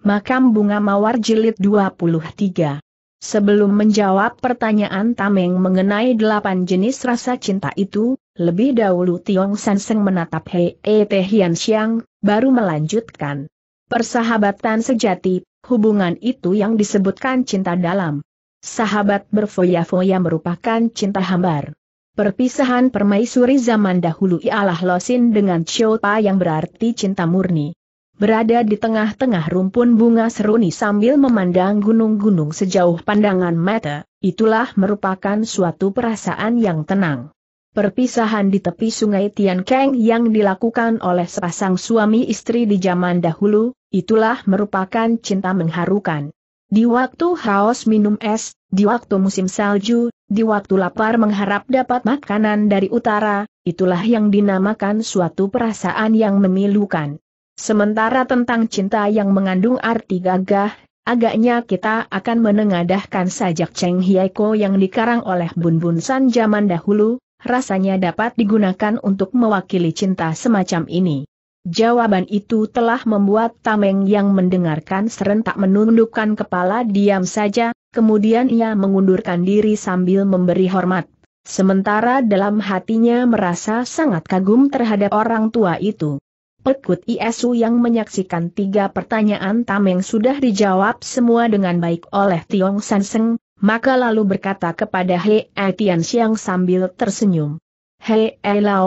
Makam Bunga Mawar Jilid 23 Sebelum menjawab pertanyaan Tameng mengenai delapan jenis rasa cinta itu, lebih dahulu Tiong Seng menatap Hei E Te Hian Xiang, baru melanjutkan. Persahabatan sejati, hubungan itu yang disebutkan cinta dalam. Sahabat berfoya-foya merupakan cinta hambar. Perpisahan permaisuri zaman dahulu ialah Losin dengan Xiao Pa yang berarti cinta murni berada di tengah-tengah rumpun bunga seruni sambil memandang gunung-gunung sejauh pandangan mata, itulah merupakan suatu perasaan yang tenang. Perpisahan di tepi sungai Tiankeng yang dilakukan oleh sepasang suami istri di zaman dahulu, itulah merupakan cinta mengharukan. Di waktu haus minum es, di waktu musim salju, di waktu lapar mengharap dapat makanan dari utara, itulah yang dinamakan suatu perasaan yang memilukan. Sementara tentang cinta yang mengandung arti gagah, agaknya kita akan menengadahkan sajak Cheng Hieko yang dikarang oleh Bun Bun San zaman dahulu, rasanya dapat digunakan untuk mewakili cinta semacam ini. Jawaban itu telah membuat Tameng yang mendengarkan serentak menundukkan kepala diam saja, kemudian ia mengundurkan diri sambil memberi hormat. Sementara dalam hatinya merasa sangat kagum terhadap orang tua itu. Pekut ISU yang menyaksikan tiga pertanyaan Tameng sudah dijawab semua dengan baik oleh Tiong Seng, maka lalu berkata kepada He Tian Xiang sambil tersenyum. He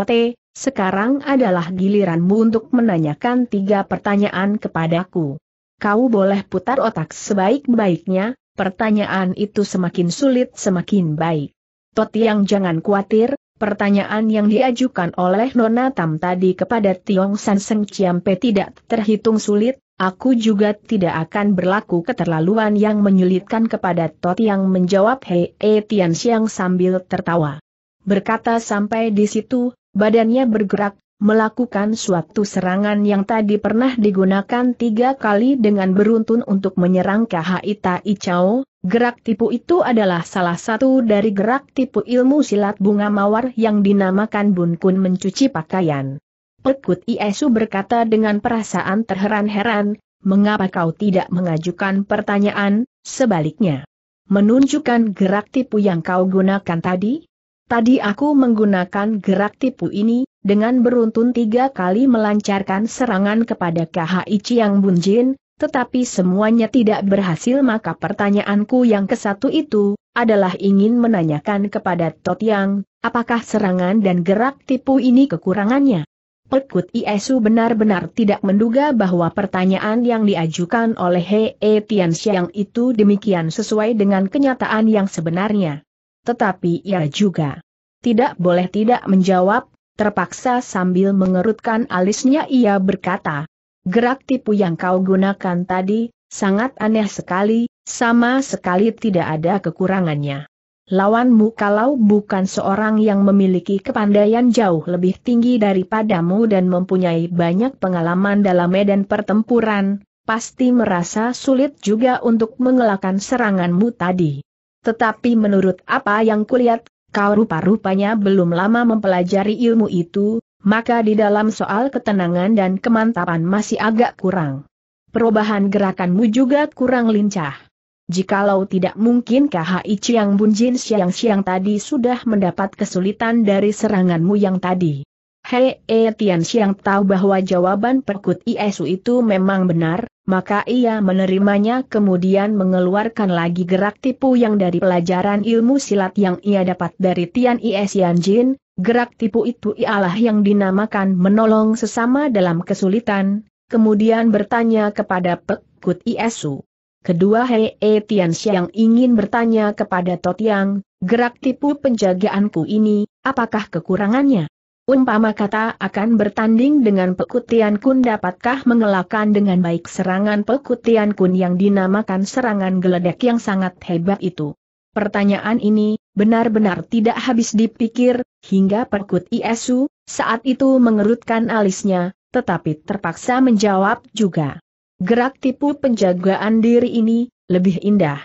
Te, sekarang adalah giliranmu untuk menanyakan tiga pertanyaan kepadaku. Kau boleh putar otak sebaik-baiknya, pertanyaan itu semakin sulit semakin baik. Totiang jangan khawatir, Pertanyaan yang diajukan oleh Nona Tam tadi kepada Tiong San Seng Ciampe tidak terhitung sulit, aku juga tidak akan berlaku keterlaluan yang menyulitkan kepada Tot yang menjawab Hei E Tian Xiang sambil tertawa. Berkata sampai di situ, badannya bergerak, melakukan suatu serangan yang tadi pernah digunakan tiga kali dengan beruntun untuk menyerang Kha Ita Icao, Gerak tipu itu adalah salah satu dari gerak tipu ilmu silat bunga mawar yang dinamakan bunkun mencuci pakaian. Pekut Iesu berkata dengan perasaan terheran-heran, mengapa kau tidak mengajukan pertanyaan, sebaliknya. Menunjukkan gerak tipu yang kau gunakan tadi? Tadi aku menggunakan gerak tipu ini, dengan beruntun tiga kali melancarkan serangan kepada KHI Chiang Bunjin, tetapi semuanya tidak berhasil maka pertanyaanku yang kesatu itu, adalah ingin menanyakan kepada Totiang, apakah serangan dan gerak tipu ini kekurangannya? Pekut Iesu benar-benar tidak menduga bahwa pertanyaan yang diajukan oleh Hei e Tian Xiang itu demikian sesuai dengan kenyataan yang sebenarnya. Tetapi ia juga tidak boleh tidak menjawab, terpaksa sambil mengerutkan alisnya ia berkata, Gerak tipu yang kau gunakan tadi, sangat aneh sekali, sama sekali tidak ada kekurangannya. Lawanmu kalau bukan seorang yang memiliki kepandaian jauh lebih tinggi daripadamu dan mempunyai banyak pengalaman dalam medan pertempuran, pasti merasa sulit juga untuk mengelakkan seranganmu tadi. Tetapi menurut apa yang kulihat, kau rupa-rupanya belum lama mempelajari ilmu itu, maka di dalam soal ketenangan dan kemantapan masih agak kurang. Perubahan gerakanmu juga kurang lincah. Jikalau tidak mungkin KHI Chiang Jin Siang Siang tadi sudah mendapat kesulitan dari seranganmu yang tadi. Hei E eh, Tian Siang tahu bahwa jawaban perkut ISU itu memang benar, maka ia menerimanya kemudian mengeluarkan lagi gerak tipu yang dari pelajaran ilmu silat yang ia dapat dari Tian Is Jin. gerak tipu itu ialah yang dinamakan menolong sesama dalam kesulitan, kemudian bertanya kepada Pekut Iesu. Kedua Hei e Tian Xiang ingin bertanya kepada Totiang, gerak tipu penjagaanku ini, apakah kekurangannya? Umpama kata akan bertanding dengan Pekutian Kun dapatkah mengelakkan dengan baik serangan Pekutian Kun yang dinamakan serangan geledek yang sangat hebat itu? Pertanyaan ini, benar-benar tidak habis dipikir, hingga Perkut Iesu, saat itu mengerutkan alisnya, tetapi terpaksa menjawab juga. Gerak tipu penjagaan diri ini, lebih indah.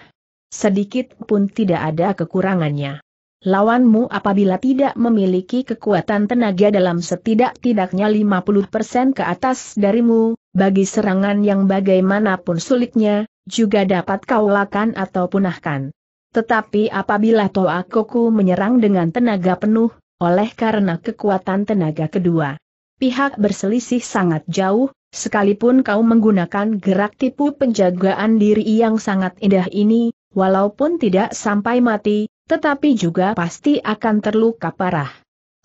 Sedikit pun tidak ada kekurangannya lawanmu apabila tidak memiliki kekuatan tenaga dalam setidak-tidaknya 50% ke atas darimu, bagi serangan yang bagaimanapun sulitnya, juga dapat kau lakan atau punahkan. Tetapi apabila Toakoku menyerang dengan tenaga penuh, oleh karena kekuatan tenaga kedua, pihak berselisih sangat jauh, sekalipun kau menggunakan gerak tipu penjagaan diri yang sangat indah ini, walaupun tidak sampai mati, tetapi juga pasti akan terluka parah.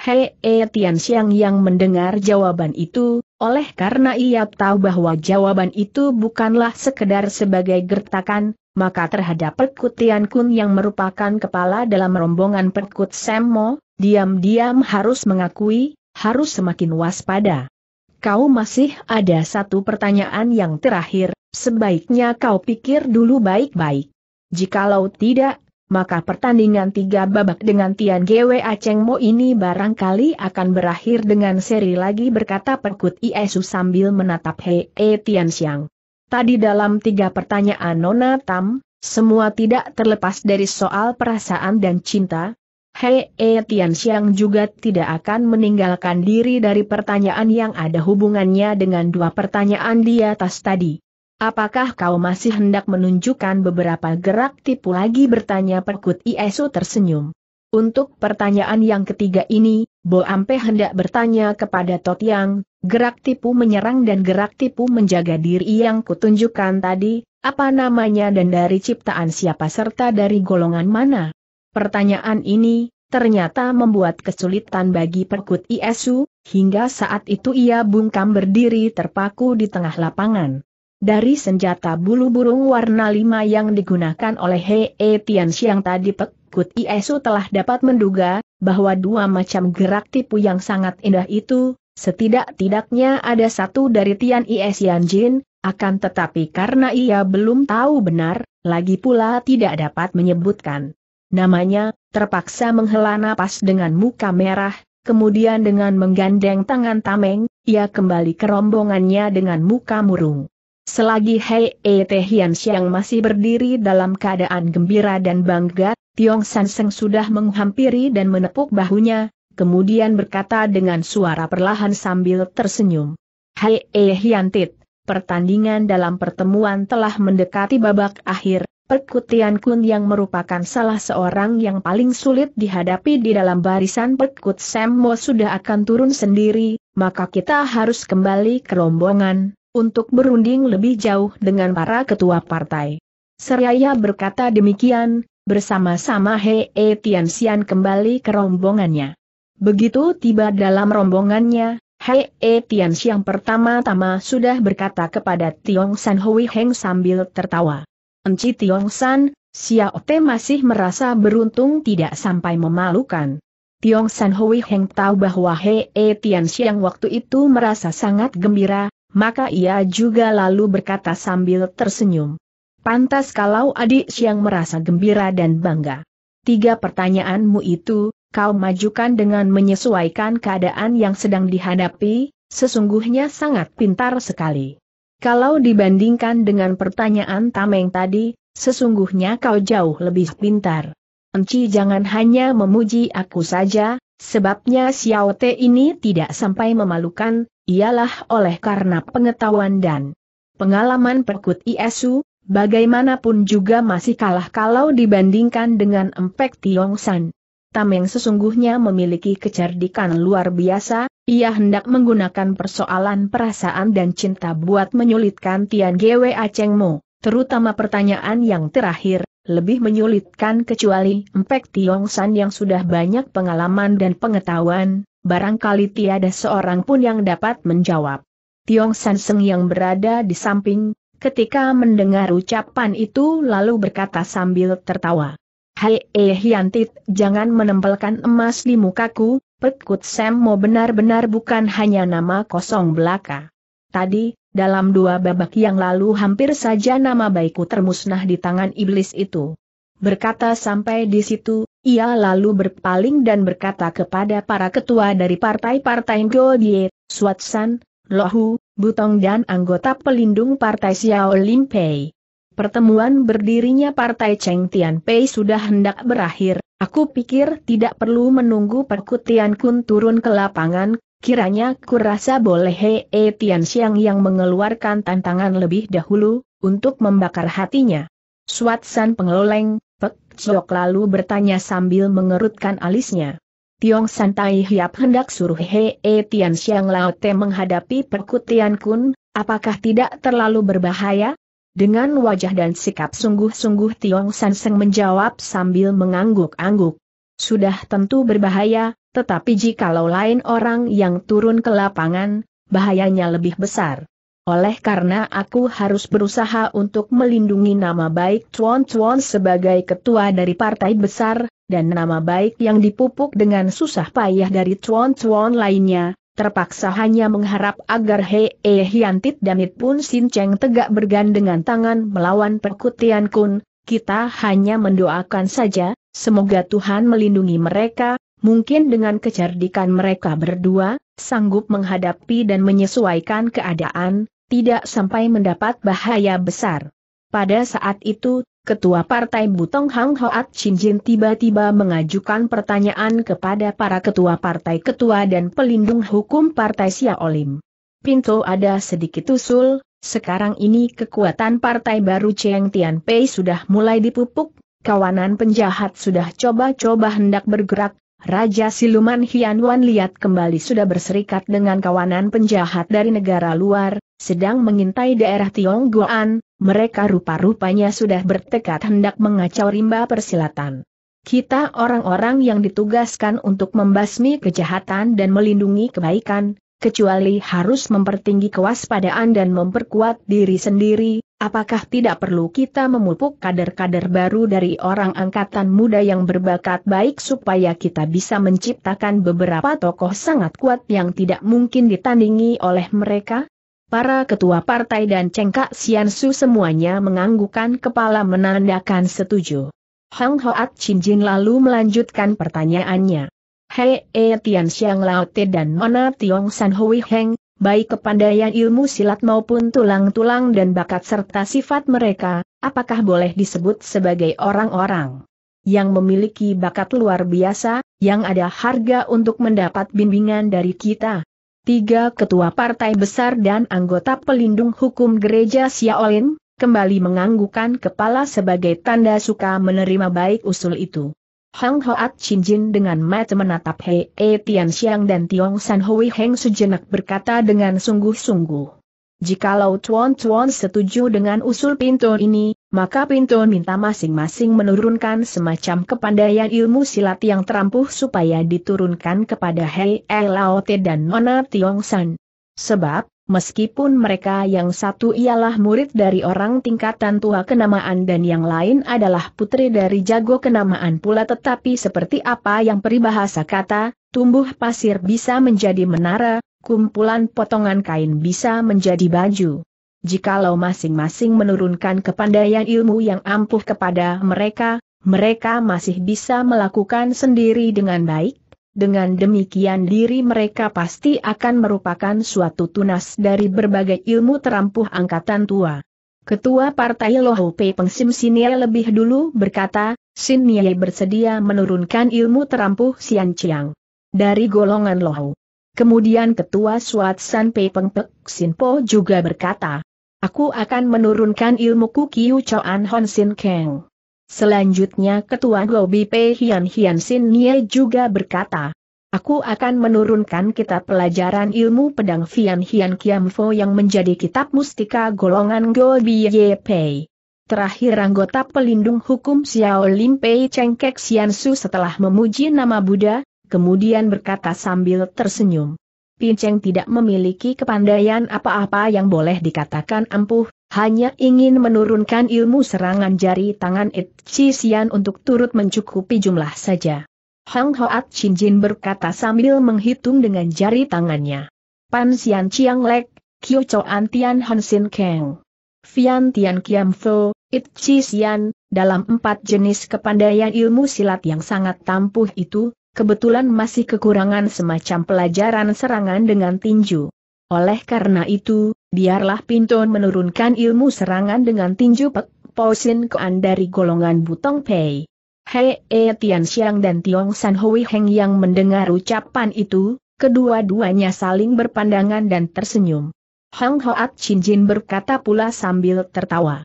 Hei e Tian yang mendengar jawaban itu, oleh karena ia tahu bahwa jawaban itu bukanlah sekedar sebagai gertakan, maka terhadap Perkutian Tian Kun yang merupakan kepala dalam rombongan Pekut Semmo, diam-diam harus mengakui, harus semakin waspada. Kau masih ada satu pertanyaan yang terakhir, sebaiknya kau pikir dulu baik-baik. Jikalau tidak, maka pertandingan tiga babak dengan Tian Gwe Aceng Mo ini barangkali akan berakhir dengan seri lagi berkata Perkut Iesu sambil menatap Hei e Tian Xiang. Tadi dalam tiga pertanyaan Nona Tam, semua tidak terlepas dari soal perasaan dan cinta. Hei e Tian Xiang juga tidak akan meninggalkan diri dari pertanyaan yang ada hubungannya dengan dua pertanyaan di atas tadi. Apakah kau masih hendak menunjukkan beberapa gerak tipu lagi bertanya perkut Iesu tersenyum. Untuk pertanyaan yang ketiga ini, Bo Ampe hendak bertanya kepada Totiang, gerak tipu menyerang dan gerak tipu menjaga diri yang kutunjukkan tadi, apa namanya dan dari ciptaan siapa serta dari golongan mana? Pertanyaan ini, ternyata membuat kesulitan bagi perkut ISU, hingga saat itu ia bungkam berdiri terpaku di tengah lapangan. Dari senjata bulu burung warna lima yang digunakan oleh He e Tian Xiang tadi Pekut Iesu telah dapat menduga, bahwa dua macam gerak tipu yang sangat indah itu, setidak-tidaknya ada satu dari Tian Ies Jin, akan tetapi karena ia belum tahu benar, lagi pula tidak dapat menyebutkan namanya, terpaksa menghela napas dengan muka merah, kemudian dengan menggandeng tangan tameng, ia kembali ke rombongannya dengan muka murung. Selagi Hei E Te Hian masih berdiri dalam keadaan gembira dan bangga, Tiong San Seng sudah menghampiri dan menepuk bahunya, kemudian berkata dengan suara perlahan sambil tersenyum. Hei E Hian Tit, pertandingan dalam pertemuan telah mendekati babak akhir, Perkutian Kun yang merupakan salah seorang yang paling sulit dihadapi di dalam barisan Perkut Semmo sudah akan turun sendiri, maka kita harus kembali ke rombongan untuk berunding lebih jauh dengan para ketua partai. Seraya berkata demikian, bersama-sama Hei e Tian Xian kembali ke rombongannya. Begitu tiba dalam rombongannya, Hei e Tian Xian pertama-tama sudah berkata kepada Tiong San Hui Heng sambil tertawa. Enci Tiong San, Xiao Te masih merasa beruntung tidak sampai memalukan. Tiong San Hui Heng tahu bahwa Hei e Tian Xian waktu itu merasa sangat gembira, maka ia juga lalu berkata sambil tersenyum. Pantas kalau adik siang merasa gembira dan bangga. Tiga pertanyaanmu itu, kau majukan dengan menyesuaikan keadaan yang sedang dihadapi, sesungguhnya sangat pintar sekali. Kalau dibandingkan dengan pertanyaan Tameng tadi, sesungguhnya kau jauh lebih pintar. Enci jangan hanya memuji aku saja, Sebabnya Xiao Te ini tidak sampai memalukan, ialah oleh karena pengetahuan dan pengalaman perkut ISU, bagaimanapun juga masih kalah kalau dibandingkan dengan Empek San. Tam yang sesungguhnya memiliki kecerdikan luar biasa, ia hendak menggunakan persoalan perasaan dan cinta buat menyulitkan Tian Gwe Mo, terutama pertanyaan yang terakhir, lebih menyulitkan kecuali Empek Tiong San yang sudah banyak pengalaman dan pengetahuan, barangkali tiada seorang pun yang dapat menjawab. Tiong San Seng yang berada di samping, ketika mendengar ucapan itu lalu berkata sambil tertawa. Hai eh Yantit, jangan menempelkan emas di mukaku, Pekut Sam mau benar-benar bukan hanya nama kosong belaka. Tadi, dalam dua babak yang lalu hampir saja nama baikku termusnah di tangan iblis itu. Berkata sampai di situ, ia lalu berpaling dan berkata kepada para ketua dari partai-partai Ngobie, Swatsan, Lohu, Butong dan anggota pelindung partai Xiao Limpei. Pertemuan berdirinya partai Cheng Tian Pei sudah hendak berakhir, aku pikir tidak perlu menunggu perkutian kun turun ke lapangan, Kiranya kurasa boleh Hei e, Tian Xiang yang mengeluarkan tantangan lebih dahulu, untuk membakar hatinya. Suat san pengeleng, Pek Chok lalu bertanya sambil mengerutkan alisnya. Tiong Santai Hiap hendak suruh Hei e, Tian Xiang Laote menghadapi perkutian kun, apakah tidak terlalu berbahaya? Dengan wajah dan sikap sungguh-sungguh Tiong Sanseng menjawab sambil mengangguk-angguk sudah tentu berbahaya, tetapi jikalau lain orang yang turun ke lapangan, bahayanya lebih besar. Oleh karena aku harus berusaha untuk melindungi nama baik Chuan Chuan sebagai ketua dari partai besar, dan nama baik yang dipupuk dengan susah payah dari Chuan Chuan lainnya, terpaksa hanya mengharap agar Hei Hiantit Damit pun Sin Cheng tegak bergandengan tangan melawan perkutian kun, kita hanya mendoakan saja, semoga Tuhan melindungi mereka, mungkin dengan kecerdikan mereka berdua, sanggup menghadapi dan menyesuaikan keadaan, tidak sampai mendapat bahaya besar. Pada saat itu, Ketua Partai Butong Hang Hoat Chin Jin tiba-tiba mengajukan pertanyaan kepada para ketua partai ketua dan pelindung hukum partai Sia Olim. Pintu ada sedikit usul, sekarang ini kekuatan partai baru Cheng Pei sudah mulai dipupuk, kawanan penjahat sudah coba-coba hendak bergerak, Raja Siluman Hian Wan lihat kembali sudah berserikat dengan kawanan penjahat dari negara luar, sedang mengintai daerah Tionggoan, mereka rupa-rupanya sudah bertekad hendak mengacau rimba persilatan. Kita orang-orang yang ditugaskan untuk membasmi kejahatan dan melindungi kebaikan, kecuali harus mempertinggi kewaspadaan dan memperkuat diri sendiri, apakah tidak perlu kita memupuk kader-kader baru dari orang angkatan muda yang berbakat baik supaya kita bisa menciptakan beberapa tokoh sangat kuat yang tidak mungkin ditandingi oleh mereka? Para ketua partai dan cengkak Siansu semuanya menganggukan kepala menandakan setuju. Hang Hoat Chin Jin lalu melanjutkan pertanyaannya. Hei E Tian Xiang Te dan Mona Tiong San Hui Heng, baik kepandaian ilmu silat maupun tulang-tulang dan bakat serta sifat mereka, apakah boleh disebut sebagai orang-orang yang memiliki bakat luar biasa, yang ada harga untuk mendapat bimbingan dari kita? Tiga ketua partai besar dan anggota pelindung hukum gereja Xiaolin, kembali menganggukkan kepala sebagai tanda suka menerima baik usul itu. Hang Hoat Chin Jin dengan mata menatap Hei E Tian Xiang dan Tiong San Hui Heng sejenak berkata dengan sungguh-sungguh. Jikalau tuan-tuan setuju dengan usul pintu ini, maka pintu minta masing-masing menurunkan semacam kepandaian ilmu silat yang terampuh supaya diturunkan kepada Hei E Lao Te dan Nona Tiong San. Sebab, Meskipun mereka yang satu ialah murid dari orang tingkatan tua kenamaan dan yang lain adalah putri dari jago kenamaan pula tetapi seperti apa yang peribahasa kata, tumbuh pasir bisa menjadi menara, kumpulan potongan kain bisa menjadi baju. Jikalau masing-masing menurunkan kepandaian ilmu yang ampuh kepada mereka, mereka masih bisa melakukan sendiri dengan baik, dengan demikian diri mereka pasti akan merupakan suatu tunas dari berbagai ilmu terampuh angkatan tua. Ketua Partai Pei Lohu Peng Sim Sinye lebih dulu berkata, Sinie bersedia menurunkan ilmu terampuh Sian Chiang. Dari golongan Lohu. Kemudian Ketua Suat San Pei Peng Pek Sin Po juga berkata, Aku akan menurunkan ilmuku Kiu Choan Hon Sin Keng. Selanjutnya Ketua Gobi Pei Hian Hian Sin Nye juga berkata, Aku akan menurunkan kitab pelajaran ilmu pedang Fian Hian Kiam Fo yang menjadi kitab mustika golongan Gobi Ye Pei. Terakhir anggota pelindung hukum Xiao Lim Pei Cengkek Xian Su setelah memuji nama Buddha, kemudian berkata sambil tersenyum. Pinceng tidak memiliki kepandaian apa-apa yang boleh dikatakan ampuh, hanya ingin menurunkan ilmu serangan jari tangan It Chi Xian untuk turut mencukupi jumlah saja. Hang Hoat Chin Jin berkata sambil menghitung dengan jari tangannya. Pan Xian Chiang Lek, Kyo Choan Tian Han Sin Keng. Fian Tian Kiam Fo, It Chi Xian, dalam empat jenis kepandaian ilmu silat yang sangat tampuh itu, kebetulan masih kekurangan semacam pelajaran serangan dengan tinju. Oleh karena itu, Biarlah Pinton menurunkan ilmu serangan dengan tinju Pek Posin Koan dari golongan Butong Pei. Hei E Tian Xiang dan Tiong San Hui Heng yang mendengar ucapan itu, kedua-duanya saling berpandangan dan tersenyum. Hang Hoat Chin Jin berkata pula sambil tertawa.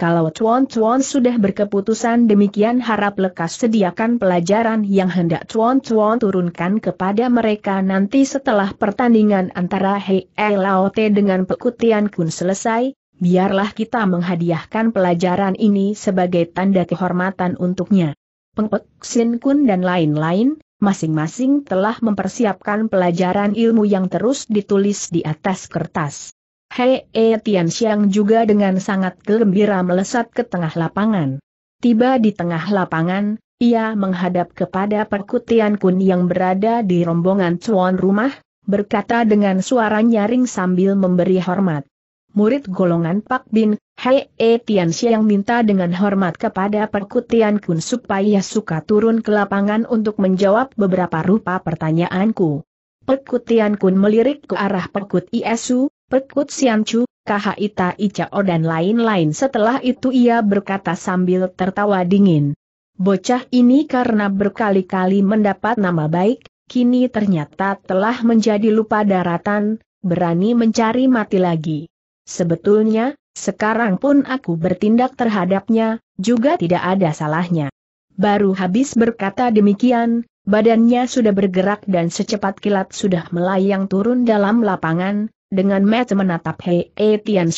Kalau Tuan Tuan sudah berkeputusan demikian harap lekas sediakan pelajaran yang hendak Tuan Tuan turunkan kepada mereka nanti setelah pertandingan antara Hei Lao Te dengan Pekutian Kun selesai, biarlah kita menghadiahkan pelajaran ini sebagai tanda kehormatan untuknya. Pengpek Sin Kun dan lain-lain, masing-masing telah mempersiapkan pelajaran ilmu yang terus ditulis di atas kertas. Hei E Tian Xiang juga dengan sangat gembira melesat ke tengah lapangan. Tiba di tengah lapangan, ia menghadap kepada perkutian kun yang berada di rombongan cuan rumah, berkata dengan suara nyaring sambil memberi hormat. Murid golongan Pak Bin, Hei E Tian Xiang minta dengan hormat kepada perkutian kun supaya suka turun ke lapangan untuk menjawab beberapa rupa pertanyaanku. Perkutian kun melirik ke arah perkut Iesu, Pekut Siancu, ita Icao dan lain-lain setelah itu ia berkata sambil tertawa dingin. Bocah ini karena berkali-kali mendapat nama baik, kini ternyata telah menjadi lupa daratan, berani mencari mati lagi. Sebetulnya, sekarang pun aku bertindak terhadapnya, juga tidak ada salahnya. Baru habis berkata demikian, badannya sudah bergerak dan secepat kilat sudah melayang turun dalam lapangan, dengan mata menatap Hei e Tian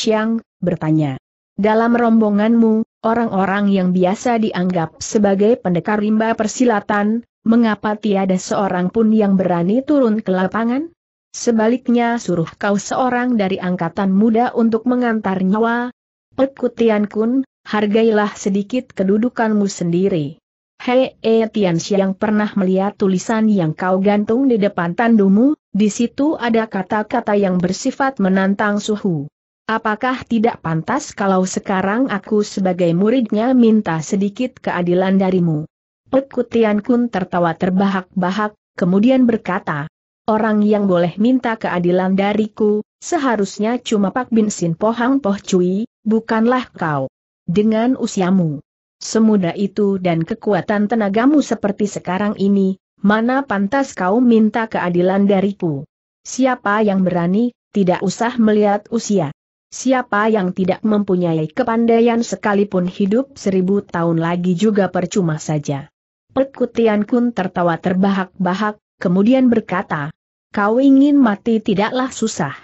bertanya. Dalam rombonganmu, orang-orang yang biasa dianggap sebagai pendekar rimba persilatan, mengapa tiada seorang pun yang berani turun ke lapangan? Sebaliknya suruh kau seorang dari angkatan muda untuk mengantar nyawa. Pekutian kun, hargailah sedikit kedudukanmu sendiri. Hei E Tian pernah melihat tulisan yang kau gantung di depan tandumu, di situ ada kata-kata yang bersifat menantang suhu. Apakah tidak pantas kalau sekarang aku sebagai muridnya minta sedikit keadilan darimu? Pekutian Kun tertawa terbahak-bahak, kemudian berkata, Orang yang boleh minta keadilan dariku, seharusnya cuma Pak Bin Sin Pohang Poh Cui, bukanlah kau. Dengan usiamu semudah itu dan kekuatan tenagamu seperti sekarang ini, Mana pantas kau minta keadilan dariku? Siapa yang berani, tidak usah melihat usia. Siapa yang tidak mempunyai kepandaian sekalipun hidup seribu tahun lagi juga percuma saja. Perkutian kun tertawa terbahak-bahak, kemudian berkata, Kau ingin mati tidaklah susah.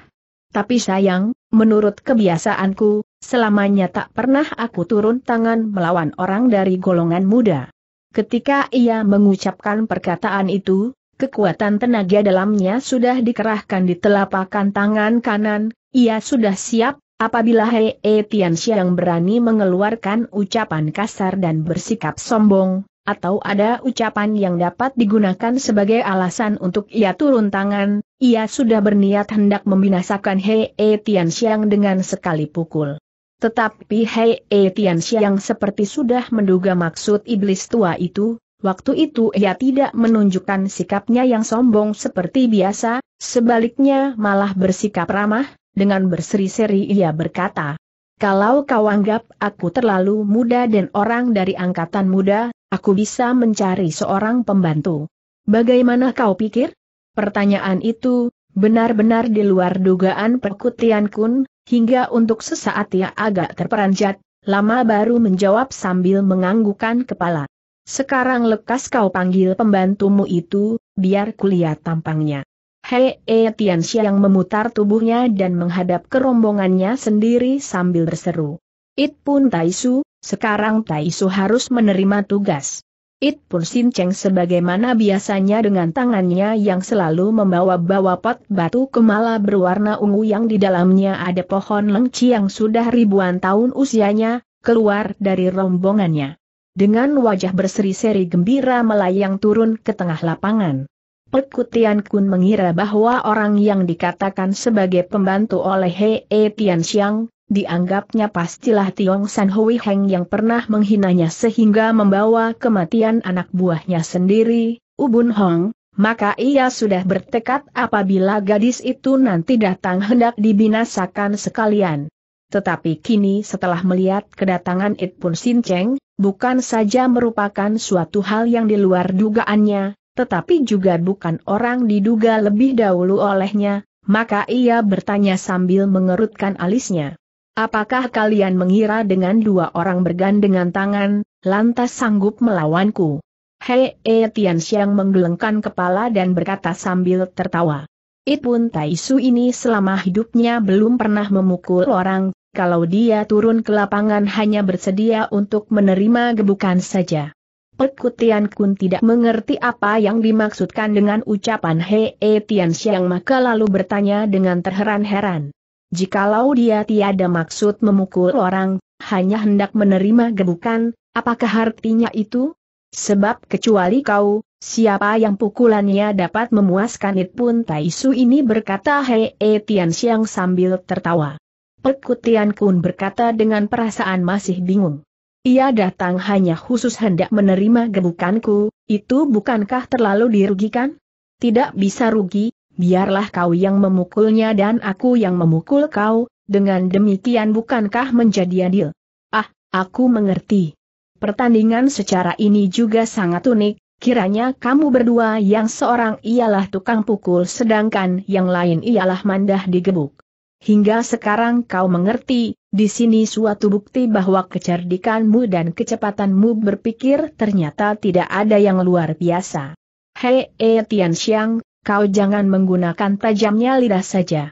Tapi sayang, menurut kebiasaanku, selamanya tak pernah aku turun tangan melawan orang dari golongan muda. Ketika ia mengucapkan perkataan itu, kekuatan tenaga dalamnya sudah dikerahkan di telapakan tangan kanan, ia sudah siap, apabila Hei e Tianxia yang berani mengeluarkan ucapan kasar dan bersikap sombong, atau ada ucapan yang dapat digunakan sebagai alasan untuk ia turun tangan, ia sudah berniat hendak membinasakan Hei e Xiang dengan sekali pukul. Tetapi Hei Etian yang seperti sudah menduga maksud iblis tua itu, waktu itu ia tidak menunjukkan sikapnya yang sombong seperti biasa, sebaliknya malah bersikap ramah, dengan berseri-seri ia berkata, Kalau kau anggap aku terlalu muda dan orang dari angkatan muda, aku bisa mencari seorang pembantu. Bagaimana kau pikir? Pertanyaan itu, benar-benar di luar dugaan perkutian kun, hingga untuk sesaat ia agak terperanjat, lama baru menjawab sambil menganggukkan kepala. Sekarang lekas kau panggil pembantumu itu, biar kulihat tampangnya. Hei E Tianxia yang memutar tubuhnya dan menghadap kerombongannya sendiri sambil berseru. It pun Taisu, sekarang Taisu harus menerima tugas. It pun Sin Cheng sebagaimana biasanya dengan tangannya yang selalu membawa-bawa pot batu kemala berwarna ungu yang di dalamnya ada pohon lengci yang sudah ribuan tahun usianya, keluar dari rombongannya. Dengan wajah berseri-seri gembira melayang turun ke tengah lapangan. Pekutian Kun mengira bahwa orang yang dikatakan sebagai pembantu oleh Hei e Tian Xiang dianggapnya pastilah Tiong San Hui Heng yang pernah menghinanya sehingga membawa kematian anak buahnya sendiri, Ubun Hong, maka ia sudah bertekad apabila gadis itu nanti datang hendak dibinasakan sekalian. Tetapi kini setelah melihat kedatangan It Pun Sin Cheng, bukan saja merupakan suatu hal yang di luar dugaannya, tetapi juga bukan orang diduga lebih dahulu olehnya, maka ia bertanya sambil mengerutkan alisnya. Apakah kalian mengira dengan dua orang bergandengan tangan, lantas sanggup melawanku? Hei E Tian Xiang menggelengkan kepala dan berkata sambil tertawa. Itpun Taisu ini selama hidupnya belum pernah memukul orang, kalau dia turun ke lapangan hanya bersedia untuk menerima gebukan saja. Pekutian Kun tidak mengerti apa yang dimaksudkan dengan ucapan Hei E Tian Xiang maka lalu bertanya dengan terheran-heran. Jikalau dia tiada maksud memukul orang, hanya hendak menerima gebukan, apakah artinya itu? Sebab kecuali kau, siapa yang pukulannya dapat memuaskan it pun Taisu ini berkata Hei e Tian Xiang sambil tertawa. Perkutian Kun berkata dengan perasaan masih bingung. Ia datang hanya khusus hendak menerima gebukanku, itu bukankah terlalu dirugikan? Tidak bisa rugi, biarlah kau yang memukulnya dan aku yang memukul kau, dengan demikian bukankah menjadi adil? Ah, aku mengerti. Pertandingan secara ini juga sangat unik, kiranya kamu berdua yang seorang ialah tukang pukul sedangkan yang lain ialah mandah digebuk. Hingga sekarang kau mengerti, di sini suatu bukti bahwa kecerdikanmu dan kecepatanmu berpikir ternyata tidak ada yang luar biasa. Hei, e, Tian Xiang, kau jangan menggunakan tajamnya lidah saja.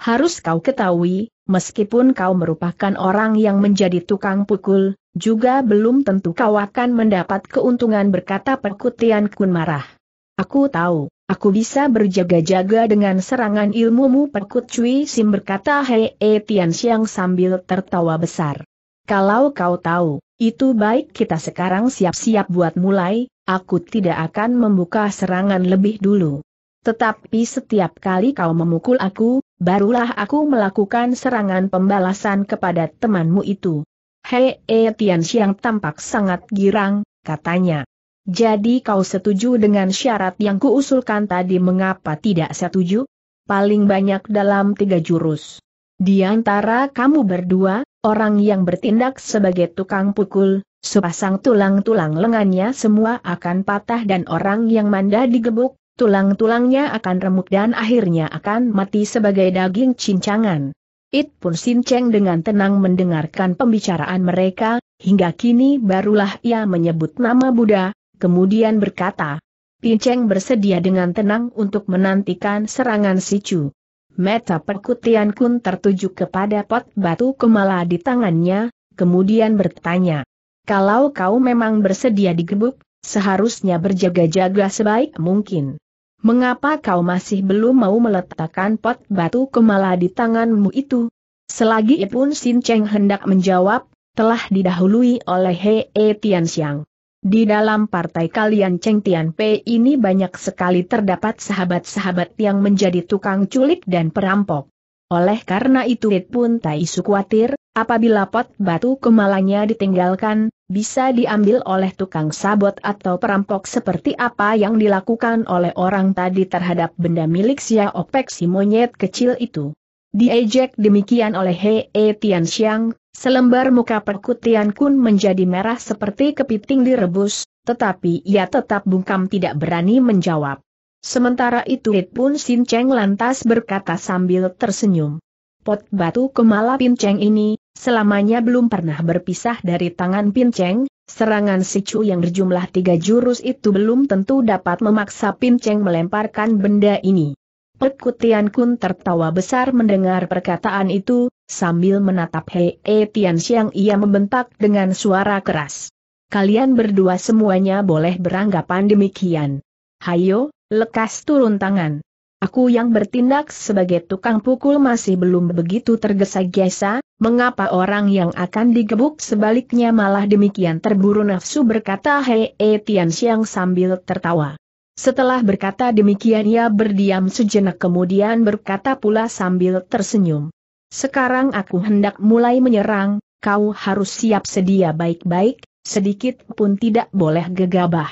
Harus kau ketahui, meskipun kau merupakan orang yang menjadi tukang pukul, juga belum tentu kau akan mendapat keuntungan berkata perkutian kun marah. Aku tahu, aku bisa berjaga-jaga dengan serangan ilmumu perkut Cui Sim berkata Hei E Tian siang sambil tertawa besar. Kalau kau tahu, itu baik kita sekarang siap-siap buat mulai, aku tidak akan membuka serangan lebih dulu. Tetapi setiap kali kau memukul aku, barulah aku melakukan serangan pembalasan kepada temanmu itu. Hei e Tian Xiang tampak sangat girang, katanya. Jadi kau setuju dengan syarat yang kuusulkan tadi mengapa tidak setuju? Paling banyak dalam tiga jurus. Di antara kamu berdua, orang yang bertindak sebagai tukang pukul, sepasang tulang-tulang lengannya semua akan patah dan orang yang manda digebuk, tulang-tulangnya akan remuk dan akhirnya akan mati sebagai daging cincangan. It pun Sin dengan tenang mendengarkan pembicaraan mereka, hingga kini barulah ia menyebut nama Buddha, kemudian berkata, Pinceng bersedia dengan tenang untuk menantikan serangan Sicu. Meta perkutian kun tertuju kepada pot batu kemala di tangannya, kemudian bertanya, kalau kau memang bersedia digebuk, seharusnya berjaga-jaga sebaik mungkin. Mengapa kau masih belum mau meletakkan pot batu kemala di tanganmu itu? Selagi pun Sin Cheng hendak menjawab, telah didahului oleh Hei e Tian Xiang. Di dalam partai kalian Cheng Tian Pe ini banyak sekali terdapat sahabat-sahabat yang menjadi tukang culik dan perampok. Oleh karena itu Rit pun tak isu khawatir, apabila pot batu kemalanya ditinggalkan, bisa diambil oleh tukang sabot atau perampok seperti apa yang dilakukan oleh orang tadi terhadap benda milik si Opek si monyet kecil itu. Diejek demikian oleh He Hei Tian Xiang, selembar muka perkutian kun menjadi merah seperti kepiting direbus, tetapi ia tetap bungkam tidak berani menjawab. Sementara itu It pun Sin Cheng lantas berkata sambil tersenyum pot batu kemala pinceng ini, selamanya belum pernah berpisah dari tangan pinceng, serangan si Chu yang berjumlah tiga jurus itu belum tentu dapat memaksa pinceng melemparkan benda ini. Pekutian Kun tertawa besar mendengar perkataan itu, sambil menatap Hei E Tian Xiang ia membentak dengan suara keras. Kalian berdua semuanya boleh beranggapan demikian. Hayo, lekas turun tangan. Aku yang bertindak sebagai tukang pukul masih belum begitu tergesa-gesa, mengapa orang yang akan digebuk sebaliknya malah demikian terburu nafsu berkata Hei e, Tian Xiang sambil tertawa. Setelah berkata demikian ia berdiam sejenak kemudian berkata pula sambil tersenyum. Sekarang aku hendak mulai menyerang, kau harus siap sedia baik-baik, sedikit pun tidak boleh gegabah.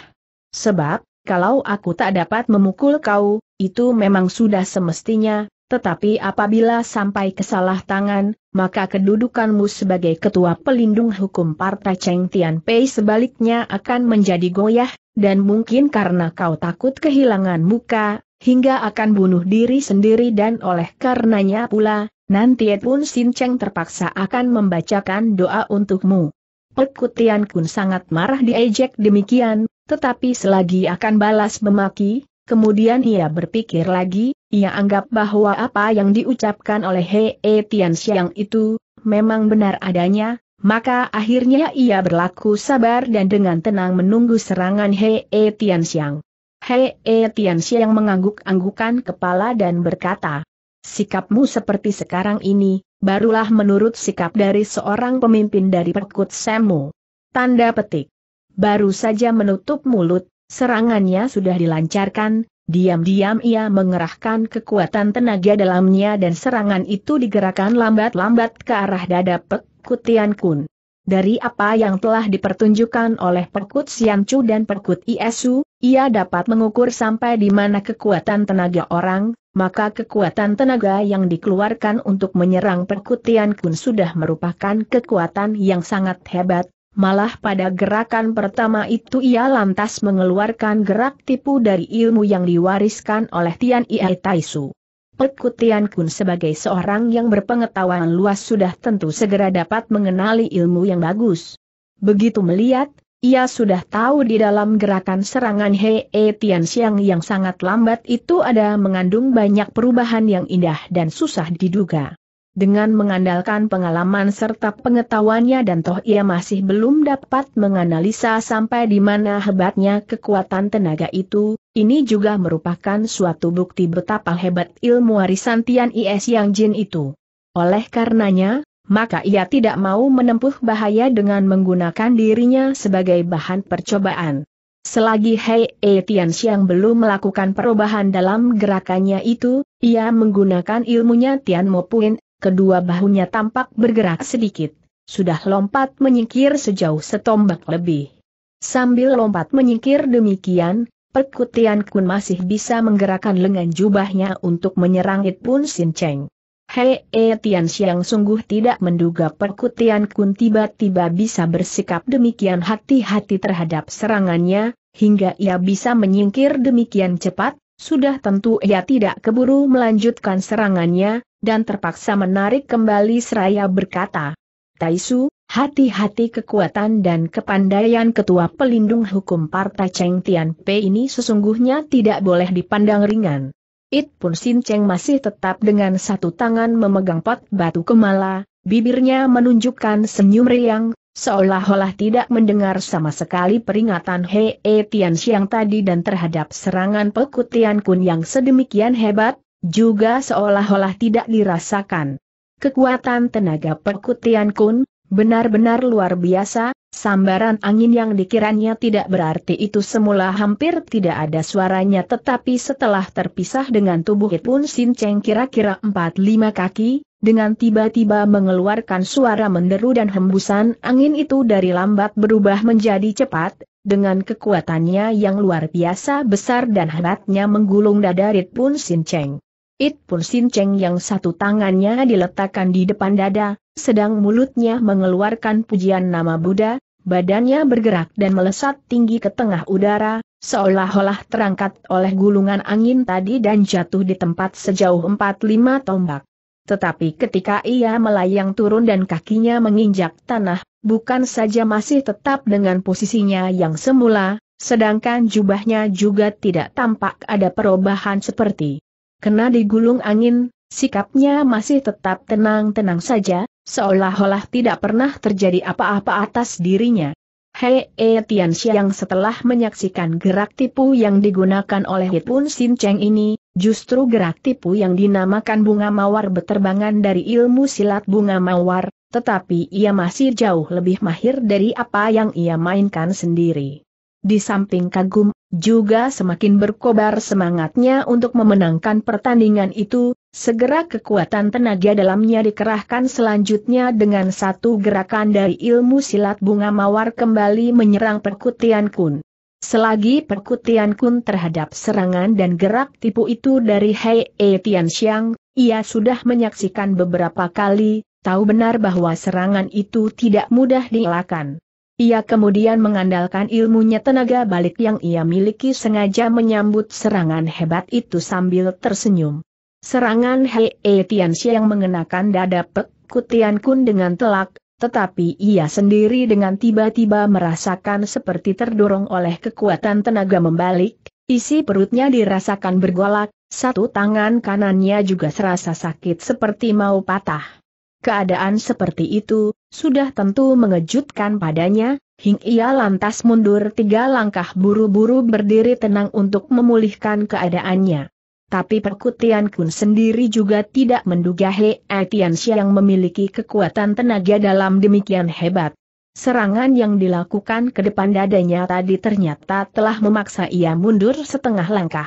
Sebab, kalau aku tak dapat memukul kau, itu memang sudah semestinya, tetapi apabila sampai kesalah tangan, maka kedudukanmu sebagai ketua pelindung hukum Partai Cheng Tian Pei sebaliknya akan menjadi goyah, dan mungkin karena kau takut kehilangan muka, hingga akan bunuh diri sendiri dan oleh karenanya pula, nanti pun Sin Cheng terpaksa akan membacakan doa untukmu. Pekutian Kun sangat marah diejek demikian, tetapi selagi akan balas memaki, Kemudian ia berpikir lagi, ia anggap bahwa apa yang diucapkan oleh Hei e Tian Xiang itu, memang benar adanya, maka akhirnya ia berlaku sabar dan dengan tenang menunggu serangan Hei e Tian Xiang. Hei e Tian Xiang mengangguk-anggukan kepala dan berkata, Sikapmu seperti sekarang ini, barulah menurut sikap dari seorang pemimpin dari perkut semu. Tanda petik. Baru saja menutup mulut, Serangannya sudah dilancarkan, diam-diam ia mengerahkan kekuatan tenaga dalamnya dan serangan itu digerakkan lambat-lambat ke arah dada Pekutian Kun. Dari apa yang telah dipertunjukkan oleh Perkut Chu dan Perkut Iesu, ia dapat mengukur sampai di mana kekuatan tenaga orang, maka kekuatan tenaga yang dikeluarkan untuk menyerang perkutian kun sudah merupakan kekuatan yang sangat hebat, Malah pada gerakan pertama itu ia lantas mengeluarkan gerak tipu dari ilmu yang diwariskan oleh Tian Ie Taisu. Peku Kun sebagai seorang yang berpengetahuan luas sudah tentu segera dapat mengenali ilmu yang bagus. Begitu melihat, ia sudah tahu di dalam gerakan serangan He e Tian Xiang yang sangat lambat itu ada mengandung banyak perubahan yang indah dan susah diduga dengan mengandalkan pengalaman serta pengetahuannya dan toh ia masih belum dapat menganalisa sampai di mana hebatnya kekuatan tenaga itu, ini juga merupakan suatu bukti betapa hebat ilmu warisan Tian Is Yang Jin itu. Oleh karenanya, maka ia tidak mau menempuh bahaya dengan menggunakan dirinya sebagai bahan percobaan. Selagi Hei E Tian Xiang belum melakukan perubahan dalam gerakannya itu, ia menggunakan ilmunya Tian Mo Puin kedua bahunya tampak bergerak sedikit, sudah lompat menyingkir sejauh setombak lebih. Sambil lompat menyingkir demikian, perkutian kun masih bisa menggerakkan lengan jubahnya untuk menyerang It Pun Sin Cheng. Hei e Tian Xiang sungguh tidak menduga perkutian kun tiba-tiba bisa bersikap demikian hati-hati terhadap serangannya, hingga ia bisa menyingkir demikian cepat, sudah tentu ia tidak keburu melanjutkan serangannya, dan terpaksa menarik kembali seraya berkata, Taisu, hati-hati kekuatan dan kepandaian ketua pelindung hukum Partai Cheng Tian P ini sesungguhnya tidak boleh dipandang ringan. It pun Sin Cheng masih tetap dengan satu tangan memegang pot batu kemala, bibirnya menunjukkan senyum riang, seolah-olah tidak mendengar sama sekali peringatan Hei Tian Xiang tadi dan terhadap serangan Pekutian Kun yang sedemikian hebat, juga seolah-olah tidak dirasakan. Kekuatan tenaga perkutian kun, benar-benar luar biasa, sambaran angin yang dikiranya tidak berarti itu semula hampir tidak ada suaranya tetapi setelah terpisah dengan tubuh pun Sin Cheng kira-kira 4-5 kaki, dengan tiba-tiba mengeluarkan suara menderu dan hembusan angin itu dari lambat berubah menjadi cepat, dengan kekuatannya yang luar biasa besar dan hebatnya menggulung dada Rit pun Sin Cheng. It pun Cheng yang satu tangannya diletakkan di depan dada, sedang mulutnya mengeluarkan pujian nama Buddha, badannya bergerak dan melesat tinggi ke tengah udara, seolah-olah terangkat oleh gulungan angin tadi dan jatuh di tempat sejauh 4-5 tombak. Tetapi ketika ia melayang turun dan kakinya menginjak tanah, bukan saja masih tetap dengan posisinya yang semula, sedangkan jubahnya juga tidak tampak ada perubahan seperti kena digulung angin, sikapnya masih tetap tenang-tenang saja, seolah-olah tidak pernah terjadi apa-apa atas dirinya. Hei e eh, Tianxia yang setelah menyaksikan gerak tipu yang digunakan oleh Hitun Sin Cheng ini, justru gerak tipu yang dinamakan bunga mawar beterbangan dari ilmu silat bunga mawar, tetapi ia masih jauh lebih mahir dari apa yang ia mainkan sendiri. Di samping kagum, juga semakin berkobar semangatnya untuk memenangkan pertandingan itu, segera kekuatan tenaga dalamnya dikerahkan selanjutnya dengan satu gerakan dari ilmu silat bunga mawar kembali menyerang perkutian kun. Selagi perkutian kun terhadap serangan dan gerak tipu itu dari Hei E Xiang, ia sudah menyaksikan beberapa kali, tahu benar bahwa serangan itu tidak mudah dielakkan. Ia kemudian mengandalkan ilmunya tenaga balik yang ia miliki sengaja menyambut serangan hebat itu sambil tersenyum. Serangan Hei e Tianxia yang mengenakan dada Pek Kutian Kun dengan telak, tetapi ia sendiri dengan tiba-tiba merasakan seperti terdorong oleh kekuatan tenaga membalik, isi perutnya dirasakan bergolak, satu tangan kanannya juga serasa sakit seperti mau patah. Keadaan seperti itu, sudah tentu mengejutkan padanya, hingga ia lantas mundur tiga langkah buru-buru berdiri tenang untuk memulihkan keadaannya. Tapi Perkutian Kun sendiri juga tidak menduga He Atiansya yang memiliki kekuatan tenaga dalam demikian hebat. Serangan yang dilakukan ke depan dadanya tadi ternyata telah memaksa ia mundur setengah langkah.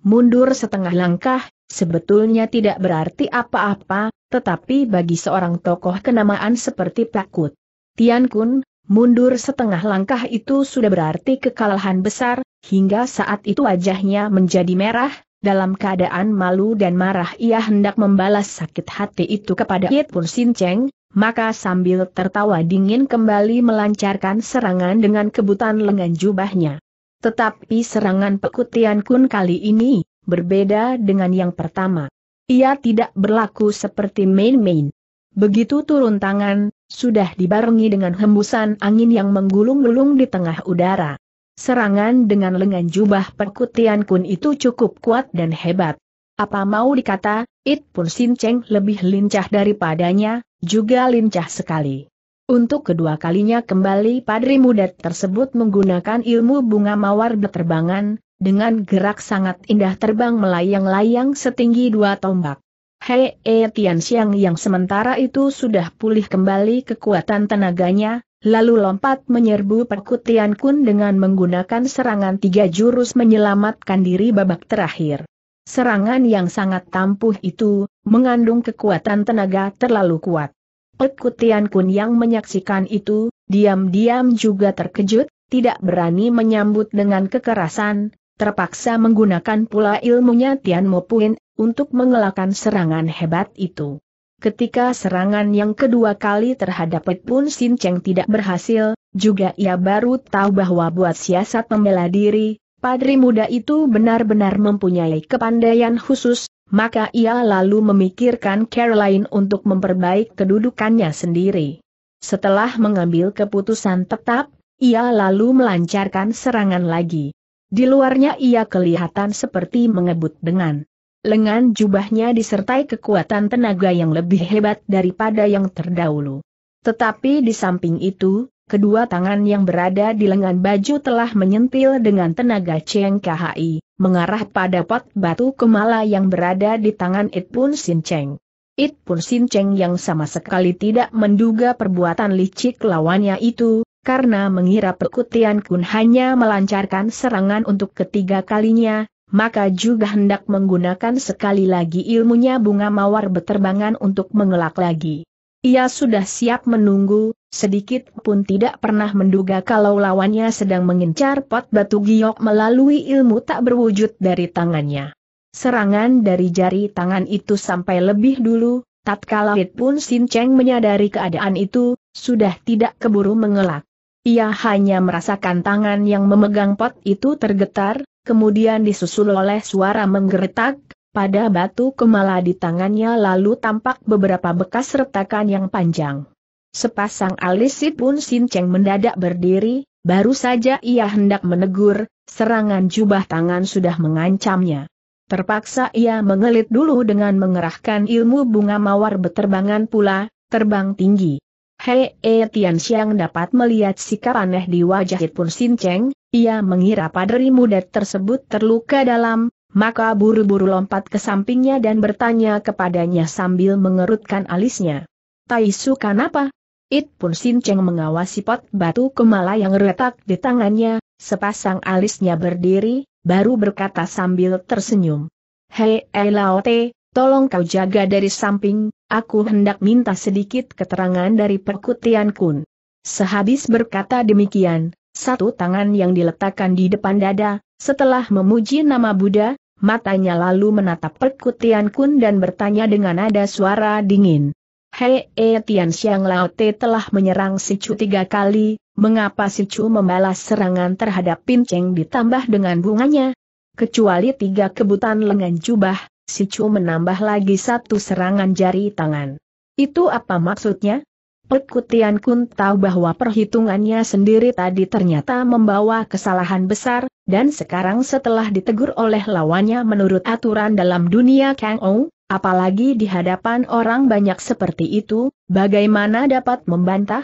Mundur setengah langkah, Sebetulnya tidak berarti apa-apa, tetapi bagi seorang tokoh kenamaan seperti Pakut Tian Kun, mundur setengah langkah itu sudah berarti kekalahan besar, hingga saat itu wajahnya menjadi merah, dalam keadaan malu dan marah ia hendak membalas sakit hati itu kepada Yit Pun Sin Cheng, maka sambil tertawa dingin kembali melancarkan serangan dengan kebutan lengan jubahnya. Tetapi serangan Tian Kun kali ini, berbeda dengan yang pertama. Ia tidak berlaku seperti main-main. Begitu turun tangan, sudah dibarengi dengan hembusan angin yang menggulung-gulung di tengah udara. Serangan dengan lengan jubah perkutian kun itu cukup kuat dan hebat. Apa mau dikata, It pun Sin Cheng lebih lincah daripadanya, juga lincah sekali. Untuk kedua kalinya kembali padri muda tersebut menggunakan ilmu bunga mawar berterbangan. Dengan gerak sangat indah terbang melayang-layang setinggi dua tombak. Hei E Tian Xiang yang sementara itu sudah pulih kembali kekuatan tenaganya, lalu lompat menyerbu perkutian kun dengan menggunakan serangan tiga jurus menyelamatkan diri babak terakhir. Serangan yang sangat tampuh itu, mengandung kekuatan tenaga terlalu kuat. Perkutian kun yang menyaksikan itu, diam-diam juga terkejut, tidak berani menyambut dengan kekerasan, terpaksa menggunakan pula ilmunya Tian Mo Puin, untuk mengelakkan serangan hebat itu. Ketika serangan yang kedua kali terhadap Pun Sin Cheng tidak berhasil, juga ia baru tahu bahwa buat siasat membela diri, padri muda itu benar-benar mempunyai kepandaian khusus, maka ia lalu memikirkan Caroline untuk memperbaik kedudukannya sendiri. Setelah mengambil keputusan tetap, ia lalu melancarkan serangan lagi. Di luarnya ia kelihatan seperti mengebut dengan lengan jubahnya disertai kekuatan tenaga yang lebih hebat daripada yang terdahulu. Tetapi di samping itu, kedua tangan yang berada di lengan baju telah menyentil dengan tenaga Cheng KHI, mengarah pada pot batu kemala yang berada di tangan It Pun Sin Cheng. It Pun Sin Cheng yang sama sekali tidak menduga perbuatan licik lawannya itu, karena mengira Perkutian Kun hanya melancarkan serangan untuk ketiga kalinya, maka juga hendak menggunakan sekali lagi ilmunya bunga mawar beterbangan untuk mengelak lagi. Ia sudah siap menunggu, sedikit pun tidak pernah menduga kalau lawannya sedang mengincar pot batu giok melalui ilmu tak berwujud dari tangannya. Serangan dari jari tangan itu sampai lebih dulu, tatkala pun Sin Cheng menyadari keadaan itu, sudah tidak keburu mengelak. Ia hanya merasakan tangan yang memegang pot itu tergetar, kemudian disusul oleh suara menggeretak, pada batu kemala di tangannya lalu tampak beberapa bekas retakan yang panjang. Sepasang alis pun Sin Cheng mendadak berdiri, baru saja ia hendak menegur, serangan jubah tangan sudah mengancamnya. Terpaksa ia mengelit dulu dengan mengerahkan ilmu bunga mawar beterbangan pula, terbang tinggi. Hei e Tian Xiang dapat melihat sikap aneh di wajah Hitpun Sin Cheng, ia mengira padri muda tersebut terluka dalam, maka buru-buru lompat ke sampingnya dan bertanya kepadanya sambil mengerutkan alisnya. Tai Su, kenapa? Itpun Sin Cheng mengawasi pot batu kemala yang retak di tangannya, sepasang alisnya berdiri, baru berkata sambil tersenyum. Hei e, Lao Te, Tolong kau jaga dari samping, aku hendak minta sedikit keterangan dari perkutian kun. Sehabis berkata demikian, satu tangan yang diletakkan di depan dada, setelah memuji nama Buddha, matanya lalu menatap perkutian kun dan bertanya dengan nada suara dingin. Hei, e eh, Tian Xiang Te telah menyerang Sichu tiga kali, mengapa Sichu membalas serangan terhadap Pinceng ditambah dengan bunganya? Kecuali tiga kebutan lengan jubah, si Chu menambah lagi satu serangan jari tangan. Itu apa maksudnya? Perkutian Kun tahu bahwa perhitungannya sendiri tadi ternyata membawa kesalahan besar, dan sekarang setelah ditegur oleh lawannya menurut aturan dalam dunia Kang Ong, apalagi di hadapan orang banyak seperti itu, bagaimana dapat membantah?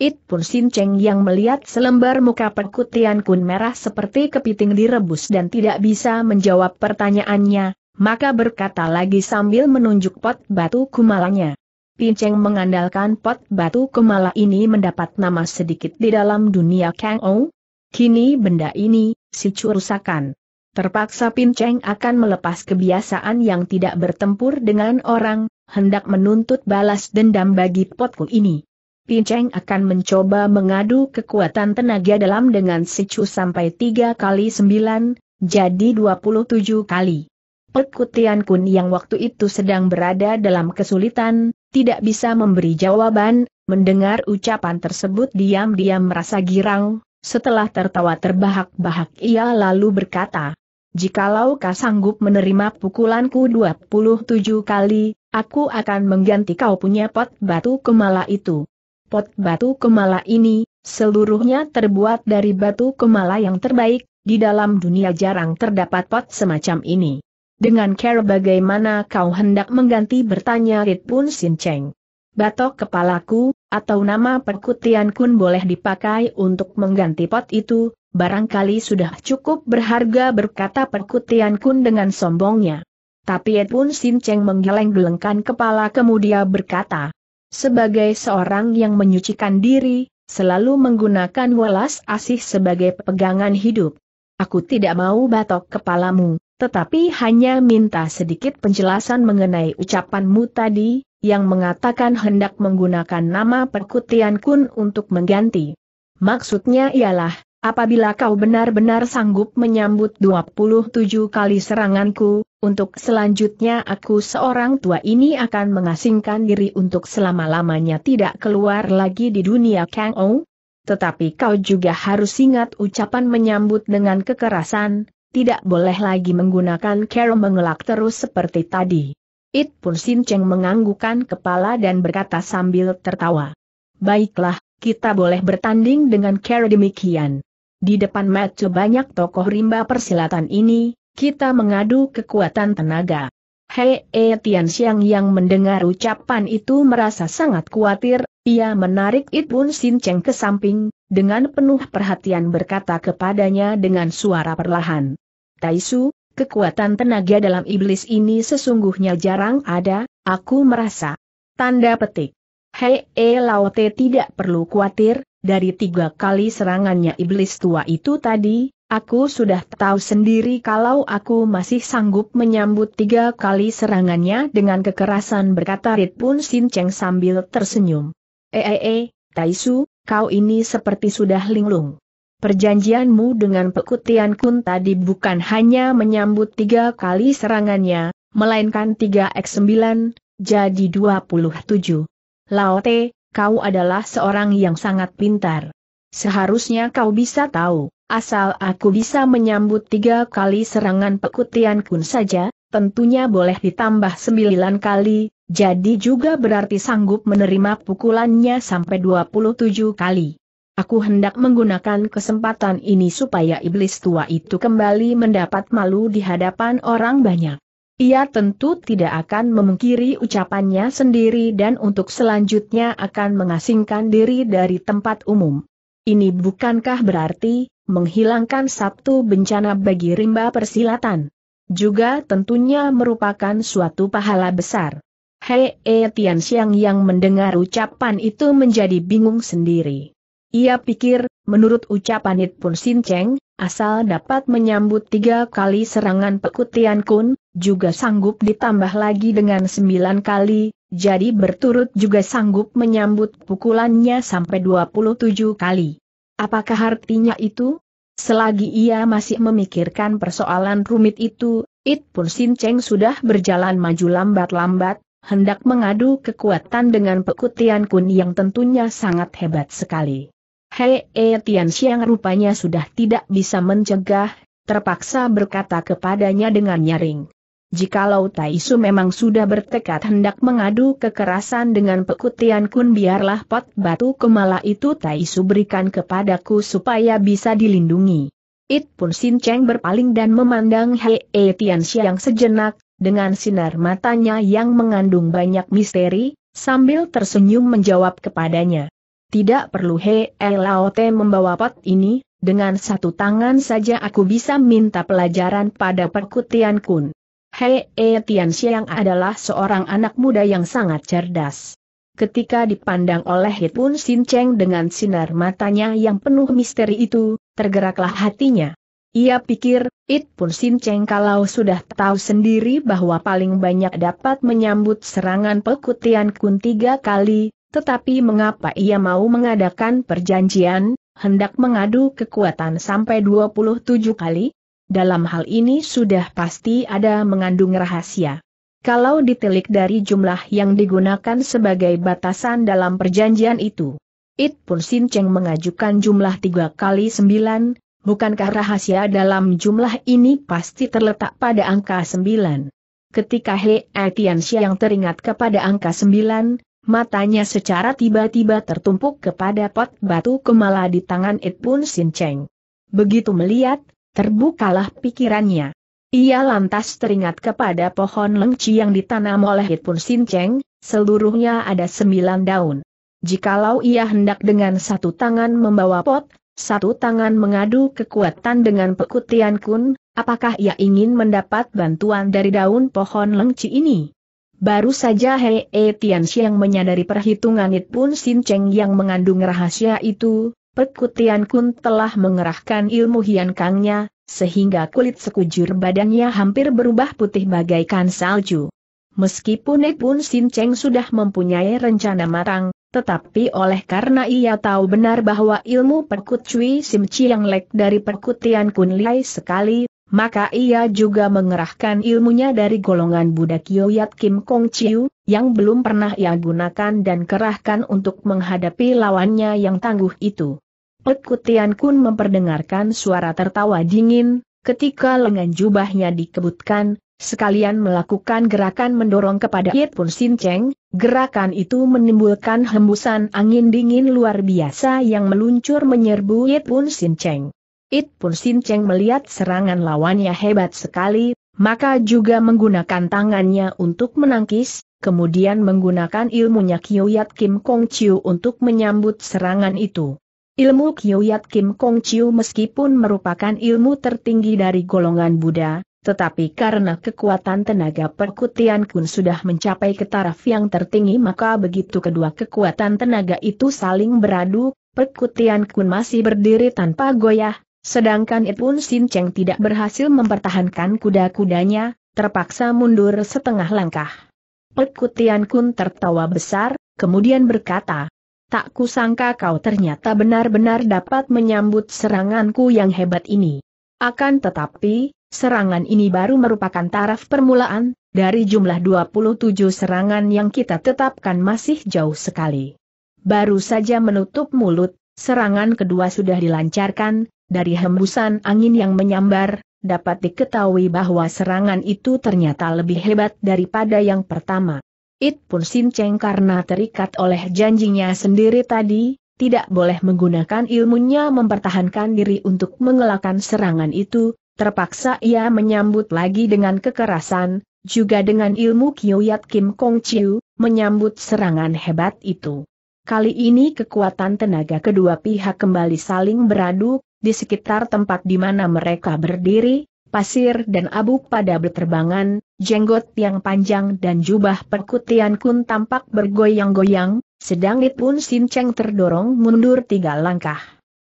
It pun Sin Cheng yang melihat selembar muka Perkutian Kun merah seperti kepiting direbus dan tidak bisa menjawab pertanyaannya, maka berkata lagi sambil menunjuk pot batu kumalanya. Pinceng mengandalkan pot batu kumala ini mendapat nama sedikit di dalam dunia Kang Ou. Kini benda ini, si curusakan. Terpaksa Pinceng akan melepas kebiasaan yang tidak bertempur dengan orang, hendak menuntut balas dendam bagi potku ini. Pinceng akan mencoba mengadu kekuatan tenaga dalam dengan si sicu sampai 3 kali 9, jadi 27 kali. Perkutian Kun yang waktu itu sedang berada dalam kesulitan, tidak bisa memberi jawaban, mendengar ucapan tersebut diam-diam merasa girang, setelah tertawa terbahak-bahak ia lalu berkata, Jikalau kau sanggup menerima pukulanku 27 kali, aku akan mengganti kau punya pot batu kemala itu. Pot batu kemala ini, seluruhnya terbuat dari batu kemala yang terbaik, di dalam dunia jarang terdapat pot semacam ini. Dengan care bagaimana kau hendak mengganti bertanya Rit pun Cheng. Batok kepalaku, atau nama perkutian kun boleh dipakai untuk mengganti pot itu, barangkali sudah cukup berharga berkata perkutian kun dengan sombongnya. Tapi Sin Cheng menggeleng-gelengkan kepala kemudian berkata, sebagai seorang yang menyucikan diri, selalu menggunakan welas asih sebagai pegangan hidup. Aku tidak mau batok kepalamu. Tetapi hanya minta sedikit penjelasan mengenai ucapanmu tadi, yang mengatakan hendak menggunakan nama perkutian kun untuk mengganti. Maksudnya ialah, Apabila kau benar-benar sanggup menyambut 27 kali seranganku, untuk selanjutnya aku seorang tua ini akan mengasingkan diri untuk selama-lamanya tidak keluar lagi di dunia Kang Ou. Tetapi kau juga harus ingat ucapan menyambut dengan kekerasan, tidak boleh lagi menggunakan cara mengelak terus seperti tadi. It pun Sin Cheng menganggukkan kepala dan berkata sambil tertawa. Baiklah, kita boleh bertanding dengan cara demikian. Di depan mata banyak tokoh rimba persilatan ini, kita mengadu kekuatan tenaga. Hei, e, Tian Xiang yang mendengar ucapan itu merasa sangat khawatir, ia menarik Sin Cheng ke samping, dengan penuh perhatian berkata kepadanya dengan suara perlahan. Taisu, kekuatan tenaga dalam iblis ini sesungguhnya jarang ada, aku merasa. Tanda petik. Hei E Laote tidak perlu khawatir, dari tiga kali serangannya iblis tua itu tadi, aku sudah tahu sendiri kalau aku masih sanggup menyambut tiga kali serangannya dengan kekerasan berkata Ritpun Sin Cheng sambil tersenyum. Eee, eh, eh, eh, Taisu, kau ini seperti sudah linglung. Perjanjianmu dengan Pekutian Kun tadi bukan hanya menyambut tiga kali serangannya, melainkan tiga x sembilan, jadi dua puluh 27. Laote, kau adalah seorang yang sangat pintar. Seharusnya kau bisa tahu, asal aku bisa menyambut tiga kali serangan Pekutian Kun saja, tentunya boleh ditambah sembilan kali, jadi juga berarti sanggup menerima pukulannya sampai 27 kali. Aku hendak menggunakan kesempatan ini supaya iblis tua itu kembali mendapat malu di hadapan orang banyak. Ia tentu tidak akan memungkiri ucapannya sendiri dan untuk selanjutnya akan mengasingkan diri dari tempat umum. Ini bukankah berarti, menghilangkan Sabtu bencana bagi rimba persilatan? Juga tentunya merupakan suatu pahala besar. Hei E Tian Xiang yang mendengar ucapan itu menjadi bingung sendiri. Ia pikir, menurut ucapan It Pun Sin Cheng, asal dapat menyambut tiga kali serangan pekutian kun, juga sanggup ditambah lagi dengan sembilan kali, jadi berturut juga sanggup menyambut pukulannya sampai 27 kali. Apakah artinya itu? Selagi ia masih memikirkan persoalan rumit itu, It Pun Sin Cheng sudah berjalan maju lambat-lambat, hendak mengadu kekuatan dengan pekutian kun yang tentunya sangat hebat sekali. Hei E Tian Xiang rupanya sudah tidak bisa mencegah, terpaksa berkata kepadanya dengan nyaring. Jikalau Taisu memang sudah bertekad hendak mengadu kekerasan dengan pekutian kun biarlah pot batu kemala itu Taisu berikan kepadaku supaya bisa dilindungi. It pun Sin Cheng berpaling dan memandang Hei E Tian Xiang sejenak, dengan sinar matanya yang mengandung banyak misteri, sambil tersenyum menjawab kepadanya. Tidak perlu He Laote membawa pot ini, dengan satu tangan saja aku bisa minta pelajaran pada perkutian kun. He e, Tian Xiang adalah seorang anak muda yang sangat cerdas. Ketika dipandang oleh Hitun Sin Cheng dengan sinar matanya yang penuh misteri itu, tergeraklah hatinya. Ia pikir, It pun Sin Cheng kalau sudah tahu sendiri bahwa paling banyak dapat menyambut serangan pekutian kun tiga kali, tetapi mengapa ia mau mengadakan perjanjian, hendak mengadu kekuatan sampai 27 kali? Dalam hal ini sudah pasti ada mengandung rahasia. Kalau ditelik dari jumlah yang digunakan sebagai batasan dalam perjanjian itu. It pun Sin Cheng mengajukan jumlah tiga kali sembilan, bukankah rahasia dalam jumlah ini pasti terletak pada angka 9? Ketika He Etian yang teringat kepada angka 9, matanya secara tiba-tiba tertumpuk kepada pot batu kemala di tangan It Pun Sin Cheng. Begitu melihat, terbukalah pikirannya. Ia lantas teringat kepada pohon lengci yang ditanam oleh It Pun Sin Cheng, seluruhnya ada sembilan daun. Jikalau ia hendak dengan satu tangan membawa pot, satu tangan mengadu kekuatan dengan pekutian kun, apakah ia ingin mendapat bantuan dari daun pohon lengci ini? Baru saja Hei e Tian Xiang menyadari perhitungan It Pun Sin Cheng yang mengandung rahasia itu, pekutian kun telah mengerahkan ilmu hian kangnya, sehingga kulit sekujur badannya hampir berubah putih bagaikan salju. Meskipun It Pun Sin Cheng sudah mempunyai rencana matang, tetapi oleh karena ia tahu benar bahwa ilmu perkut Cui Sim Chiang Lek dari perkutian Kun liai sekali, maka ia juga mengerahkan ilmunya dari golongan budak Yoyat Kim Kong Chiu, yang belum pernah ia gunakan dan kerahkan untuk menghadapi lawannya yang tangguh itu. Perkutian Kun memperdengarkan suara tertawa dingin, ketika lengan jubahnya dikebutkan, sekalian melakukan gerakan mendorong kepada Yit Pun Sin Cheng, gerakan itu menimbulkan hembusan angin dingin luar biasa yang meluncur menyerbu Yit Pun Sin Cheng. Yit Pun Sin Cheng melihat serangan lawannya hebat sekali, maka juga menggunakan tangannya untuk menangkis, kemudian menggunakan ilmunya Kyoyat Kim Kong Chiu untuk menyambut serangan itu. Ilmu Kyoyat Kim Kong Chiu meskipun merupakan ilmu tertinggi dari golongan Buddha, tetapi karena kekuatan tenaga perkutian kun sudah mencapai ke taraf yang tertinggi maka begitu kedua kekuatan tenaga itu saling beradu, perkutian kun masih berdiri tanpa goyah, sedangkan Itun Sin Cheng tidak berhasil mempertahankan kuda-kudanya, terpaksa mundur setengah langkah. Perkutian kun tertawa besar, kemudian berkata, Tak kusangka kau ternyata benar-benar dapat menyambut seranganku yang hebat ini. Akan tetapi, Serangan ini baru merupakan taraf permulaan, dari jumlah 27 serangan yang kita tetapkan masih jauh sekali. Baru saja menutup mulut, serangan kedua sudah dilancarkan, dari hembusan angin yang menyambar, dapat diketahui bahwa serangan itu ternyata lebih hebat daripada yang pertama. It pun sinceng karena terikat oleh janjinya sendiri tadi, tidak boleh menggunakan ilmunya mempertahankan diri untuk mengelakkan serangan itu, Terpaksa ia menyambut lagi dengan kekerasan, juga dengan ilmu Kyoyat Kim Kong Chiu, menyambut serangan hebat itu. Kali ini kekuatan tenaga kedua pihak kembali saling beradu, di sekitar tempat di mana mereka berdiri, pasir dan abu pada berterbangan, jenggot yang panjang dan jubah perkutian kun tampak bergoyang-goyang, sedang Itun Sin Cheng terdorong mundur tiga langkah.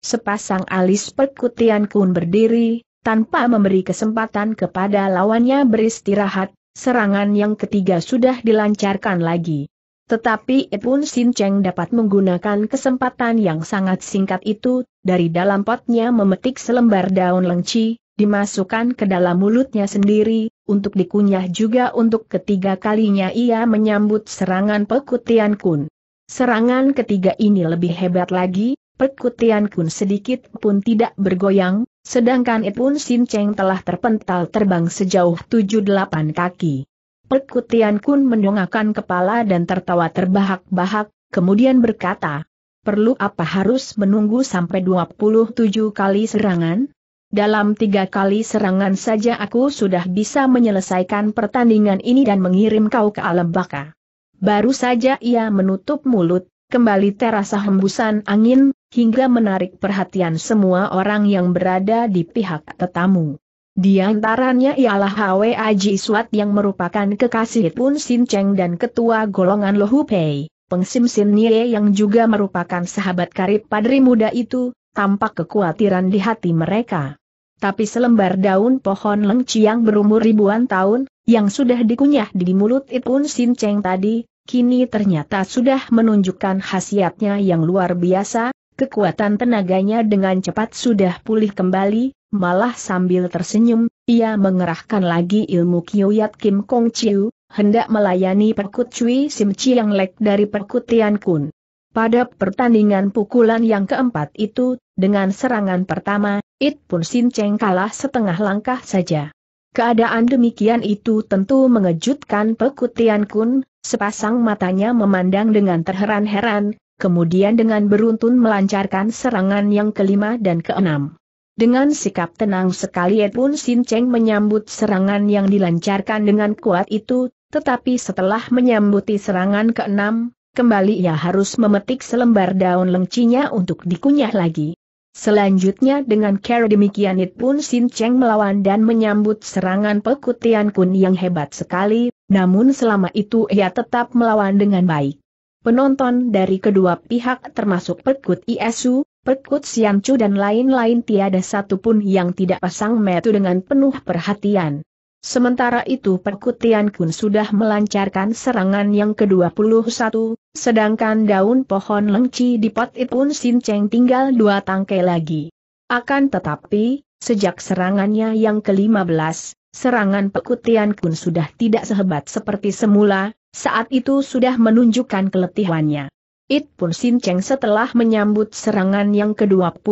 Sepasang alis perkutian kun berdiri, tanpa memberi kesempatan kepada lawannya beristirahat, serangan yang ketiga sudah dilancarkan lagi. Tetapi Ipun Sin Cheng dapat menggunakan kesempatan yang sangat singkat itu, dari dalam potnya memetik selembar daun lengci, dimasukkan ke dalam mulutnya sendiri, untuk dikunyah juga untuk ketiga kalinya ia menyambut serangan pekutian kun. Serangan ketiga ini lebih hebat lagi, Perkutian Kun sedikit pun tidak bergoyang, sedangkan Ipun Sin Cheng telah terpental terbang sejauh 7-8 kaki. Perkutian Kun mendongakkan kepala dan tertawa terbahak-bahak, kemudian berkata, Perlu apa harus menunggu sampai 27 kali serangan? Dalam tiga kali serangan saja aku sudah bisa menyelesaikan pertandingan ini dan mengirim kau ke alam baka. Baru saja ia menutup mulut, kembali terasa hembusan angin, hingga menarik perhatian semua orang yang berada di pihak tetamu. Di antaranya ialah Hwa Aji Suat yang merupakan kekasih Pun Sin Cheng dan ketua golongan Lohu Pei, Peng Sim Sin Nye yang juga merupakan sahabat karib padri muda itu, tampak kekhawatiran di hati mereka. Tapi selembar daun pohon yang berumur ribuan tahun, yang sudah dikunyah di mulut Ipun Sin Cheng tadi, kini ternyata sudah menunjukkan khasiatnya yang luar biasa, Kekuatan tenaganya dengan cepat sudah pulih kembali, malah sambil tersenyum, ia mengerahkan lagi ilmu Kiuyat Kim Kong Chiu, hendak melayani perkut Cui Sim Chiang Lek dari perkutian Kun. Pada pertandingan pukulan yang keempat itu, dengan serangan pertama, It Pun Sin Cheng kalah setengah langkah saja. Keadaan demikian itu tentu mengejutkan Pekutian Kun, sepasang matanya memandang dengan terheran-heran, kemudian dengan beruntun melancarkan serangan yang kelima dan keenam. Dengan sikap tenang sekali pun Sin Cheng menyambut serangan yang dilancarkan dengan kuat itu, tetapi setelah menyambuti serangan keenam, kembali ia harus memetik selembar daun lengcinya untuk dikunyah lagi. Selanjutnya dengan cara demikian it pun Sin Cheng melawan dan menyambut serangan Pekutian Kun yang hebat sekali, namun selama itu ia tetap melawan dengan baik. Penonton dari kedua pihak termasuk Pekut Isu, Pekut Siancu dan lain-lain tiada satupun yang tidak pasang metu dengan penuh perhatian. Sementara itu Pekut Tian Kun sudah melancarkan serangan yang ke-21, sedangkan daun pohon lengci di pot pun Sin Cheng tinggal dua tangkai lagi. Akan tetapi, sejak serangannya yang ke-15, serangan Pekut Tian Kun sudah tidak sehebat seperti semula, saat itu sudah menunjukkan keletihannya. It pun Sin Cheng setelah menyambut serangan yang ke-21,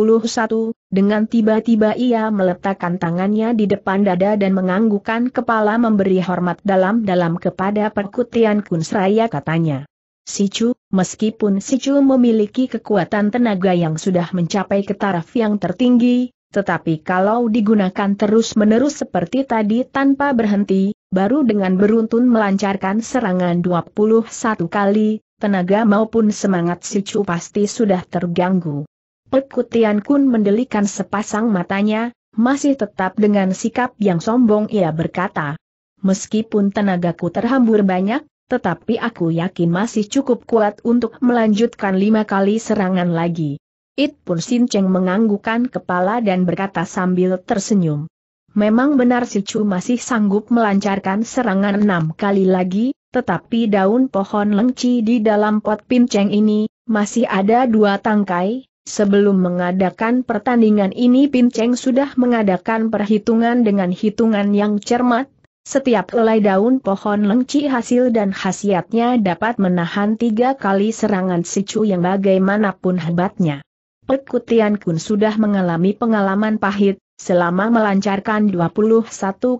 dengan tiba-tiba ia meletakkan tangannya di depan dada dan menganggukkan kepala memberi hormat dalam-dalam kepada perkutian Kun Seraya katanya. Sicu, meskipun Sicu memiliki kekuatan tenaga yang sudah mencapai ketaraf yang tertinggi, tetapi kalau digunakan terus-menerus seperti tadi tanpa berhenti, baru dengan beruntun melancarkan serangan 21 kali, tenaga maupun semangat si Chu pasti sudah terganggu. Pekutian Kun mendelikan sepasang matanya, masih tetap dengan sikap yang sombong ia berkata. Meskipun tenagaku terhambur banyak, tetapi aku yakin masih cukup kuat untuk melanjutkan lima kali serangan lagi. It pun Sin Cheng menganggukan kepala dan berkata sambil tersenyum. Memang benar si Chu masih sanggup melancarkan serangan enam kali lagi, tetapi daun pohon lengci di dalam pot pinceng ini, masih ada dua tangkai, Sebelum mengadakan pertandingan ini Pinceng sudah mengadakan perhitungan dengan hitungan yang cermat, setiap helai daun pohon lengci hasil dan khasiatnya dapat menahan tiga kali serangan Sichu yang bagaimanapun hebatnya. Pekutian Kun sudah mengalami pengalaman pahit, Selama melancarkan 21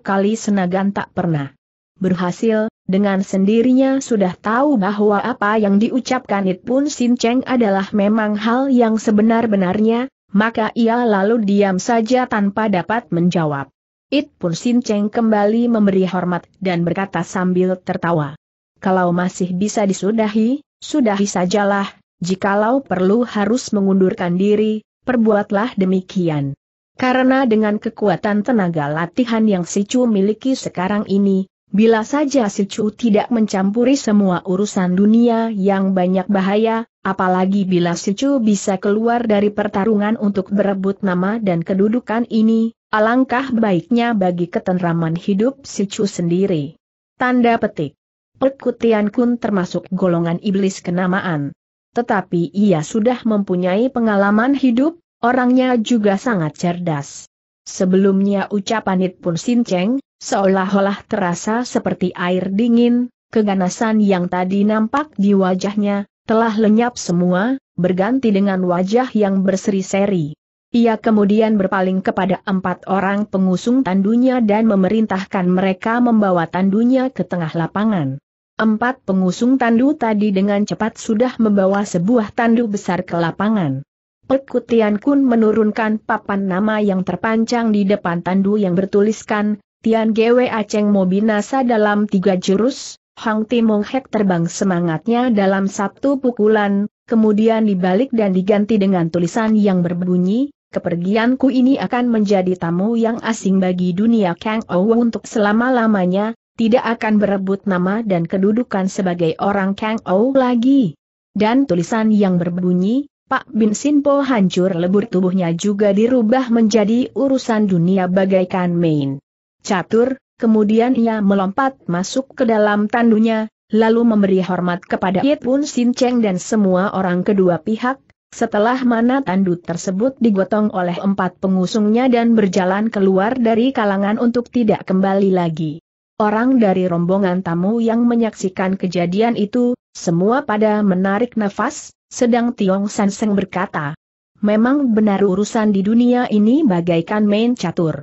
kali senagan tak pernah berhasil, dengan sendirinya sudah tahu bahwa apa yang diucapkan It Pun Sin Cheng adalah memang hal yang sebenar-benarnya, maka ia lalu diam saja tanpa dapat menjawab. It Pun Sin Cheng kembali memberi hormat dan berkata sambil tertawa. Kalau masih bisa disudahi, sudahi sajalah, jikalau perlu harus mengundurkan diri, perbuatlah demikian. Karena dengan kekuatan tenaga latihan yang si Chu miliki sekarang ini, bila saja si Chu tidak mencampuri semua urusan dunia yang banyak bahaya, apalagi bila si Chu bisa keluar dari pertarungan untuk berebut nama dan kedudukan ini, alangkah baiknya bagi ketenraman hidup si Chu sendiri. Tanda petik. Perkutian Kun termasuk golongan iblis kenamaan. Tetapi ia sudah mempunyai pengalaman hidup Orangnya juga sangat cerdas. Sebelumnya ucapan It pun sinceng, seolah-olah terasa seperti air dingin, keganasan yang tadi nampak di wajahnya, telah lenyap semua, berganti dengan wajah yang berseri-seri. Ia kemudian berpaling kepada empat orang pengusung tandunya dan memerintahkan mereka membawa tandunya ke tengah lapangan. Empat pengusung tandu tadi dengan cepat sudah membawa sebuah tandu besar ke lapangan. Pekutian Kun menurunkan papan nama yang terpanjang di depan tandu yang bertuliskan, Tian Gwe Aceng mau binasa dalam tiga jurus, Hang Timong Hek terbang semangatnya dalam satu pukulan, kemudian dibalik dan diganti dengan tulisan yang berbunyi, kepergianku ini akan menjadi tamu yang asing bagi dunia Kang Ouw untuk selama-lamanya, tidak akan berebut nama dan kedudukan sebagai orang Kang Ouw lagi. Dan tulisan yang berbunyi, Pak Bin Sinpo hancur lebur tubuhnya juga dirubah menjadi urusan dunia bagaikan main catur, kemudian ia melompat masuk ke dalam tandunya, lalu memberi hormat kepada Ye Pun Sin Cheng dan semua orang kedua pihak, setelah mana tandu tersebut digotong oleh empat pengusungnya dan berjalan keluar dari kalangan untuk tidak kembali lagi. Orang dari rombongan tamu yang menyaksikan kejadian itu, semua pada menarik nafas, sedang Tiong Sanseng berkata, Memang benar urusan di dunia ini bagaikan main catur.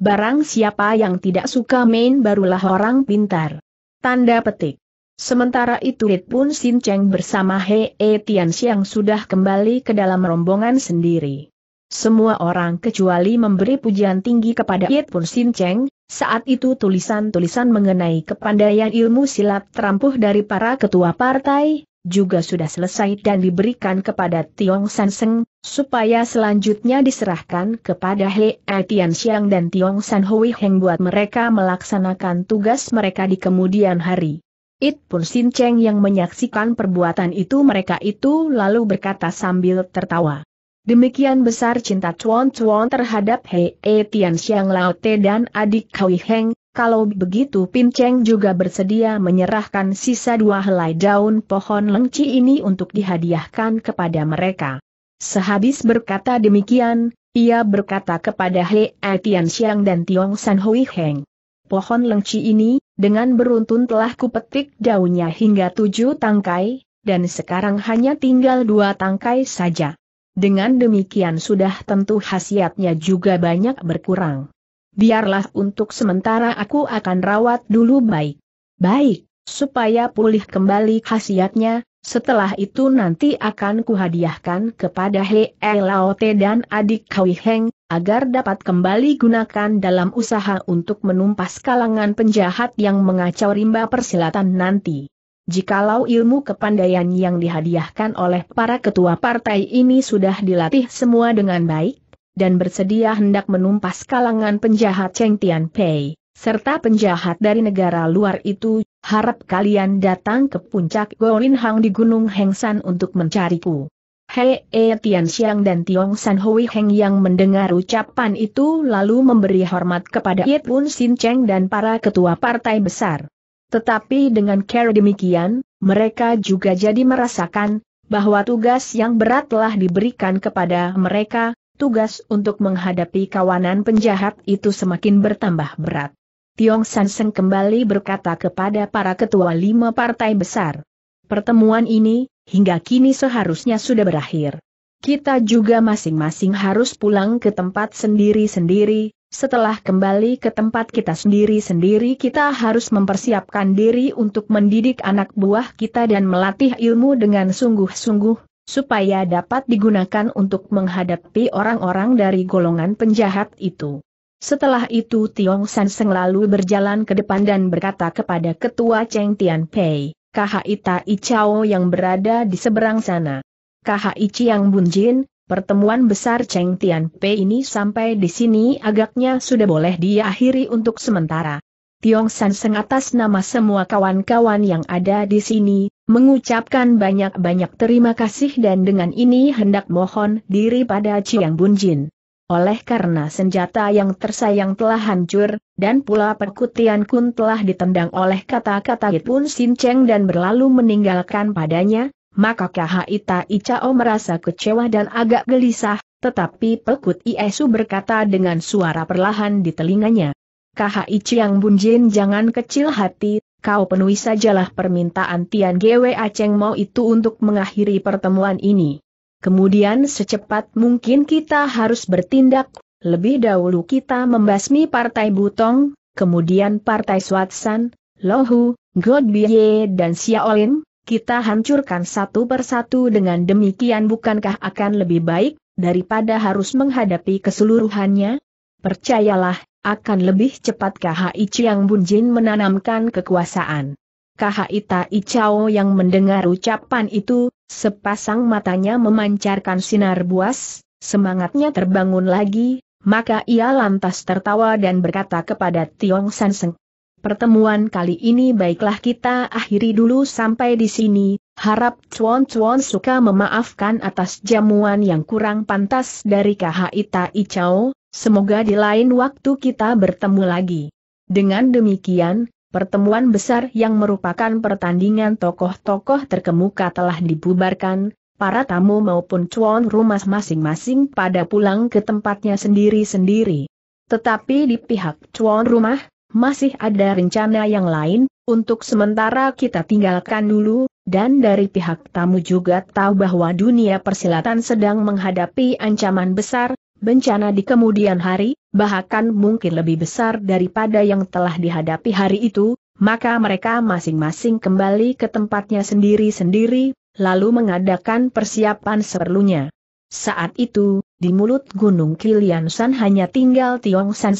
Barang siapa yang tidak suka main barulah orang pintar. Tanda petik. Sementara itu Rit pun Sin Cheng bersama He E Tian Xiang sudah kembali ke dalam rombongan sendiri. Semua orang kecuali memberi pujian tinggi kepada Yit pun Sin Cheng, saat itu tulisan-tulisan mengenai kepandaian ilmu silat terampuh dari para ketua partai, juga sudah selesai dan diberikan kepada Tiong San Seng, supaya selanjutnya diserahkan kepada He Tian Siang dan Tiong San Hui Heng buat mereka melaksanakan tugas mereka di kemudian hari. It pun Sin Cheng yang menyaksikan perbuatan itu mereka itu lalu berkata sambil tertawa. Demikian besar cinta Chuan Chuan terhadap Hei e Tian Xiang Lao Te dan adik Kawi Heng, kalau begitu Pin Cheng juga bersedia menyerahkan sisa dua helai daun pohon lengci ini untuk dihadiahkan kepada mereka. Sehabis berkata demikian, ia berkata kepada Hei e Tian Xiang dan Tiong San Hui Heng. Pohon lengci ini, dengan beruntun telah kupetik daunnya hingga tujuh tangkai, dan sekarang hanya tinggal dua tangkai saja. Dengan demikian sudah tentu khasiatnya juga banyak berkurang. Biarlah untuk sementara aku akan rawat dulu baik-baik, supaya pulih kembali khasiatnya, setelah itu nanti akan kuhadiahkan kepada He Laote dan adik Kawi Heng, agar dapat kembali gunakan dalam usaha untuk menumpas kalangan penjahat yang mengacau rimba persilatan nanti. Jikalau ilmu kepandaian yang dihadiahkan oleh para ketua partai ini sudah dilatih semua dengan baik, dan bersedia hendak menumpas kalangan penjahat Cheng Tian Pei, serta penjahat dari negara luar itu, harap kalian datang ke puncak Gorin Hang di Gunung Hengsan untuk mencariku. Hei e Tian Xiang dan Tiong San Hui Heng yang mendengar ucapan itu lalu memberi hormat kepada Ye Pun Sin Cheng dan para ketua partai besar. Tetapi dengan cara demikian, mereka juga jadi merasakan bahwa tugas yang berat telah diberikan kepada mereka, tugas untuk menghadapi kawanan penjahat itu semakin bertambah berat. Tiong Sanseng kembali berkata kepada para ketua lima partai besar. Pertemuan ini, hingga kini seharusnya sudah berakhir. Kita juga masing-masing harus pulang ke tempat sendiri-sendiri, setelah kembali ke tempat kita sendiri-sendiri kita harus mempersiapkan diri untuk mendidik anak buah kita dan melatih ilmu dengan sungguh-sungguh, supaya dapat digunakan untuk menghadapi orang-orang dari golongan penjahat itu. Setelah itu Tiong San Seng lalu berjalan ke depan dan berkata kepada ketua Cheng Tian Pei, Kaha Ita Icao yang berada di seberang sana. Ichi Yang Bunjin, Pertemuan besar Cheng Tian Pei ini sampai di sini agaknya sudah boleh diakhiri untuk sementara. Tiong San Seng atas nama semua kawan-kawan yang ada di sini, mengucapkan banyak-banyak terima kasih dan dengan ini hendak mohon diri pada Chiang Bun Jin. Oleh karena senjata yang tersayang telah hancur, dan pula perkutian kun telah ditendang oleh kata-kata Yitun Sin Cheng dan berlalu meninggalkan padanya, maka Kahaita Icao merasa kecewa dan agak gelisah, tetapi Pekut Iesu berkata dengan suara perlahan di telinganya. KHI yang Bunjin jangan kecil hati, kau penuhi sajalah permintaan Tian Gwe Aceng Mo itu untuk mengakhiri pertemuan ini. Kemudian secepat mungkin kita harus bertindak, lebih dahulu kita membasmi Partai Butong, kemudian Partai Swatsan, Lohu, Godbye dan Xiaolin, kita hancurkan satu persatu dengan demikian bukankah akan lebih baik, daripada harus menghadapi keseluruhannya? Percayalah, akan lebih cepat KHI yang Bunjin menanamkan kekuasaan. KHI Tai Chao yang mendengar ucapan itu, sepasang matanya memancarkan sinar buas, semangatnya terbangun lagi, maka ia lantas tertawa dan berkata kepada Tiong Sanseng, Pertemuan kali ini baiklah kita akhiri dulu sampai di sini, harap cuan-cuan suka memaafkan atas jamuan yang kurang pantas dari KHI Tai semoga di lain waktu kita bertemu lagi. Dengan demikian, pertemuan besar yang merupakan pertandingan tokoh-tokoh terkemuka telah dibubarkan, para tamu maupun cuan rumah masing-masing pada pulang ke tempatnya sendiri-sendiri. Tetapi di pihak cuan rumah, masih ada rencana yang lain, untuk sementara kita tinggalkan dulu, dan dari pihak tamu juga tahu bahwa dunia persilatan sedang menghadapi ancaman besar, bencana di kemudian hari, bahkan mungkin lebih besar daripada yang telah dihadapi hari itu, maka mereka masing-masing kembali ke tempatnya sendiri-sendiri, lalu mengadakan persiapan seperlunya. Saat itu, di mulut Gunung Kilian San hanya tinggal Tiong San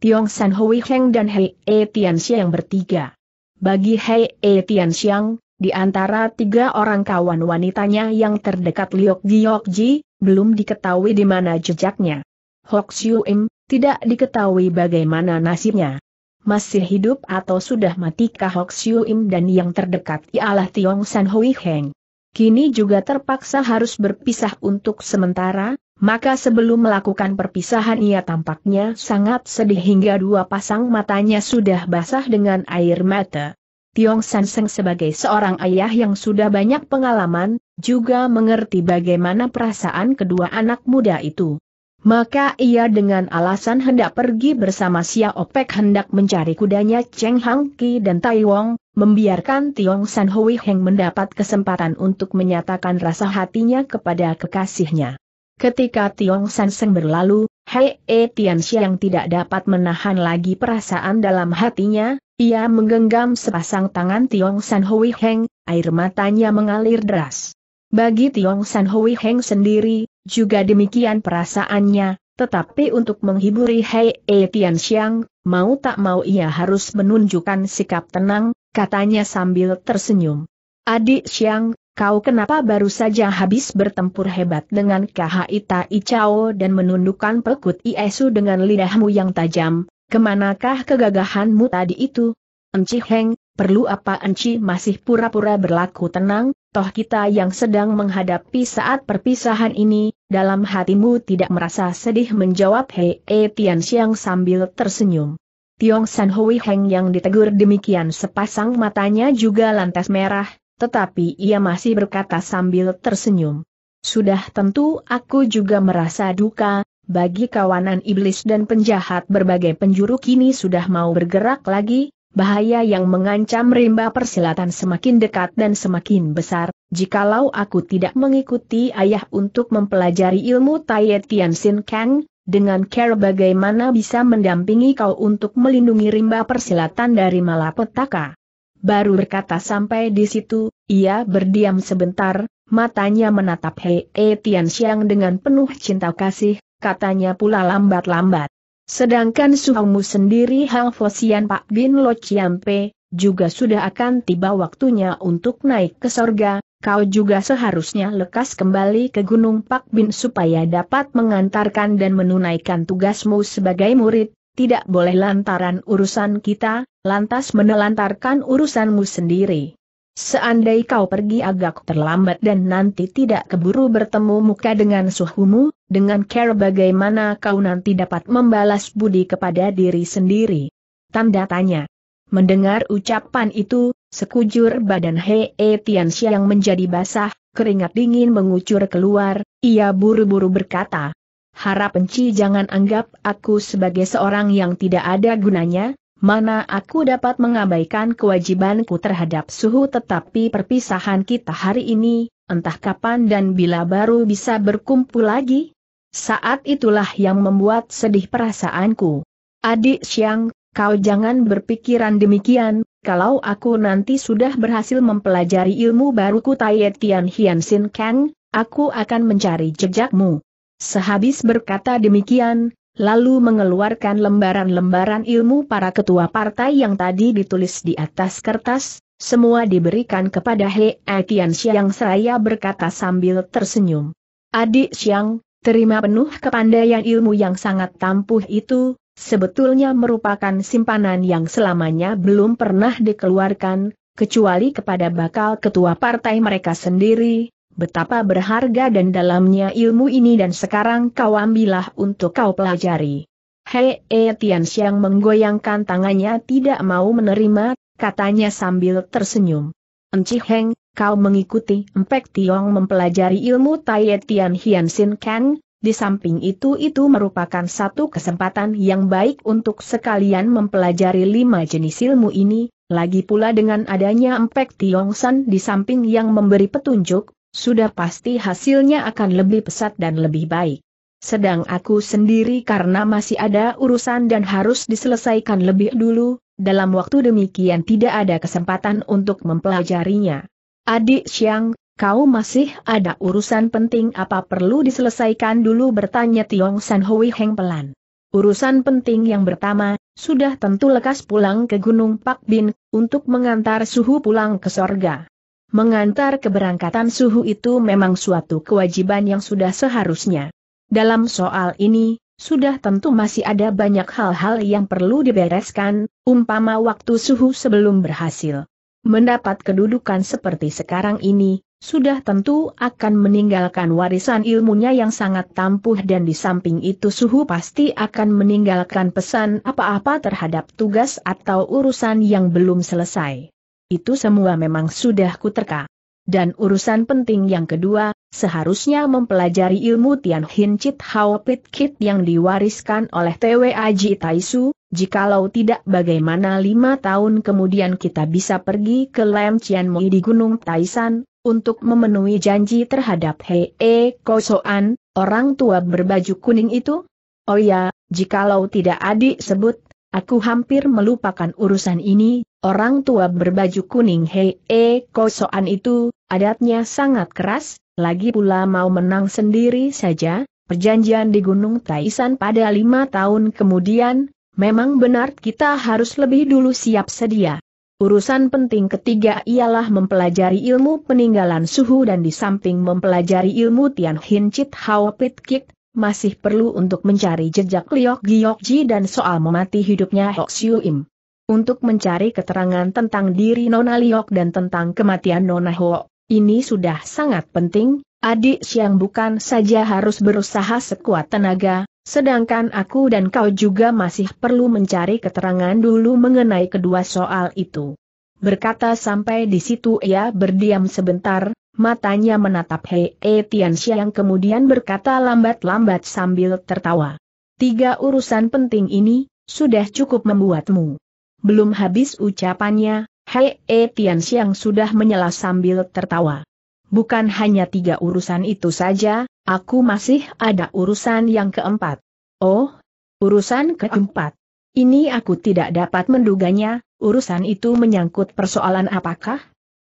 Tiong San Hui Heng dan Hei E Tian Xiang bertiga. Bagi Hei E Tian Xiang, di antara tiga orang kawan wanitanya yang terdekat Liok Giok Ji, belum diketahui di mana jejaknya. Hok Siu Im, tidak diketahui bagaimana nasibnya. Masih hidup atau sudah mati kah Hok Siu Im dan yang terdekat ialah Tiong San Hui Heng. Kini juga terpaksa harus berpisah untuk sementara, maka sebelum melakukan perpisahan ia tampaknya sangat sedih hingga dua pasang matanya sudah basah dengan air mata. Tiong San Seng sebagai seorang ayah yang sudah banyak pengalaman, juga mengerti bagaimana perasaan kedua anak muda itu. Maka ia dengan alasan hendak pergi bersama Xia Opek hendak mencari kudanya Cheng Hang Ki dan Tai Wong, membiarkan Tiong San Hui Heng mendapat kesempatan untuk menyatakan rasa hatinya kepada kekasihnya. Ketika Tiong San Seng berlalu, Hei E Tian Xiang tidak dapat menahan lagi perasaan dalam hatinya, ia menggenggam sepasang tangan Tiong San Hui Heng, air matanya mengalir deras. Bagi Tiong San Hui Heng sendiri, juga demikian perasaannya, tetapi untuk menghiburi Hei E Tian Xiang, mau tak mau ia harus menunjukkan sikap tenang, katanya sambil tersenyum. Adik Xiang, Kau kenapa baru saja habis bertempur hebat dengan Kha Icao Chao dan menundukkan pekut Iesu dengan lidahmu yang tajam, kemanakah kegagahanmu tadi itu? Enci Heng, perlu apa Enci masih pura-pura berlaku tenang, toh kita yang sedang menghadapi saat perpisahan ini, dalam hatimu tidak merasa sedih menjawab Hei E Tian Xiang sambil tersenyum. Tiong San Hui Heng yang ditegur demikian sepasang matanya juga lantas merah, tetapi ia masih berkata sambil tersenyum. Sudah tentu aku juga merasa duka, bagi kawanan iblis dan penjahat berbagai penjuru kini sudah mau bergerak lagi, bahaya yang mengancam rimba persilatan semakin dekat dan semakin besar, jikalau aku tidak mengikuti ayah untuk mempelajari ilmu Taiye Tian Sin Kang, dengan care bagaimana bisa mendampingi kau untuk melindungi rimba persilatan dari malapetaka baru berkata sampai di situ, ia berdiam sebentar, matanya menatap Hei e Tian Xiang dengan penuh cinta kasih, katanya pula lambat-lambat. Sedangkan suamu sendiri Hang Fosian Pak Bin Lo Chiampe, juga sudah akan tiba waktunya untuk naik ke sorga, kau juga seharusnya lekas kembali ke Gunung Pak Bin supaya dapat mengantarkan dan menunaikan tugasmu sebagai murid, tidak boleh lantaran urusan kita, lantas menelantarkan urusanmu sendiri. Seandai kau pergi agak terlambat dan nanti tidak keburu bertemu muka dengan suhumu, dengan care bagaimana kau nanti dapat membalas budi kepada diri sendiri. Tanda tanya. Mendengar ucapan itu, sekujur badan Hei Tianxia yang menjadi basah, keringat dingin mengucur keluar, ia buru-buru berkata. Harap enci jangan anggap aku sebagai seorang yang tidak ada gunanya, Mana aku dapat mengabaikan kewajibanku terhadap suhu tetapi perpisahan kita hari ini, entah kapan dan bila baru bisa berkumpul lagi? Saat itulah yang membuat sedih perasaanku. Adik Siang, kau jangan berpikiran demikian, kalau aku nanti sudah berhasil mempelajari ilmu baruku Tai Tian Hian Sin Kang, aku akan mencari jejakmu. Sehabis berkata demikian, lalu mengeluarkan lembaran-lembaran ilmu para ketua partai yang tadi ditulis di atas kertas, semua diberikan kepada He Aikian Siang Seraya berkata sambil tersenyum. Adik Siang, terima penuh kepandaian ilmu yang sangat tampuh itu, sebetulnya merupakan simpanan yang selamanya belum pernah dikeluarkan, kecuali kepada bakal ketua partai mereka sendiri, betapa berharga dan dalamnya ilmu ini dan sekarang kau ambillah untuk kau pelajari. Hei e eh, Tian Xiang menggoyangkan tangannya tidak mau menerima, katanya sambil tersenyum. Enci Heng, kau mengikuti Empek Tiong mempelajari ilmu Tai Tian Hian Sin Kang, di samping itu itu merupakan satu kesempatan yang baik untuk sekalian mempelajari lima jenis ilmu ini, lagi pula dengan adanya Empek Tiong San di samping yang memberi petunjuk, sudah pasti hasilnya akan lebih pesat dan lebih baik. Sedang aku sendiri karena masih ada urusan dan harus diselesaikan lebih dulu, dalam waktu demikian tidak ada kesempatan untuk mempelajarinya. Adik Siang, kau masih ada urusan penting apa perlu diselesaikan dulu bertanya Tiong San Hui Heng pelan. Urusan penting yang pertama, sudah tentu lekas pulang ke Gunung Pak Bin, untuk mengantar suhu pulang ke sorga. Mengantar keberangkatan suhu itu memang suatu kewajiban yang sudah seharusnya. Dalam soal ini, sudah tentu masih ada banyak hal-hal yang perlu dibereskan, umpama waktu suhu sebelum berhasil. Mendapat kedudukan seperti sekarang ini, sudah tentu akan meninggalkan warisan ilmunya yang sangat tampuh dan di samping itu suhu pasti akan meninggalkan pesan apa-apa terhadap tugas atau urusan yang belum selesai itu semua memang sudah kuterka. Dan urusan penting yang kedua, seharusnya mempelajari ilmu Tian Hin Chit Hao Pit Kit yang diwariskan oleh TWAG Taisu, jikalau tidak bagaimana lima tahun kemudian kita bisa pergi ke Lam Chian Mui di Gunung Taisan, untuk memenuhi janji terhadap Hei -e Kosoan, orang tua berbaju kuning itu? Oh ya, jikalau tidak adik sebut, aku hampir melupakan urusan ini, Orang tua berbaju kuning Hei E eh, Kosoan itu, adatnya sangat keras, lagi pula mau menang sendiri saja, perjanjian di Gunung Taisan pada lima tahun kemudian, memang benar kita harus lebih dulu siap sedia. Urusan penting ketiga ialah mempelajari ilmu peninggalan suhu dan di samping mempelajari ilmu Tian Hin Chit Hao Pit Kit, masih perlu untuk mencari jejak Liok Giok Ji dan soal memati hidupnya Hok Siu Im untuk mencari keterangan tentang diri Nona Liok dan tentang kematian Nona Ho. Ini sudah sangat penting, adik Siang bukan saja harus berusaha sekuat tenaga, sedangkan aku dan kau juga masih perlu mencari keterangan dulu mengenai kedua soal itu. Berkata sampai di situ ia berdiam sebentar, matanya menatap Hei e Tian Xiang kemudian berkata lambat-lambat sambil tertawa. Tiga urusan penting ini, sudah cukup membuatmu belum habis ucapannya, Hei E Tian Xiang sudah menyela sambil tertawa. Bukan hanya tiga urusan itu saja, aku masih ada urusan yang keempat. Oh, urusan keempat. Ini aku tidak dapat menduganya, urusan itu menyangkut persoalan apakah?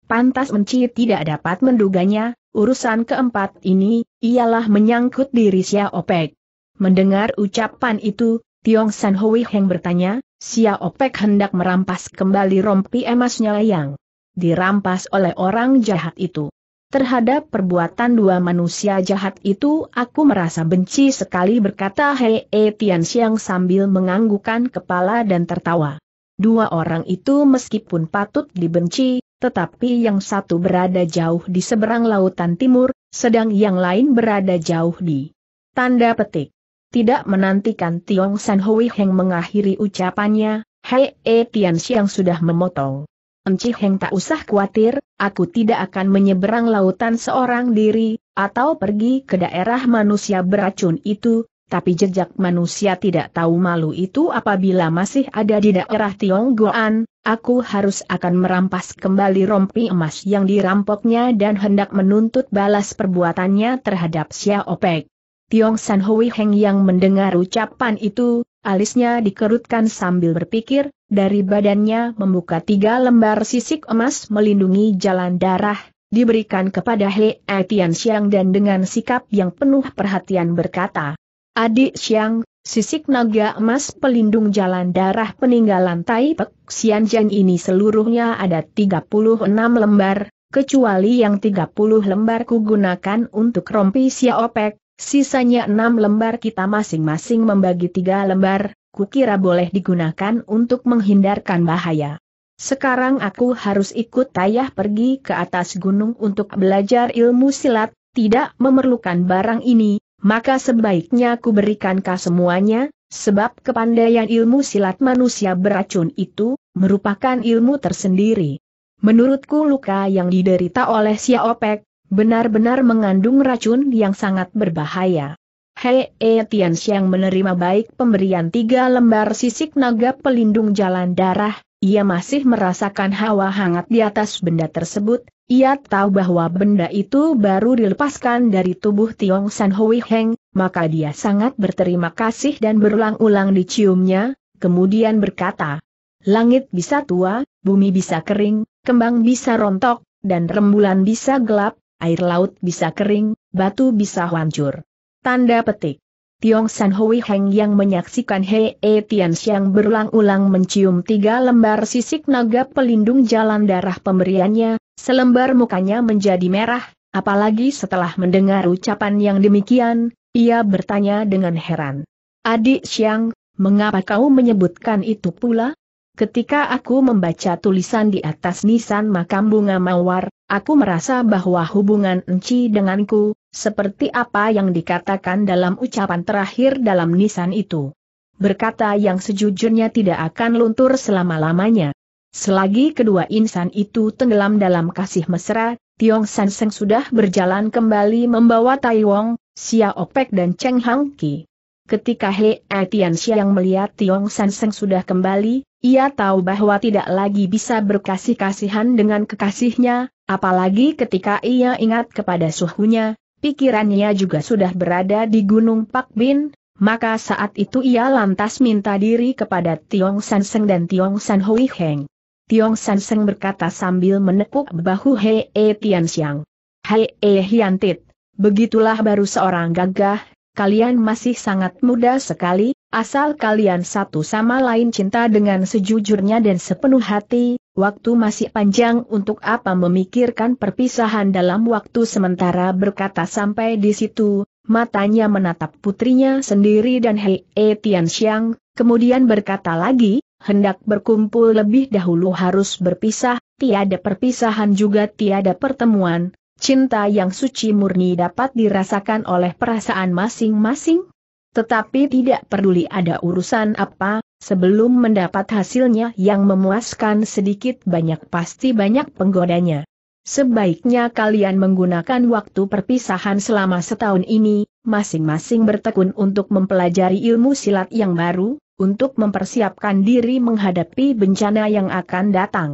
Pantas Menci tidak dapat menduganya, urusan keempat ini, ialah menyangkut diri Xiaopek. Mendengar ucapan itu, Tiong San Hui Heng bertanya, Sia Opek hendak merampas kembali rompi emasnya yang dirampas oleh orang jahat itu. Terhadap perbuatan dua manusia jahat itu aku merasa benci sekali berkata Hei E Tian Xiang sambil menganggukan kepala dan tertawa. Dua orang itu meskipun patut dibenci, tetapi yang satu berada jauh di seberang lautan timur, sedang yang lain berada jauh di tanda petik. Tidak menantikan Tiong San Hui Heng mengakhiri ucapannya, Hei E Tian Xiang sudah memotong. Enci Heng tak usah khawatir, aku tidak akan menyeberang lautan seorang diri, atau pergi ke daerah manusia beracun itu, tapi jejak manusia tidak tahu malu itu apabila masih ada di daerah Tiong Goan, aku harus akan merampas kembali rompi emas yang dirampoknya dan hendak menuntut balas perbuatannya terhadap Xiao Tiong San Hui Heng yang mendengar ucapan itu, alisnya dikerutkan sambil berpikir, dari badannya membuka tiga lembar sisik emas melindungi jalan darah, diberikan kepada He Etian Xiang dan dengan sikap yang penuh perhatian berkata, Adik Xiang, sisik naga emas pelindung jalan darah peninggalan Tai Pek Xianjian ini seluruhnya ada 36 lembar, kecuali yang 30 lembar kugunakan untuk rompi Xiaopek, Sisanya enam lembar kita masing-masing membagi tiga lembar, kukira boleh digunakan untuk menghindarkan bahaya. Sekarang aku harus ikut ayah pergi ke atas gunung untuk belajar ilmu silat, tidak memerlukan barang ini, maka sebaiknya aku berikan semuanya, sebab kepandaian ilmu silat manusia beracun itu, merupakan ilmu tersendiri. Menurutku luka yang diderita oleh Pei. Benar-benar mengandung racun yang sangat berbahaya. Hei e Tian Xiang menerima baik pemberian tiga lembar sisik naga pelindung jalan darah, ia masih merasakan hawa hangat di atas benda tersebut, ia tahu bahwa benda itu baru dilepaskan dari tubuh Tiong San Hui Heng, maka dia sangat berterima kasih dan berulang-ulang diciumnya, kemudian berkata, Langit bisa tua, bumi bisa kering, kembang bisa rontok, dan rembulan bisa gelap, air laut bisa kering, batu bisa hancur. Tanda petik. Tiong San Hui Heng yang menyaksikan He e Tian Xiang berulang-ulang mencium tiga lembar sisik naga pelindung jalan darah pemberiannya, selembar mukanya menjadi merah, apalagi setelah mendengar ucapan yang demikian, ia bertanya dengan heran. Adik Xiang, mengapa kau menyebutkan itu pula? Ketika aku membaca tulisan di atas nisan makam bunga mawar, aku merasa bahwa hubungan Enci denganku, seperti apa yang dikatakan dalam ucapan terakhir dalam nisan itu. Berkata yang sejujurnya tidak akan luntur selama-lamanya. Selagi kedua insan itu tenggelam dalam kasih mesra, Tiong San Seng sudah berjalan kembali membawa Tai Wong, Xia Opek dan Cheng Hang Ki. Ketika He Etian Xia yang melihat Tiong San Seng sudah kembali, ia tahu bahwa tidak lagi bisa berkasih-kasihan dengan kekasihnya, apalagi ketika ia ingat kepada suhunya, pikirannya juga sudah berada di Gunung Pak Bin. maka saat itu ia lantas minta diri kepada Tiong San Seng dan Tiong San Hui Heng. Tiong San Seng berkata sambil menepuk bahu Hei e Tian Xiang. Hei e Hian begitulah baru seorang gagah, kalian masih sangat muda sekali, Asal kalian satu sama lain cinta dengan sejujurnya dan sepenuh hati, waktu masih panjang untuk apa memikirkan perpisahan dalam waktu sementara berkata sampai di situ, matanya menatap putrinya sendiri dan Hei E Tian Xiang, kemudian berkata lagi, hendak berkumpul lebih dahulu harus berpisah, tiada perpisahan juga tiada pertemuan, cinta yang suci murni dapat dirasakan oleh perasaan masing-masing, tetapi tidak peduli ada urusan apa, sebelum mendapat hasilnya yang memuaskan sedikit banyak pasti banyak penggodanya. Sebaiknya kalian menggunakan waktu perpisahan selama setahun ini, masing-masing bertekun untuk mempelajari ilmu silat yang baru, untuk mempersiapkan diri menghadapi bencana yang akan datang.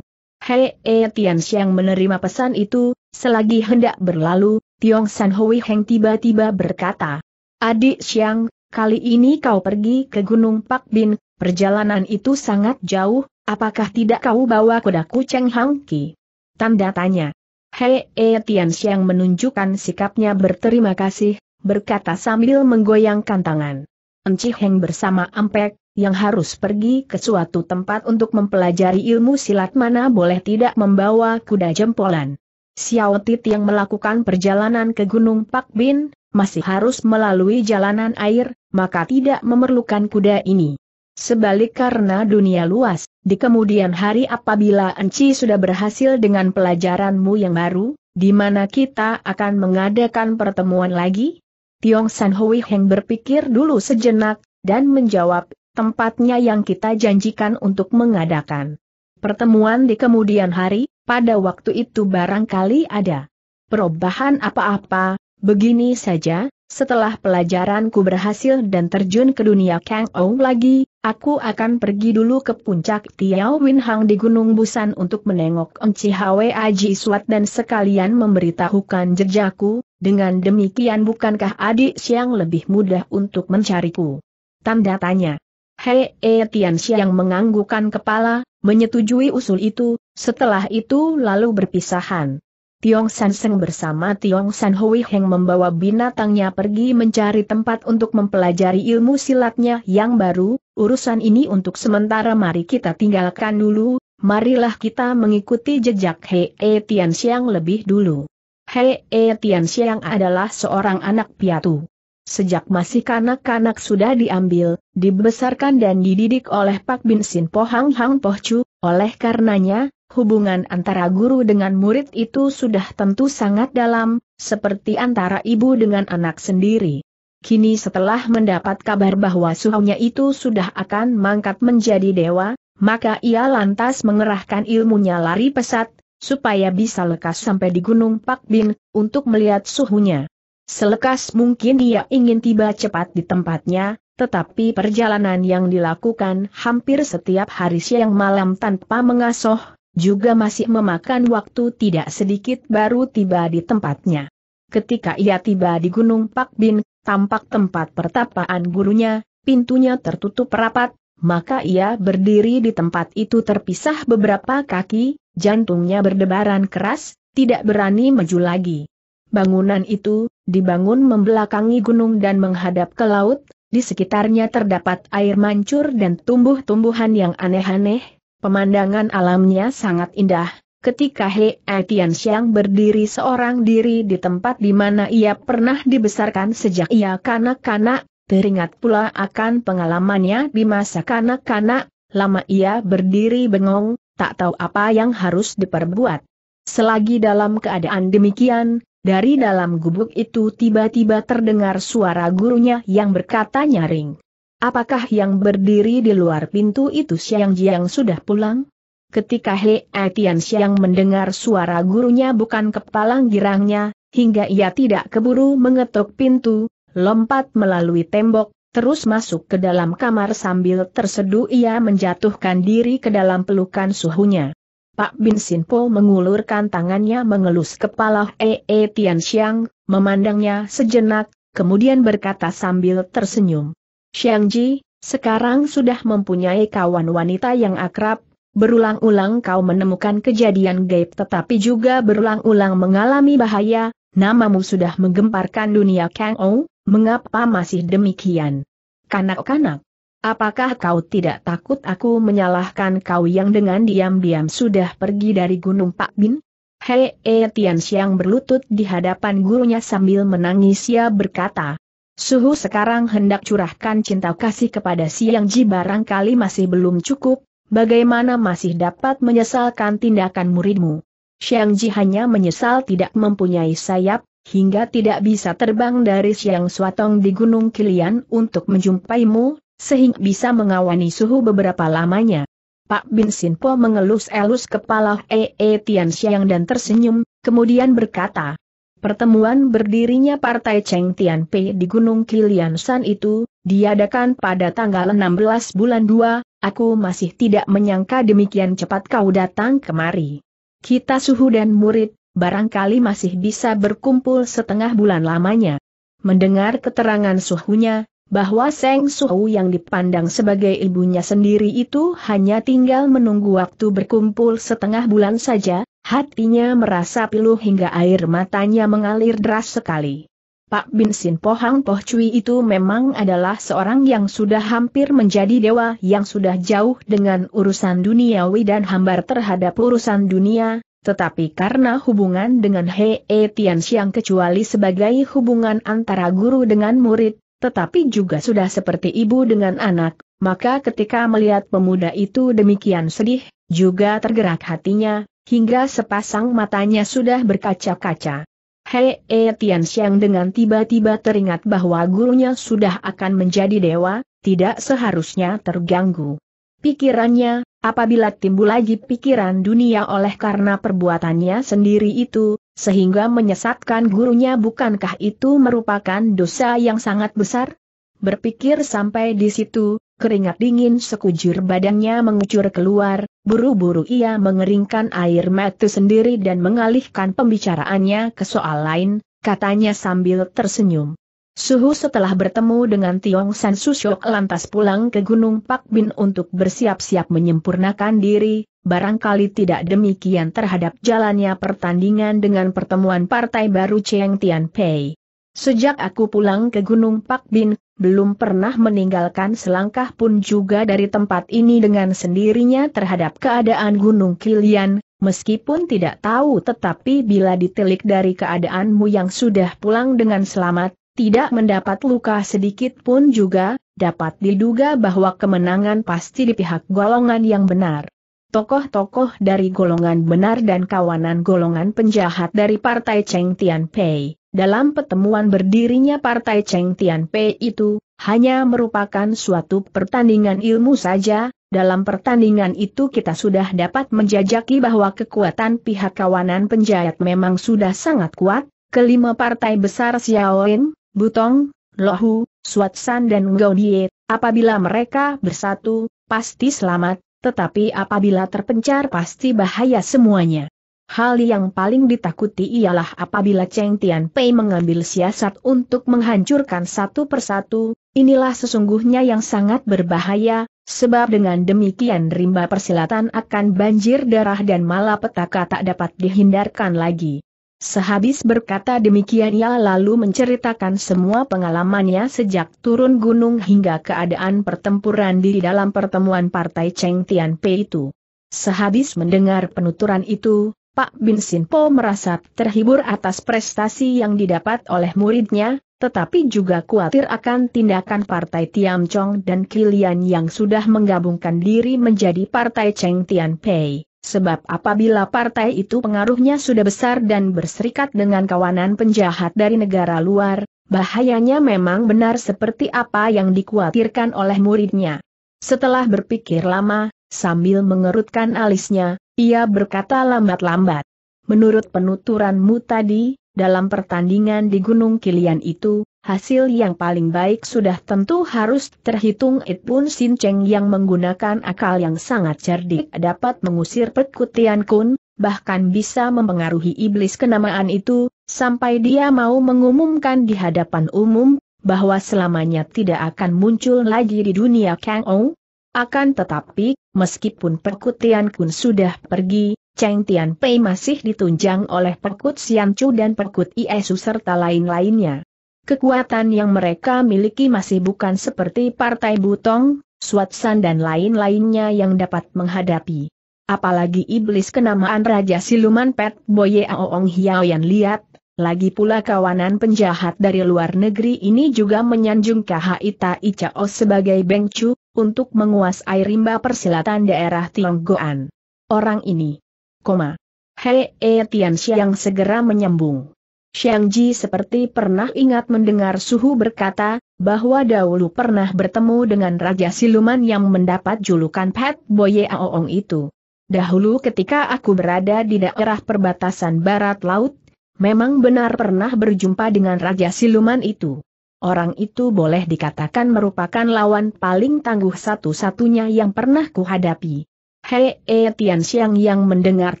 Hei E Tian menerima pesan itu, selagi hendak berlalu, Tiong San Hui Heng tiba-tiba berkata, Adik Xiang, Kali ini kau pergi ke Gunung Pak Bin, perjalanan itu sangat jauh, apakah tidak kau bawa kuda kucing Hang Ki? Tanda tanya. Hei E Tian Xiang menunjukkan sikapnya berterima kasih, berkata sambil menggoyangkan tangan. Enci Heng bersama Ampek, yang harus pergi ke suatu tempat untuk mempelajari ilmu silat mana boleh tidak membawa kuda jempolan. Xiao Tit yang melakukan perjalanan ke Gunung Pak Bin, masih harus melalui jalanan air, maka tidak memerlukan kuda ini. Sebalik karena dunia luas, di kemudian hari apabila Enci sudah berhasil dengan pelajaranmu yang baru, di mana kita akan mengadakan pertemuan lagi? Tiong San Hui Heng berpikir dulu sejenak, dan menjawab, tempatnya yang kita janjikan untuk mengadakan. Pertemuan di kemudian hari, pada waktu itu barangkali ada perubahan apa-apa, Begini saja, setelah pelajaranku berhasil dan terjun ke dunia Kang Ou lagi, aku akan pergi dulu ke puncak Tiao Win Hang di Gunung Busan untuk menengok Chi Hwe Aji Suat dan sekalian memberitahukan jejakku, dengan demikian bukankah adik Siang lebih mudah untuk mencariku? Tanda tanya. Hei E Tian Siang menganggukan kepala, menyetujui usul itu, setelah itu lalu berpisahan. Tiong San Seng bersama Tiong San Hui Heng membawa binatangnya pergi mencari tempat untuk mempelajari ilmu silatnya yang baru, urusan ini untuk sementara mari kita tinggalkan dulu, marilah kita mengikuti jejak He E Tian Xiang lebih dulu. He E Tian Xiang adalah seorang anak piatu. Sejak masih kanak-kanak sudah diambil, dibesarkan dan dididik oleh Pak Bin Sin Pohang Hang Hang Poh Chu, oleh karenanya, hubungan antara guru dengan murid itu sudah tentu sangat dalam, seperti antara ibu dengan anak sendiri. Kini setelah mendapat kabar bahwa suhunya itu sudah akan mangkat menjadi dewa, maka ia lantas mengerahkan ilmunya lari pesat, supaya bisa lekas sampai di Gunung Pak Bin untuk melihat suhunya. Selekas mungkin ia ingin tiba cepat di tempatnya, tetapi perjalanan yang dilakukan hampir setiap hari siang malam tanpa mengasuh, juga masih memakan waktu tidak sedikit baru tiba di tempatnya. Ketika ia tiba di Gunung Pak Bin, tampak tempat pertapaan gurunya, pintunya tertutup rapat, maka ia berdiri di tempat itu terpisah beberapa kaki, jantungnya berdebaran keras, tidak berani maju lagi. Bangunan itu, dibangun membelakangi gunung dan menghadap ke laut, di sekitarnya terdapat air mancur dan tumbuh-tumbuhan yang aneh-aneh, Pemandangan alamnya sangat indah, ketika He Etian Xiang berdiri seorang diri di tempat di mana ia pernah dibesarkan sejak ia kanak-kanak, teringat pula akan pengalamannya di masa kanak-kanak, lama ia berdiri bengong, tak tahu apa yang harus diperbuat. Selagi dalam keadaan demikian, dari dalam gubuk itu tiba-tiba terdengar suara gurunya yang berkata nyaring. Apakah yang berdiri di luar pintu itu Siang Jiang sudah pulang? Ketika He Etian Siang mendengar suara gurunya bukan kepalang girangnya, hingga ia tidak keburu mengetuk pintu, lompat melalui tembok, terus masuk ke dalam kamar sambil terseduh ia menjatuhkan diri ke dalam pelukan suhunya. Pak Bin Sinpo mengulurkan tangannya mengelus kepala He Etian Siang, memandangnya sejenak, kemudian berkata sambil tersenyum. Xiang Ji, sekarang sudah mempunyai kawan wanita yang akrab, berulang-ulang kau menemukan kejadian gaib tetapi juga berulang-ulang mengalami bahaya, namamu sudah menggemparkan dunia Kang Ou, mengapa masih demikian? Kanak-kanak, apakah kau tidak takut aku menyalahkan kau yang dengan diam-diam sudah pergi dari Gunung Pak Bin? Hei, Tian Xiang berlutut di hadapan gurunya sambil menangis ia berkata, Suhu sekarang hendak curahkan cinta kasih kepada Siang Ji barangkali masih belum cukup, bagaimana masih dapat menyesalkan tindakan muridmu. Siang Ji hanya menyesal tidak mempunyai sayap, hingga tidak bisa terbang dari Siang Suatong di Gunung Kilian untuk menjumpaimu, sehingga bisa mengawani suhu beberapa lamanya. Pak Bin Sinpo mengelus-elus kepala Ee Tian Siang dan tersenyum, kemudian berkata, Pertemuan berdirinya Partai Cheng Tian Pei di Gunung Kilian San itu, diadakan pada tanggal 16 bulan 2, aku masih tidak menyangka demikian cepat kau datang kemari. Kita suhu dan murid, barangkali masih bisa berkumpul setengah bulan lamanya. Mendengar keterangan suhunya, bahwa Seng Suhu yang dipandang sebagai ibunya sendiri itu hanya tinggal menunggu waktu berkumpul setengah bulan saja, Hatinya merasa pilu hingga air matanya mengalir deras sekali. Pak Bin Sin Pohang Poh Cui itu memang adalah seorang yang sudah hampir menjadi dewa yang sudah jauh dengan urusan duniawi dan hambar terhadap urusan dunia, tetapi karena hubungan dengan He E Tian Xiang kecuali sebagai hubungan antara guru dengan murid, tetapi juga sudah seperti ibu dengan anak, maka ketika melihat pemuda itu demikian sedih, juga tergerak hatinya, hingga sepasang matanya sudah berkaca-kaca. Hei E Tian Xiang dengan tiba-tiba teringat bahwa gurunya sudah akan menjadi dewa, tidak seharusnya terganggu. Pikirannya, apabila timbul lagi pikiran dunia oleh karena perbuatannya sendiri itu, sehingga menyesatkan gurunya bukankah itu merupakan dosa yang sangat besar? Berpikir sampai di situ, keringat dingin sekujur badannya mengucur keluar, buru-buru ia mengeringkan air mata sendiri dan mengalihkan pembicaraannya ke soal lain, katanya sambil tersenyum. Suhu setelah bertemu dengan Tiong San Susyok lantas pulang ke Gunung Pak Bin untuk bersiap-siap menyempurnakan diri, barangkali tidak demikian terhadap jalannya pertandingan dengan pertemuan partai baru Cheng Tian Pei. Sejak aku pulang ke Gunung Pak Bin, belum pernah meninggalkan selangkah pun juga dari tempat ini dengan sendirinya terhadap keadaan Gunung Kilian, meskipun tidak tahu tetapi bila ditelik dari keadaanmu yang sudah pulang dengan selamat, tidak mendapat luka sedikit pun juga, dapat diduga bahwa kemenangan pasti di pihak golongan yang benar. Tokoh-tokoh dari golongan benar dan kawanan golongan penjahat dari partai Cheng Tian Pei dalam pertemuan berdirinya Partai Cheng Tian Pei itu, hanya merupakan suatu pertandingan ilmu saja, dalam pertandingan itu kita sudah dapat menjajaki bahwa kekuatan pihak kawanan penjahat memang sudah sangat kuat, kelima partai besar Xiaoin, Butong, Lohu, Suatsan dan Gaudie, apabila mereka bersatu, pasti selamat, tetapi apabila terpencar pasti bahaya semuanya. Hal yang paling ditakuti ialah apabila Cheng Tian Pei mengambil siasat untuk menghancurkan satu persatu, inilah sesungguhnya yang sangat berbahaya, sebab dengan demikian rimba persilatan akan banjir darah dan malapetaka tak dapat dihindarkan lagi. Sehabis berkata demikian ia lalu menceritakan semua pengalamannya sejak turun gunung hingga keadaan pertempuran di dalam pertemuan partai Cheng Tian Pei itu. Sehabis mendengar penuturan itu, Pak Bin Sinpo merasa terhibur atas prestasi yang didapat oleh muridnya, tetapi juga khawatir akan tindakan Partai Tiam Chong dan Kilian yang sudah menggabungkan diri menjadi Partai Cheng Tian Pei. Sebab apabila partai itu pengaruhnya sudah besar dan berserikat dengan kawanan penjahat dari negara luar, bahayanya memang benar seperti apa yang dikhawatirkan oleh muridnya. Setelah berpikir lama, sambil mengerutkan alisnya, ia berkata lambat-lambat. Menurut penuturanmu tadi, dalam pertandingan di Gunung Kilian itu, hasil yang paling baik sudah tentu harus terhitung it pun Sin Cheng yang menggunakan akal yang sangat cerdik dapat mengusir Petkutian Kun, bahkan bisa mempengaruhi iblis kenamaan itu, sampai dia mau mengumumkan di hadapan umum, bahwa selamanya tidak akan muncul lagi di dunia Kang Ou, akan tetapi, meskipun Perkutian Kun sudah pergi, Cheng Tian Pei masih ditunjang oleh Perkut Sian Chu dan Perkut Iesu serta lain-lainnya. Kekuatan yang mereka miliki masih bukan seperti Partai Butong, San dan lain-lainnya yang dapat menghadapi. Apalagi iblis kenamaan Raja Siluman Pet Boye Aoong Hiao yang lihat, lagi pula kawanan penjahat dari luar negeri ini juga menyanjung Kha Ita Icao sebagai Bengcu, untuk menguasai rimba persilatan daerah Tionggoan. Orang ini, koma, Hei E Tian Xiang segera menyambung. Xiang Ji seperti pernah ingat mendengar Suhu berkata, bahwa dahulu pernah bertemu dengan Raja Siluman yang mendapat julukan Pet Boye Aoong itu. Dahulu ketika aku berada di daerah perbatasan barat laut, memang benar pernah berjumpa dengan Raja Siluman itu orang itu boleh dikatakan merupakan lawan paling tangguh satu-satunya yang pernah kuhadapi. Hei e Tian Xiang yang mendengar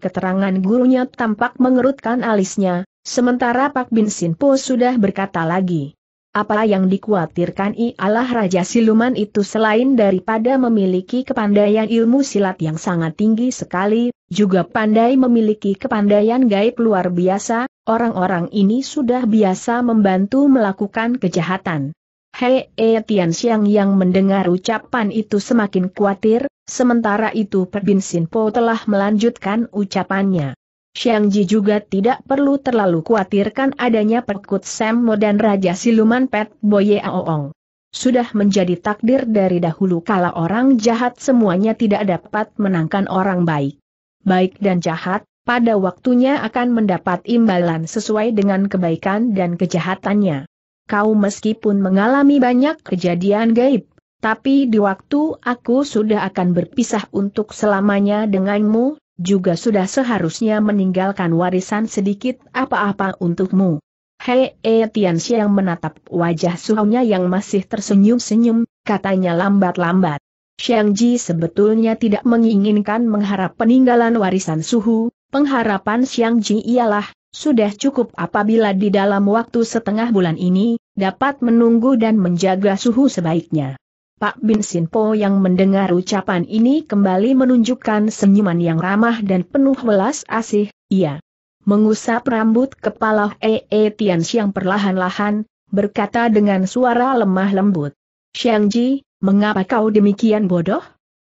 keterangan gurunya tampak mengerutkan alisnya, sementara Pak Bin Sinpo sudah berkata lagi. Apa yang dikhawatirkan ialah Raja Siluman itu selain daripada memiliki kepandaian ilmu silat yang sangat tinggi sekali, juga pandai memiliki kepandaian gaib luar biasa, orang-orang ini sudah biasa membantu melakukan kejahatan. Hei e, Tian Xiang yang mendengar ucapan itu semakin khawatir, sementara itu Perbin Sinpo telah melanjutkan ucapannya. Xiang Ji juga tidak perlu terlalu khawatirkan adanya Perkut Semmo dan Raja Siluman Pet Boye Aoong. Sudah menjadi takdir dari dahulu kala orang jahat semuanya tidak dapat menangkan orang baik. Baik dan jahat, pada waktunya akan mendapat imbalan sesuai dengan kebaikan dan kejahatannya. Kau meskipun mengalami banyak kejadian gaib, tapi di waktu aku sudah akan berpisah untuk selamanya denganmu, juga sudah seharusnya meninggalkan warisan sedikit apa-apa untukmu. Hei e Tian Xiang menatap wajah suhunya yang masih tersenyum-senyum, katanya lambat-lambat. Xiang Ji sebetulnya tidak menginginkan mengharap peninggalan warisan suhu, pengharapan Xiang Ji ialah, sudah cukup apabila di dalam waktu setengah bulan ini, dapat menunggu dan menjaga suhu sebaiknya. Pak Bin Sinpo yang mendengar ucapan ini kembali menunjukkan senyuman yang ramah dan penuh welas asih, ia mengusap rambut kepala Ee Tian Xiang perlahan-lahan, berkata dengan suara lemah lembut. Xiang Ji, mengapa kau demikian bodoh?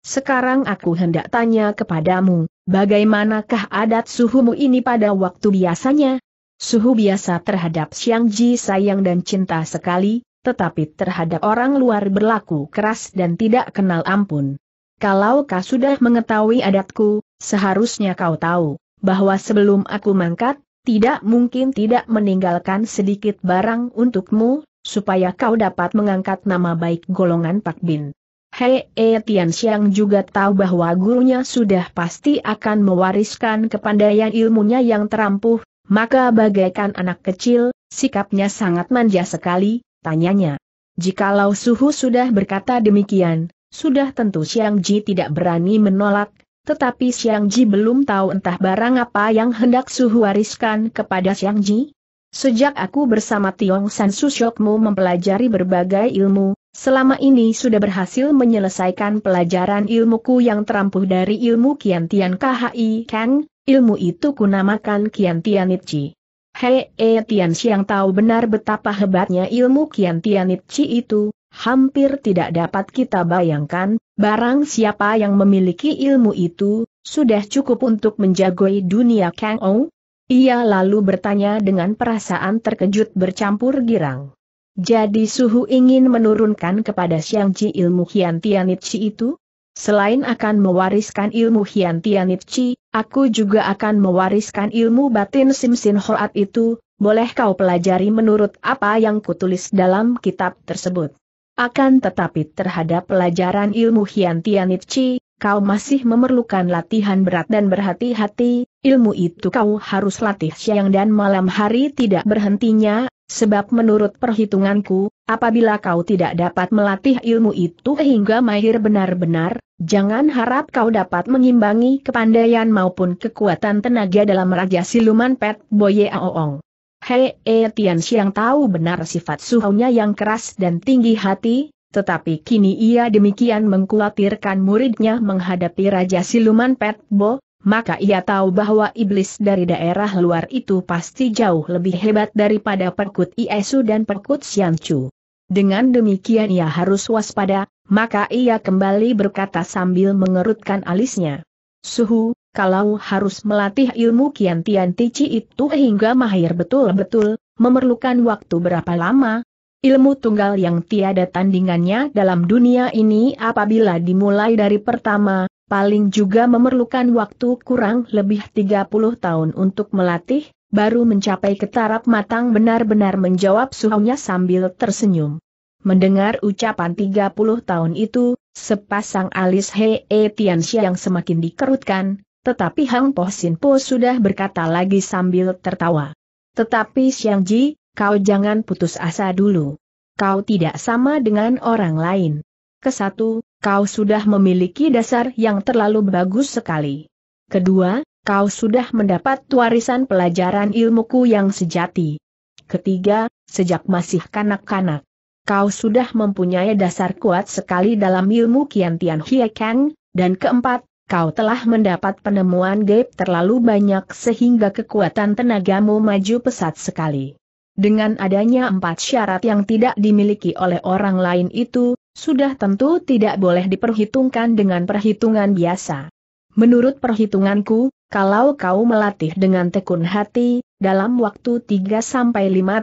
Sekarang aku hendak tanya kepadamu, bagaimanakah adat suhumu ini pada waktu biasanya? Suhu biasa terhadap Xiang Ji sayang dan cinta sekali, tetapi terhadap orang luar berlaku keras dan tidak kenal ampun. Kalau kau sudah mengetahui adatku, seharusnya kau tahu, bahwa sebelum aku mangkat, tidak mungkin tidak meninggalkan sedikit barang untukmu, supaya kau dapat mengangkat nama baik golongan Pak Bin. Hei e Tian Xiang juga tahu bahwa gurunya sudah pasti akan mewariskan kepandaian ilmunya yang terampuh, maka bagaikan anak kecil, sikapnya sangat manja sekali, Tanyanya. Jikalau Suhu sudah berkata demikian, sudah tentu Siang Ji tidak berani menolak, tetapi Siang Ji belum tahu entah barang apa yang hendak Suhu wariskan kepada Siang Ji. Sejak aku bersama Tiong San Susyokmu mempelajari berbagai ilmu, selama ini sudah berhasil menyelesaikan pelajaran ilmuku yang terampuh dari ilmu Kian Tian KHI Kang, ilmu itu kunamakan Kian Tian Itchi. Hei e Tian Xiang tahu benar betapa hebatnya ilmu Kian Tianit Chi itu, hampir tidak dapat kita bayangkan, barang siapa yang memiliki ilmu itu, sudah cukup untuk menjagoi dunia Kang Ou? Ia lalu bertanya dengan perasaan terkejut bercampur girang. Jadi Suhu ingin menurunkan kepada Xiang Chi ilmu Kian Tianit Chi itu? Selain akan mewariskan ilmu Hian Tianitchi, aku juga akan mewariskan ilmu batin Sin Hoat itu, boleh kau pelajari menurut apa yang kutulis dalam kitab tersebut. Akan tetapi terhadap pelajaran ilmu Hian Tianitchi, kau masih memerlukan latihan berat dan berhati-hati, ilmu itu kau harus latih siang dan malam hari tidak berhentinya, Sebab menurut perhitunganku, apabila kau tidak dapat melatih ilmu itu hingga mahir benar-benar, jangan harap kau dapat mengimbangi kepandaian maupun kekuatan tenaga dalam Raja Siluman Pet Boye Aoong. Hei E Tian Xiang tahu benar sifat suhunya yang keras dan tinggi hati, tetapi kini ia demikian mengkhawatirkan muridnya menghadapi Raja Siluman Pet Bo, maka ia tahu bahwa iblis dari daerah luar itu pasti jauh lebih hebat daripada perkut Iesu dan perkut Xiangchu. Dengan demikian ia harus waspada, maka ia kembali berkata sambil mengerutkan alisnya. Suhu, kalau harus melatih ilmu Kian Tian Tici itu hingga mahir betul-betul, memerlukan waktu berapa lama? Ilmu tunggal yang tiada tandingannya dalam dunia ini apabila dimulai dari pertama, paling juga memerlukan waktu kurang lebih 30 tahun untuk melatih, baru mencapai ketaraf matang benar-benar menjawab suhunya sambil tersenyum. Mendengar ucapan 30 tahun itu, sepasang alis Hei -he e Tianxia yang semakin dikerutkan, tetapi Hang Po Sin Po sudah berkata lagi sambil tertawa. Tetapi Xiang Ji, kau jangan putus asa dulu. Kau tidak sama dengan orang lain. Kesatu, kau sudah memiliki dasar yang terlalu bagus sekali. Kedua, kau sudah mendapat warisan pelajaran ilmuku yang sejati. Ketiga, sejak masih kanak-kanak, kau sudah mempunyai dasar kuat sekali dalam ilmu Kian Tian Hie Kang, dan keempat, kau telah mendapat penemuan gaib terlalu banyak sehingga kekuatan tenagamu maju pesat sekali. Dengan adanya empat syarat yang tidak dimiliki oleh orang lain itu, sudah tentu tidak boleh diperhitungkan dengan perhitungan biasa. Menurut perhitunganku, kalau kau melatih dengan tekun hati, dalam waktu 3-5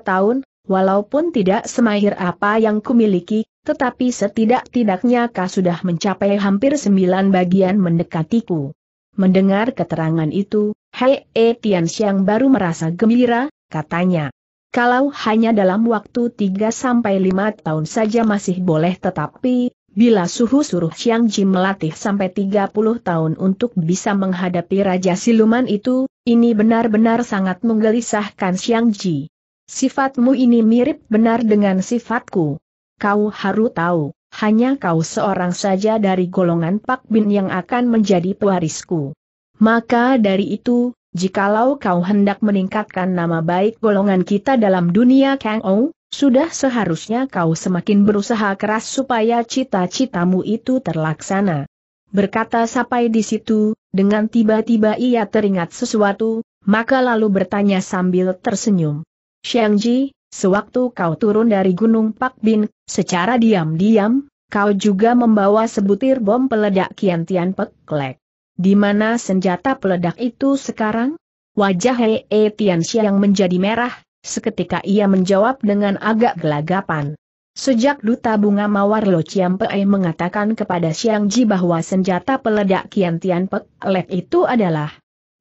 tahun, walaupun tidak semahir apa yang kumiliki, tetapi setidak-tidaknya kau sudah mencapai hampir 9 bagian mendekatiku. Mendengar keterangan itu, Hei e Tian Xiang baru merasa gembira, katanya. Kalau hanya dalam waktu 3-5 tahun saja masih boleh tetapi, bila suhu suruh Xiang Ji melatih sampai 30 tahun untuk bisa menghadapi Raja Siluman itu, ini benar-benar sangat menggelisahkan Xiang Ji. Sifatmu ini mirip benar dengan sifatku. Kau harus tahu, hanya kau seorang saja dari golongan Pak Bin yang akan menjadi pewarisku. Maka dari itu, jikalau kau hendak meningkatkan nama baik golongan kita dalam dunia Kang Ou, sudah seharusnya kau semakin berusaha keras supaya cita-citamu itu terlaksana. Berkata sampai di situ, dengan tiba-tiba ia teringat sesuatu, maka lalu bertanya sambil tersenyum. Ji, sewaktu kau turun dari Gunung Pak Bin, secara diam-diam, kau juga membawa sebutir bom peledak Kian Tian Peklek. Di mana senjata peledak itu sekarang? Wajah Hei e Tianxia yang menjadi merah, seketika ia menjawab dengan agak gelagapan. Sejak Duta Bunga Mawar Lo Pei mengatakan kepada Xiang Ji bahwa senjata peledak Kian Tian Pek Lek itu adalah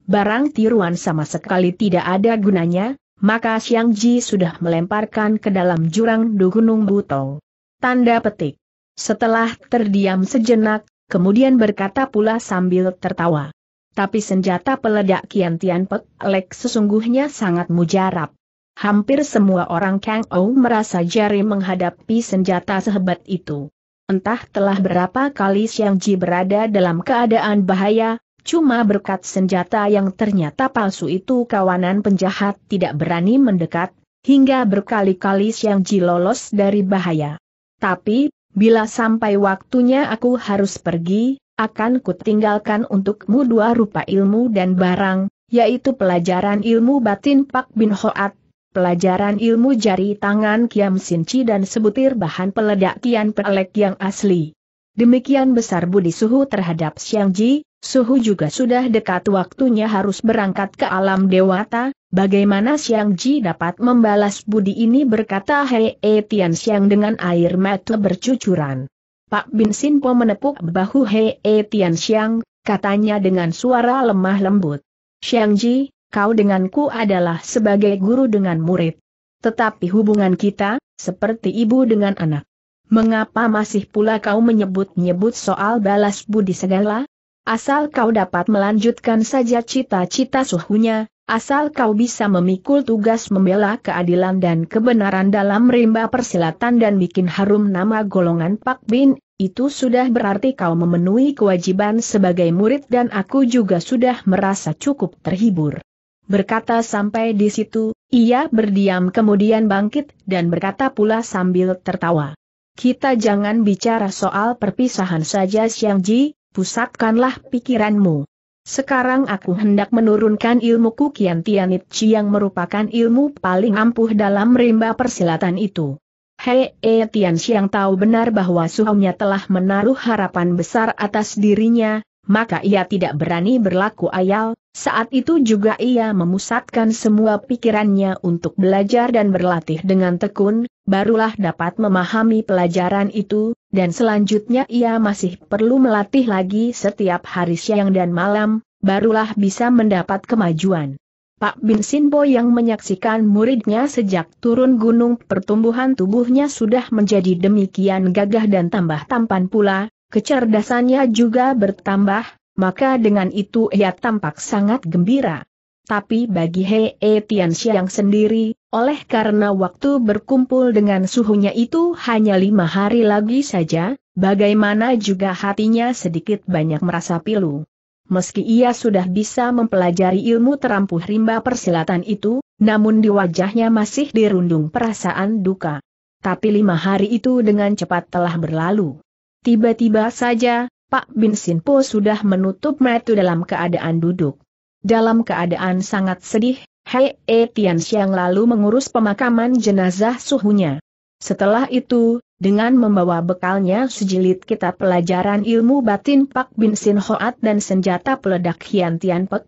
barang tiruan sama sekali tidak ada gunanya, maka Xiang Ji sudah melemparkan ke dalam jurang Du Gunung Butong. Tanda petik. Setelah terdiam sejenak, kemudian berkata pula sambil tertawa. Tapi senjata peledak Kian Tian Pek Lek sesungguhnya sangat mujarab. Hampir semua orang Kang Ou merasa jari menghadapi senjata sehebat itu. Entah telah berapa kali Xiang Ji berada dalam keadaan bahaya, Cuma berkat senjata yang ternyata palsu itu kawanan penjahat tidak berani mendekat, hingga berkali-kali Xiang Ji lolos dari bahaya. Tapi, Bila sampai waktunya aku harus pergi, akan kutinggalkan untukmu dua rupa ilmu dan barang, yaitu pelajaran ilmu batin Pak Bin Hoat, pelajaran ilmu jari tangan Kiam Sinci dan sebutir bahan peledak Kian Pelek yang asli. Demikian besar budi suhu terhadap Xiang Ji, Suhu juga sudah dekat waktunya harus berangkat ke alam dewata, bagaimana Xiang Ji dapat membalas budi ini berkata Hei e Tian Xiang dengan air mata bercucuran. Pak Bin Sin menepuk bahu Hei e Tian Xiang, katanya dengan suara lemah lembut. Xiang Ji, kau denganku adalah sebagai guru dengan murid. Tetapi hubungan kita, seperti ibu dengan anak. Mengapa masih pula kau menyebut-nyebut soal balas budi segala? Asal kau dapat melanjutkan saja cita-cita suhunya, asal kau bisa memikul tugas membela keadilan dan kebenaran dalam rimba persilatan dan bikin harum nama golongan Pak Bin, itu sudah berarti kau memenuhi kewajiban sebagai murid dan aku juga sudah merasa cukup terhibur. Berkata sampai di situ, ia berdiam kemudian bangkit dan berkata pula sambil tertawa. Kita jangan bicara soal perpisahan saja Siang Ji, pusatkanlah pikiranmu. Sekarang aku hendak menurunkan ilmuku Kian Chi yang merupakan ilmu paling ampuh dalam rimba persilatan itu. Hei e Tian Xiang tahu benar bahwa suhunya telah menaruh harapan besar atas dirinya, maka ia tidak berani berlaku ayal, saat itu juga ia memusatkan semua pikirannya untuk belajar dan berlatih dengan tekun, barulah dapat memahami pelajaran itu, dan selanjutnya ia masih perlu melatih lagi setiap hari siang dan malam, barulah bisa mendapat kemajuan. Pak Bin Sinbo yang menyaksikan muridnya sejak turun gunung pertumbuhan tubuhnya sudah menjadi demikian gagah dan tambah tampan pula, kecerdasannya juga bertambah, maka dengan itu ia tampak sangat gembira. Tapi bagi Hei e Tian Tianxiang sendiri, oleh karena waktu berkumpul dengan suhunya itu hanya lima hari lagi saja, bagaimana juga hatinya sedikit banyak merasa pilu. Meski ia sudah bisa mempelajari ilmu terampuh rimba persilatan itu, namun di wajahnya masih dirundung perasaan duka. Tapi lima hari itu dengan cepat telah berlalu. Tiba-tiba saja, Pak Bin Sinpo sudah menutup metu dalam keadaan duduk. Dalam keadaan sangat sedih, Hei E Tian Xiang lalu mengurus pemakaman jenazah suhunya. Setelah itu, dengan membawa bekalnya sejilid kitab pelajaran ilmu batin Pak Bin Sin Hoat dan senjata peledak Hian Tian Pek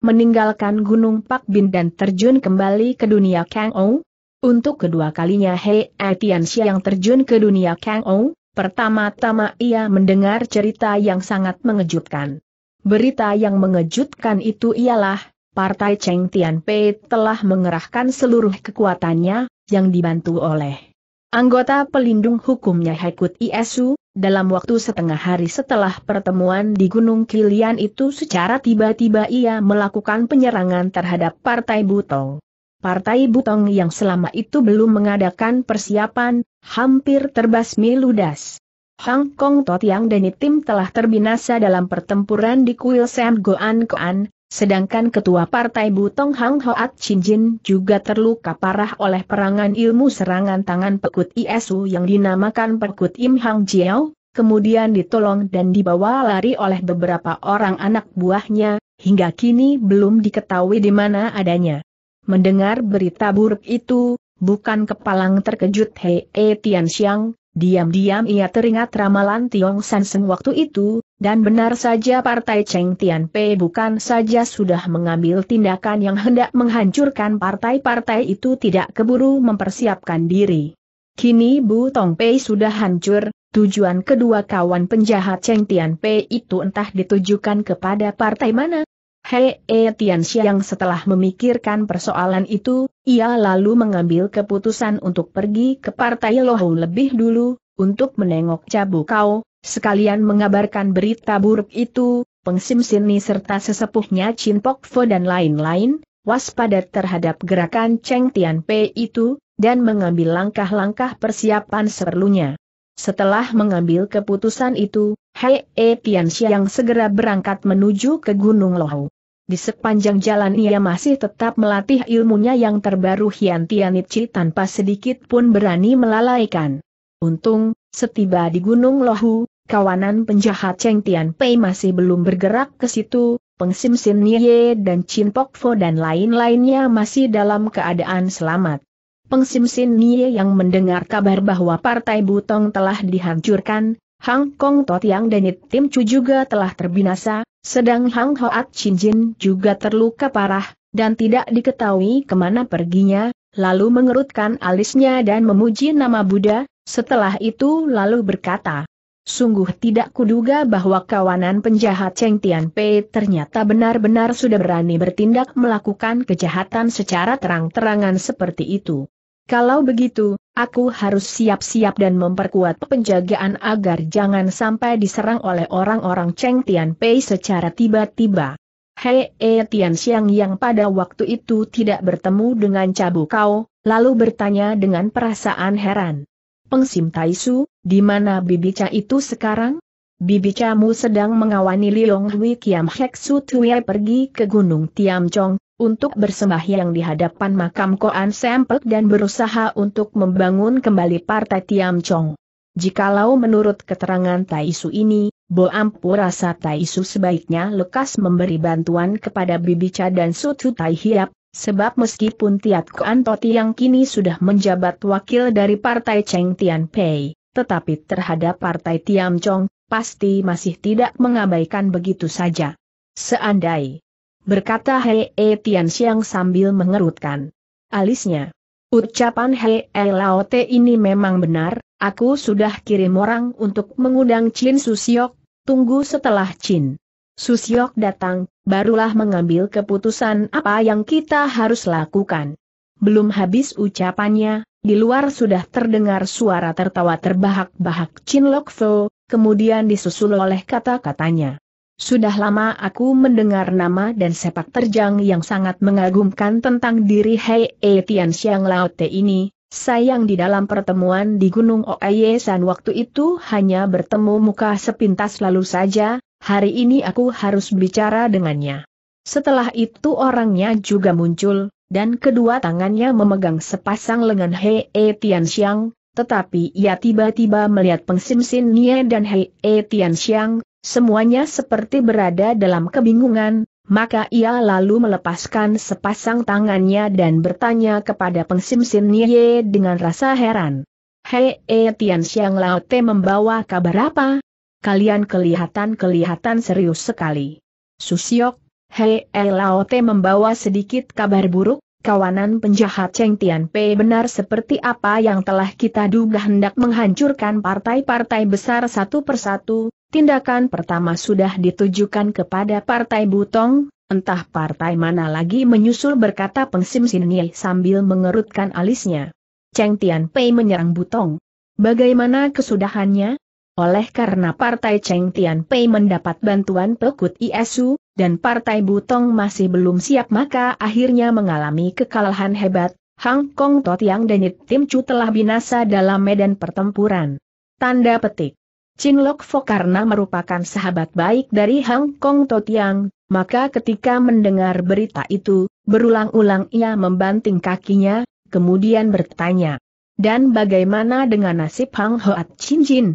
meninggalkan Gunung Pak Bin dan terjun kembali ke dunia Kang Ou, untuk kedua kalinya Hei e Tian yang terjun ke dunia Kang Ou, pertama-tama ia mendengar cerita yang sangat mengejutkan. Berita yang mengejutkan itu ialah, Partai Cheng Pei telah mengerahkan seluruh kekuatannya, yang dibantu oleh anggota pelindung hukumnya Haikut Iesu, dalam waktu setengah hari setelah pertemuan di Gunung Kilian itu secara tiba-tiba ia melakukan penyerangan terhadap Partai Butong. Partai Butong yang selama itu belum mengadakan persiapan, hampir terbasmi ludas. Hong Kong Totiang dan Tim telah terbinasa dalam pertempuran di kuil Sam Goan Koan, sedangkan Ketua Partai Butong Hang Hoat Chin Jin juga terluka parah oleh perangan ilmu serangan tangan pekut ISU yang dinamakan pekut Im Hang Jiao, kemudian ditolong dan dibawa lari oleh beberapa orang anak buahnya, hingga kini belum diketahui di mana adanya. Mendengar berita buruk itu, bukan kepalang terkejut Hei e Tian Xiang, Diam-diam ia teringat ramalan Tiong San waktu itu, dan benar saja partai Cheng Tian Pe bukan saja sudah mengambil tindakan yang hendak menghancurkan partai-partai itu tidak keburu mempersiapkan diri. Kini Bu Tong Pei sudah hancur, tujuan kedua kawan penjahat Cheng Tian Pei itu entah ditujukan kepada partai mana, Hei eh Tianxia yang setelah memikirkan persoalan itu, ia lalu mengambil keputusan untuk pergi ke Partai Lohou lebih dulu, untuk menengok Cabu Kau, sekalian mengabarkan berita buruk itu, Pengsim Sini serta sesepuhnya Chin Pok Fo dan lain-lain, waspada terhadap gerakan Cheng Tian Pei itu, dan mengambil langkah-langkah persiapan seperlunya. Setelah mengambil keputusan itu, Hei E eh Tianxia yang segera berangkat menuju ke Gunung Lohou. Di sepanjang jalan ia masih tetap melatih ilmunya yang terbaru Hian Tianitchi tanpa sedikit pun berani melalaikan. Untung, setiba di Gunung Lohu, kawanan penjahat Cheng Tian Pei masih belum bergerak ke situ, Peng Sim Sin Nye dan Chin Pok Fo dan lain-lainnya masih dalam keadaan selamat. Peng Sim Sin Nye yang mendengar kabar bahwa Partai Butong telah dihancurkan, Hang Kong Totiang dan Tim Chu juga telah terbinasa, sedang Hang Hoat Chin Jin juga terluka parah, dan tidak diketahui kemana perginya, lalu mengerutkan alisnya dan memuji nama Buddha, setelah itu lalu berkata, Sungguh tidak kuduga bahwa kawanan penjahat Cheng Tian Pei ternyata benar-benar sudah berani bertindak melakukan kejahatan secara terang-terangan seperti itu. Kalau begitu, aku harus siap-siap dan memperkuat penjagaan agar jangan sampai diserang oleh orang-orang Cheng Tian Pei secara tiba-tiba. Hei -e Tian Xiang yang pada waktu itu tidak bertemu dengan Cabu Kau, lalu bertanya dengan perasaan heran. Peng Sim Su, di mana Bibi Cha itu sekarang? Bibi Cha mu sedang mengawani Liong Hui Kiam Hek Su Tui pergi ke Gunung Tiamcong, untuk bersembahyang di hadapan makam Koan Sempek dan berusaha untuk membangun kembali partai Tiam Chong. Jikalau menurut keterangan Taisu ini, Bo Ampu rasa Taisu sebaiknya lekas memberi bantuan kepada Bibica dan Sutu Tai Hiap, sebab meskipun Tiat Koan Toti yang kini sudah menjabat wakil dari partai Cheng Tian Pei, tetapi terhadap partai Tiam Chong, pasti masih tidak mengabaikan begitu saja. Seandai berkata Hei E Tian sambil mengerutkan alisnya. Ucapan Hei E Lao ini memang benar, aku sudah kirim orang untuk mengundang Chin Susiok, tunggu setelah Chin. Susiok datang, barulah mengambil keputusan apa yang kita harus lakukan. Belum habis ucapannya, di luar sudah terdengar suara tertawa terbahak-bahak Chin Lok Fo, kemudian disusul oleh kata-katanya. Sudah lama aku mendengar nama dan sepak terjang yang sangat mengagumkan tentang diri Hei E Tian Xiang Te ini, sayang di dalam pertemuan di Gunung Oaye San waktu itu hanya bertemu muka sepintas lalu saja, hari ini aku harus bicara dengannya. Setelah itu orangnya juga muncul, dan kedua tangannya memegang sepasang lengan Hei E Tian Xiang, tetapi ia tiba-tiba melihat Peng Sim Nie dan Hei E Tian Xiang, Semuanya seperti berada dalam kebingungan, maka ia lalu melepaskan sepasang tangannya dan bertanya kepada Pengsimsim Nye dengan rasa heran. Hei, e, Tian Xiang Te membawa kabar apa? Kalian kelihatan-kelihatan serius sekali. Susiok, Hei, e, Te membawa sedikit kabar buruk, kawanan penjahat Cheng Tian Pei benar seperti apa yang telah kita duga hendak menghancurkan partai-partai besar satu persatu, Tindakan pertama sudah ditujukan kepada Partai Butong, entah partai mana lagi menyusul berkata Pengsim Sinie sambil mengerutkan alisnya. Cheng Tian Pei menyerang Butong. Bagaimana kesudahannya? Oleh karena partai Cheng Tian Pei mendapat bantuan Pekut ISU, dan partai Butong masih belum siap maka akhirnya mengalami kekalahan hebat, Hang Kong Totiang dan Yit Tim Chu telah binasa dalam medan pertempuran. Tanda petik. Chin Lok Fo karena merupakan sahabat baik dari Hang Kong Totiang, maka ketika mendengar berita itu, berulang-ulang ia membanting kakinya, kemudian bertanya. Dan bagaimana dengan nasib Hang Hoat Chin Jin?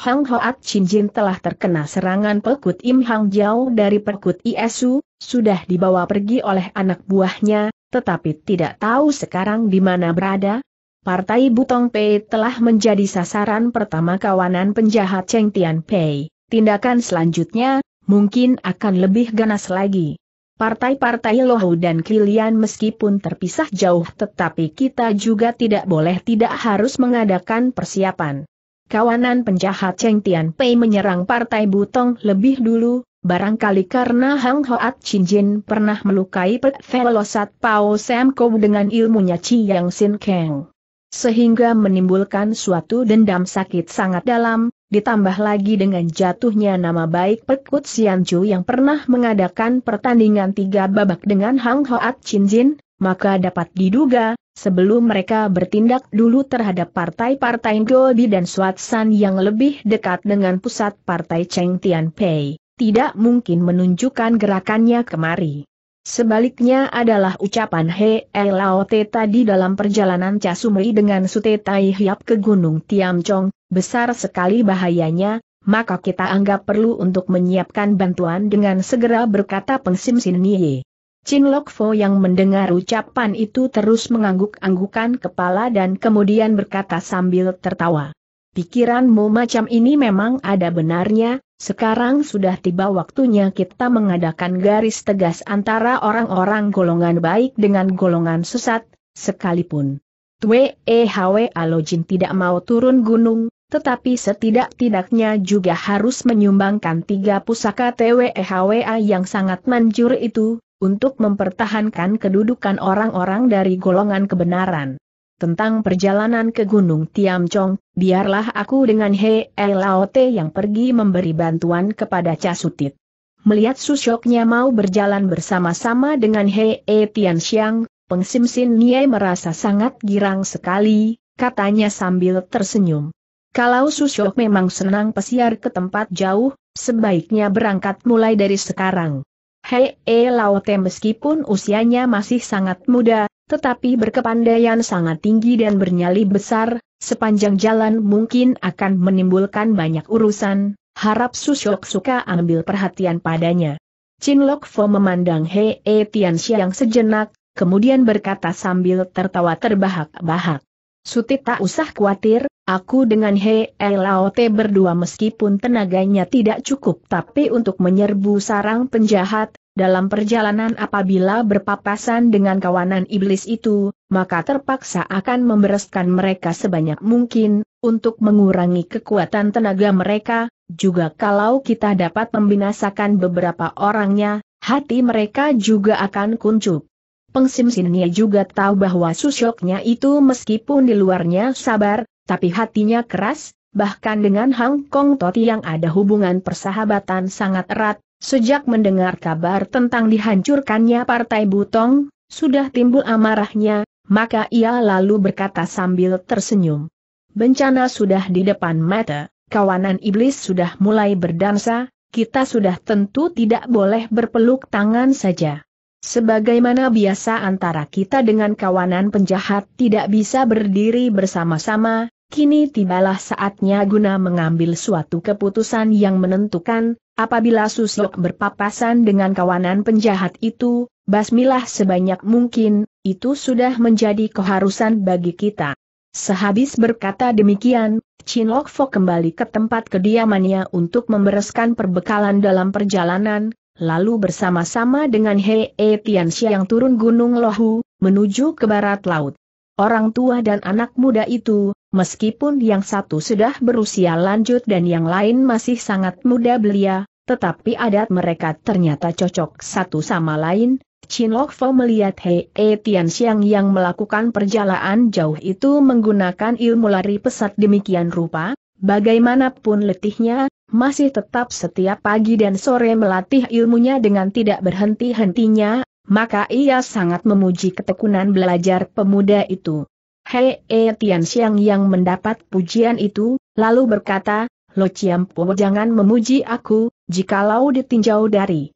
Hang Hoat Chin Jin telah terkena serangan pekut Im Hang Jiao dari pekut Iesu, sudah dibawa pergi oleh anak buahnya, tetapi tidak tahu sekarang di mana berada, Partai Butong Pei telah menjadi sasaran pertama kawanan penjahat Cheng Tian Pei. Tindakan selanjutnya, mungkin akan lebih ganas lagi. Partai-partai Lohu dan Kilian meskipun terpisah jauh tetapi kita juga tidak boleh tidak harus mengadakan persiapan. Kawanan penjahat Cheng Tian Pei menyerang partai Butong lebih dulu, barangkali karena Hang Hoat Chin Jin pernah melukai Pek Velosat Pao Sam Kou dengan ilmunya Chi Yang Sin Keng sehingga menimbulkan suatu dendam sakit sangat dalam, ditambah lagi dengan jatuhnya nama baik Pekut Chu yang pernah mengadakan pertandingan tiga babak dengan Hang Hoat Chin Jin, maka dapat diduga, sebelum mereka bertindak dulu terhadap partai-partai Goldi dan San yang lebih dekat dengan pusat partai Cheng Tian Pei, tidak mungkin menunjukkan gerakannya kemari. Sebaliknya adalah ucapan He Elaote tadi dalam perjalanan Casumri dengan Sute Tai Hiap ke Gunung Tiamcong, besar sekali bahayanya, maka kita anggap perlu untuk menyiapkan bantuan dengan segera berkata Pengsim Sin Nye. Chin Lok Fo yang mendengar ucapan itu terus mengangguk-anggukan kepala dan kemudian berkata sambil tertawa. Pikiranmu macam ini memang ada benarnya, sekarang sudah tiba waktunya kita mengadakan garis tegas antara orang-orang golongan baik dengan golongan sesat, sekalipun. Twe eh, Hwe Alojin tidak mau turun gunung, tetapi setidak-tidaknya juga harus menyumbangkan tiga pusaka Twehwa eh, yang sangat manjur itu, untuk mempertahankan kedudukan orang-orang dari golongan kebenaran tentang perjalanan ke Gunung Tiamcong, biarlah aku dengan He Laote yang pergi memberi bantuan kepada Casutit. Melihat Susyoknya mau berjalan bersama-sama dengan He e Xiang, Peng Sim Sin Nie merasa sangat girang sekali, katanya sambil tersenyum. Kalau Susyok memang senang pesiar ke tempat jauh, sebaiknya berangkat mulai dari sekarang. He e Laote meskipun usianya masih sangat muda, tetapi berkepandaian sangat tinggi dan bernyali besar, sepanjang jalan mungkin akan menimbulkan banyak urusan, harap Susyok suka ambil perhatian padanya. Chin Lok Fo memandang He e Tian Xiang sejenak, kemudian berkata sambil tertawa terbahak-bahak. Suti tak usah khawatir, aku dengan He e Lao Te berdua meskipun tenaganya tidak cukup tapi untuk menyerbu sarang penjahat, dalam perjalanan apabila berpapasan dengan kawanan iblis itu, maka terpaksa akan membereskan mereka sebanyak mungkin, untuk mengurangi kekuatan tenaga mereka, juga kalau kita dapat membinasakan beberapa orangnya, hati mereka juga akan kuncup. Pengsim juga tahu bahwa susyoknya itu meskipun di luarnya sabar, tapi hatinya keras, bahkan dengan Hang Kong Toti yang ada hubungan persahabatan sangat erat, Sejak mendengar kabar tentang dihancurkannya Partai Butong, sudah timbul amarahnya, maka ia lalu berkata sambil tersenyum. Bencana sudah di depan mata, kawanan iblis sudah mulai berdansa, kita sudah tentu tidak boleh berpeluk tangan saja. Sebagaimana biasa antara kita dengan kawanan penjahat tidak bisa berdiri bersama-sama, kini tibalah saatnya guna mengambil suatu keputusan yang menentukan, Apabila Susyok berpapasan dengan kawanan penjahat itu, basmilah sebanyak mungkin, itu sudah menjadi keharusan bagi kita. Sehabis berkata demikian, Chin Lok Fo kembali ke tempat kediamannya untuk membereskan perbekalan dalam perjalanan, lalu bersama-sama dengan Hei e Tianxia yang turun Gunung Lohu, menuju ke barat laut. Orang tua dan anak muda itu, meskipun yang satu sudah berusia lanjut dan yang lain masih sangat muda belia, tetapi adat mereka ternyata cocok satu sama lain, Chin Lok Fo melihat Hei e Tian Xiang yang melakukan perjalanan jauh itu menggunakan ilmu lari pesat demikian rupa, bagaimanapun letihnya, masih tetap setiap pagi dan sore melatih ilmunya dengan tidak berhenti-hentinya, maka ia sangat memuji ketekunan belajar pemuda itu. Hei E Tian Xiang yang mendapat pujian itu, lalu berkata, Lo Chiam Po jangan memuji aku, jikalau ditinjau dari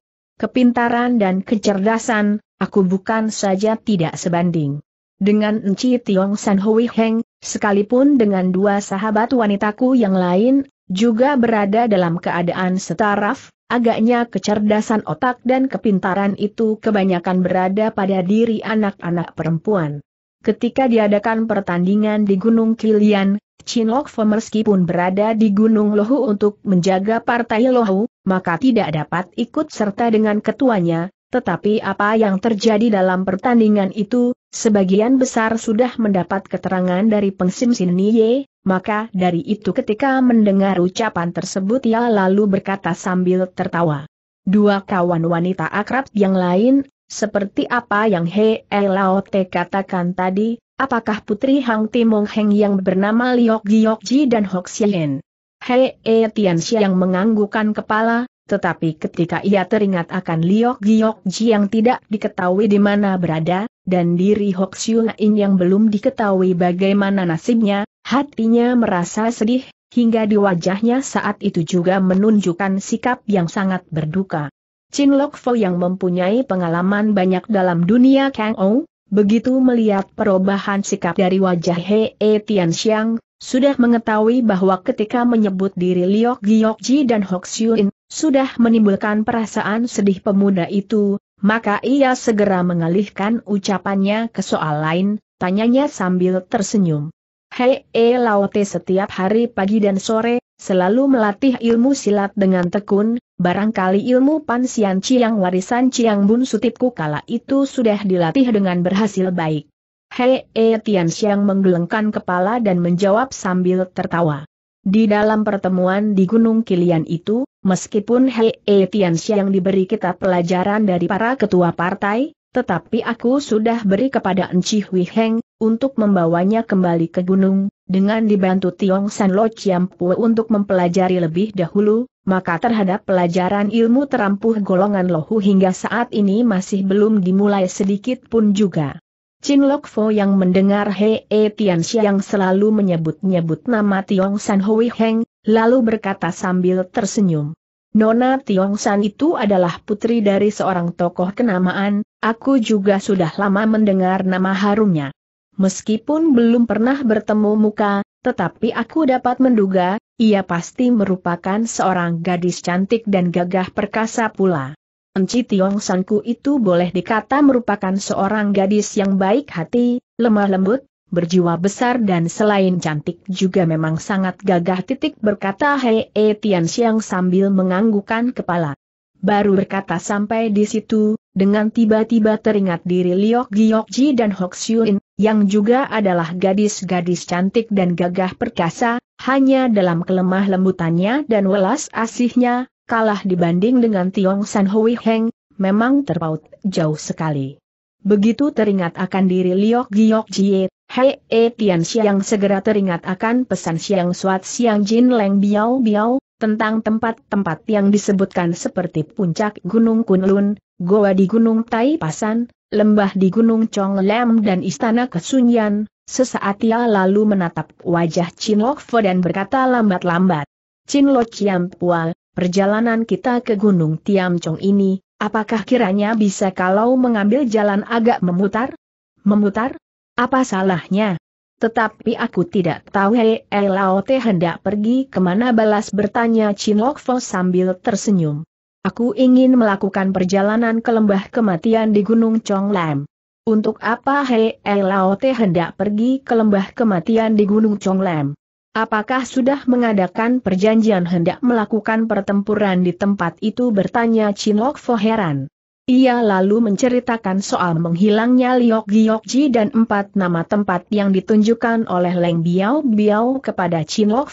kepintaran dan kecerdasan, aku bukan saja tidak sebanding. Dengan Nci Tiong San Hui Heng, sekalipun dengan dua sahabat wanitaku yang lain, juga berada dalam keadaan setaraf, Agaknya kecerdasan otak dan kepintaran itu kebanyakan berada pada diri anak-anak perempuan. Ketika diadakan pertandingan di Gunung Kilian, Chinlok Fo meskipun berada di Gunung Lohu untuk menjaga partai Lohu, maka tidak dapat ikut serta dengan ketuanya, tetapi apa yang terjadi dalam pertandingan itu, sebagian besar sudah mendapat keterangan dari Pengsim Sin Nye, maka dari itu ketika mendengar ucapan tersebut ia lalu berkata sambil tertawa. Dua kawan wanita akrab yang lain, seperti apa yang He Lao katakan tadi, apakah putri Hang Timong Heng yang bernama Liok Giok Ji dan Hok Sien? He e Tianxia yang menganggukan kepala, tetapi ketika ia teringat akan Liok Giok Ji yang tidak diketahui di mana berada, dan diri Hok Siu yang belum diketahui bagaimana nasibnya, Hatinya merasa sedih, hingga di wajahnya saat itu juga menunjukkan sikap yang sangat berduka. Chin Lok Fo yang mempunyai pengalaman banyak dalam dunia Kang Ou, begitu melihat perubahan sikap dari wajah He E Tian Xiang, sudah mengetahui bahwa ketika menyebut diri Liok Giok Ji dan Hok Xiuin, sudah menimbulkan perasaan sedih pemuda itu, maka ia segera mengalihkan ucapannya ke soal lain, tanyanya sambil tersenyum. Hei E eh, Laote setiap hari pagi dan sore, selalu melatih ilmu silat dengan tekun, barangkali ilmu Pan siang warisan ciang Bun Sutipku kala itu sudah dilatih dengan berhasil baik. Hei E Tian Xiang menggelengkan kepala dan menjawab sambil tertawa. Di dalam pertemuan di Gunung Kilian itu, meskipun Hei E Tian Xiang diberi kita pelajaran dari para ketua partai, tetapi aku sudah beri kepada Enci Hui Heng, untuk membawanya kembali ke gunung, dengan dibantu Tiong San Lo Chiam Pue untuk mempelajari lebih dahulu, maka terhadap pelajaran ilmu terampuh golongan lohu hingga saat ini masih belum dimulai sedikit pun juga. Chin Lok Fo yang mendengar He e Tian yang selalu menyebut-nyebut nama Tiong San Hui Heng, lalu berkata sambil tersenyum. Nona Tiong San itu adalah putri dari seorang tokoh kenamaan, aku juga sudah lama mendengar nama harumnya. Meskipun belum pernah bertemu muka, tetapi aku dapat menduga, ia pasti merupakan seorang gadis cantik dan gagah perkasa pula. Enci Tiong Sanku itu boleh dikata merupakan seorang gadis yang baik hati, lemah lembut, berjiwa besar dan selain cantik juga memang sangat gagah titik berkata Hei e Tian Xiang sambil menganggukan kepala. Baru berkata sampai di situ, dengan tiba-tiba teringat diri Liok Giokji dan Hok Xiuin, yang juga adalah gadis-gadis cantik dan gagah perkasa, hanya dalam kelemah lembutannya dan welas asihnya, kalah dibanding dengan Tiong San Hui Heng, memang terpaut jauh sekali. Begitu teringat akan diri Liok Giok Ji, Hei E Tian Siang segera teringat akan pesan Siang Suat Siang Jin Leng Biao Biao tentang tempat-tempat yang disebutkan seperti puncak Gunung Kunlun, goa di Gunung Tai Pasan, lembah di Gunung Chonglem dan istana Kesunyian. sesaat ia lalu menatap wajah Chin Lok Fo dan berkata lambat-lambat. Chin Lo Chiam Pual, perjalanan kita ke Gunung Tiam Chong ini, apakah kiranya bisa kalau mengambil jalan agak memutar? Memutar? Apa salahnya? Tetapi aku tidak tahu Hei Laote hendak pergi kemana balas bertanya Chin Lok Fo sambil tersenyum. Aku ingin melakukan perjalanan ke lembah kematian di Gunung Chong Lam. Untuk apa Hei Laote hendak pergi ke lembah kematian di Gunung Chong Lam? Apakah sudah mengadakan perjanjian hendak melakukan pertempuran di tempat itu bertanya Chin Lok Fo heran. Ia lalu menceritakan soal menghilangnya Liok Giokji dan empat nama tempat yang ditunjukkan oleh Leng Biao Biao kepada Chin Lok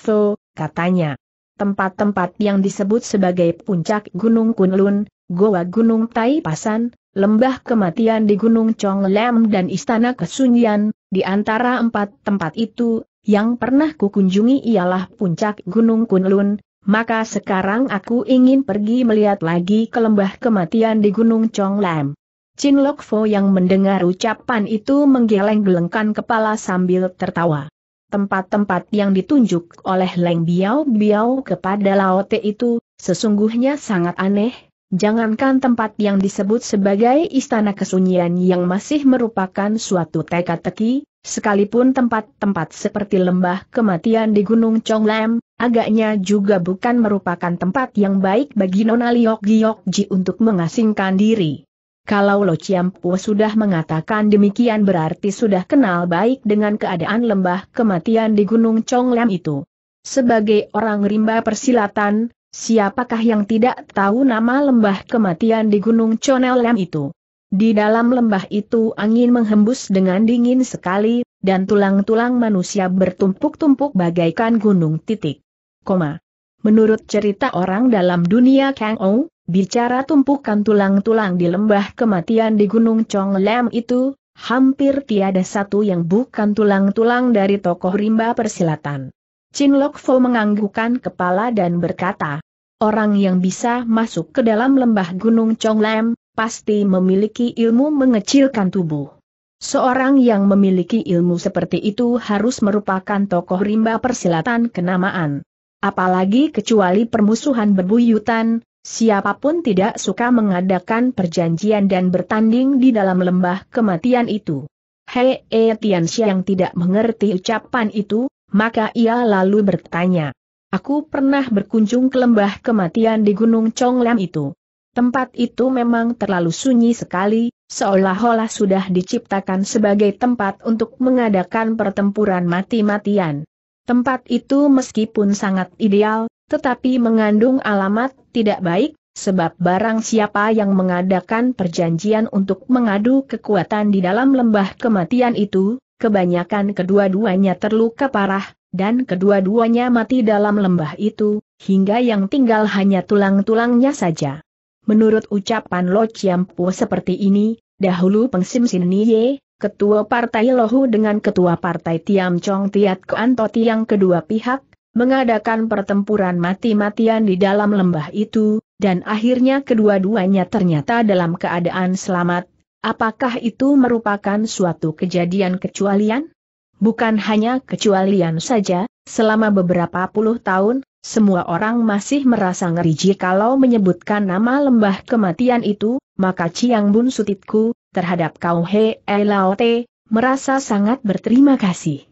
katanya. Tempat-tempat yang disebut sebagai puncak Gunung Kunlun, Goa Gunung Tai Pasan, Lembah Kematian di Gunung Chong Lem dan Istana Kesunyian, di antara empat tempat itu, yang pernah kukunjungi ialah puncak Gunung Kunlun, maka sekarang aku ingin pergi melihat lagi ke lembah kematian di Gunung Chong Lam. Chin Lok Fo yang mendengar ucapan itu menggeleng-gelengkan kepala sambil tertawa. Tempat-tempat yang ditunjuk oleh Leng Biao Biao kepada Te itu, sesungguhnya sangat aneh, Jangankan tempat yang disebut sebagai istana kesunyian yang masih merupakan suatu teka-teki, sekalipun tempat-tempat seperti lembah kematian di Gunung Chonglam, agaknya juga bukan merupakan tempat yang baik bagi Nona Liok Giok Ji untuk mengasingkan diri. Kalau Lo Chiampu sudah mengatakan demikian berarti sudah kenal baik dengan keadaan lembah kematian di Gunung Chonglam itu. Sebagai orang rimba persilatan, Siapakah yang tidak tahu nama lembah kematian di Gunung Chonelem itu? Di dalam lembah itu angin menghembus dengan dingin sekali, dan tulang-tulang manusia bertumpuk-tumpuk bagaikan gunung titik. Koma. Menurut cerita orang dalam dunia Kang Ou, bicara tumpukan tulang-tulang di lembah kematian di Gunung Chonglem itu, hampir tiada satu yang bukan tulang-tulang dari tokoh rimba persilatan. Chin Lok Fo menganggukkan kepala dan berkata, Orang yang bisa masuk ke dalam lembah Gunung Chonglem, pasti memiliki ilmu mengecilkan tubuh. Seorang yang memiliki ilmu seperti itu harus merupakan tokoh rimba persilatan kenamaan. Apalagi kecuali permusuhan berbuyutan, siapapun tidak suka mengadakan perjanjian dan bertanding di dalam lembah kematian itu. Hei, e, Tianxia yang tidak mengerti ucapan itu, maka ia lalu bertanya. Aku pernah berkunjung ke lembah kematian di Gunung Chonglam itu. Tempat itu memang terlalu sunyi sekali, seolah-olah sudah diciptakan sebagai tempat untuk mengadakan pertempuran mati-matian. Tempat itu meskipun sangat ideal, tetapi mengandung alamat tidak baik, sebab barang siapa yang mengadakan perjanjian untuk mengadu kekuatan di dalam lembah kematian itu, kebanyakan kedua-duanya terluka parah, dan kedua-duanya mati dalam lembah itu, hingga yang tinggal hanya tulang-tulangnya saja. Menurut ucapan Lo Chiampu seperti ini, dahulu Pengsim Nye, ketua partai Lohu dengan ketua partai Tiam Chong Tiat Kuan Toti yang kedua pihak, mengadakan pertempuran mati-matian di dalam lembah itu, dan akhirnya kedua-duanya ternyata dalam keadaan selamat, apakah itu merupakan suatu kejadian kecualian? Bukan hanya kecualian saja, selama beberapa puluh tahun, semua orang masih merasa ngeri jikalau menyebutkan nama lembah kematian itu, maka Ciang Bun Sutitku, terhadap kau He Elaote, merasa sangat berterima kasih.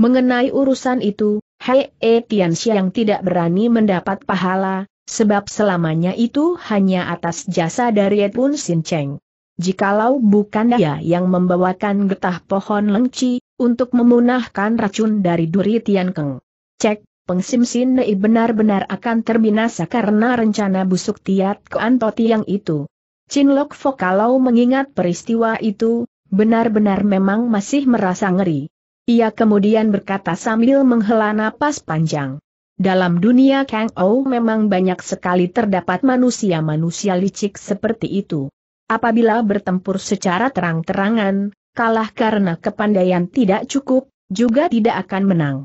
Mengenai urusan itu, He E Tian yang tidak berani mendapat pahala, sebab selamanya itu hanya atas jasa dari Edwin Sin Cheng. Jikalau bukan dia yang membawakan getah pohon lengci, untuk memunahkan racun dari Duri Tian Keng. Cek, Peng Sim benar-benar akan terbinasa karena rencana busuk Tiat ke Toti yang itu. Chin Lok Fo kalau mengingat peristiwa itu, benar-benar memang masih merasa ngeri. Ia kemudian berkata sambil menghela napas panjang. Dalam dunia Kang Ou memang banyak sekali terdapat manusia-manusia licik seperti itu. Apabila bertempur secara terang-terangan, kalah karena kepandaian tidak cukup, juga tidak akan menang.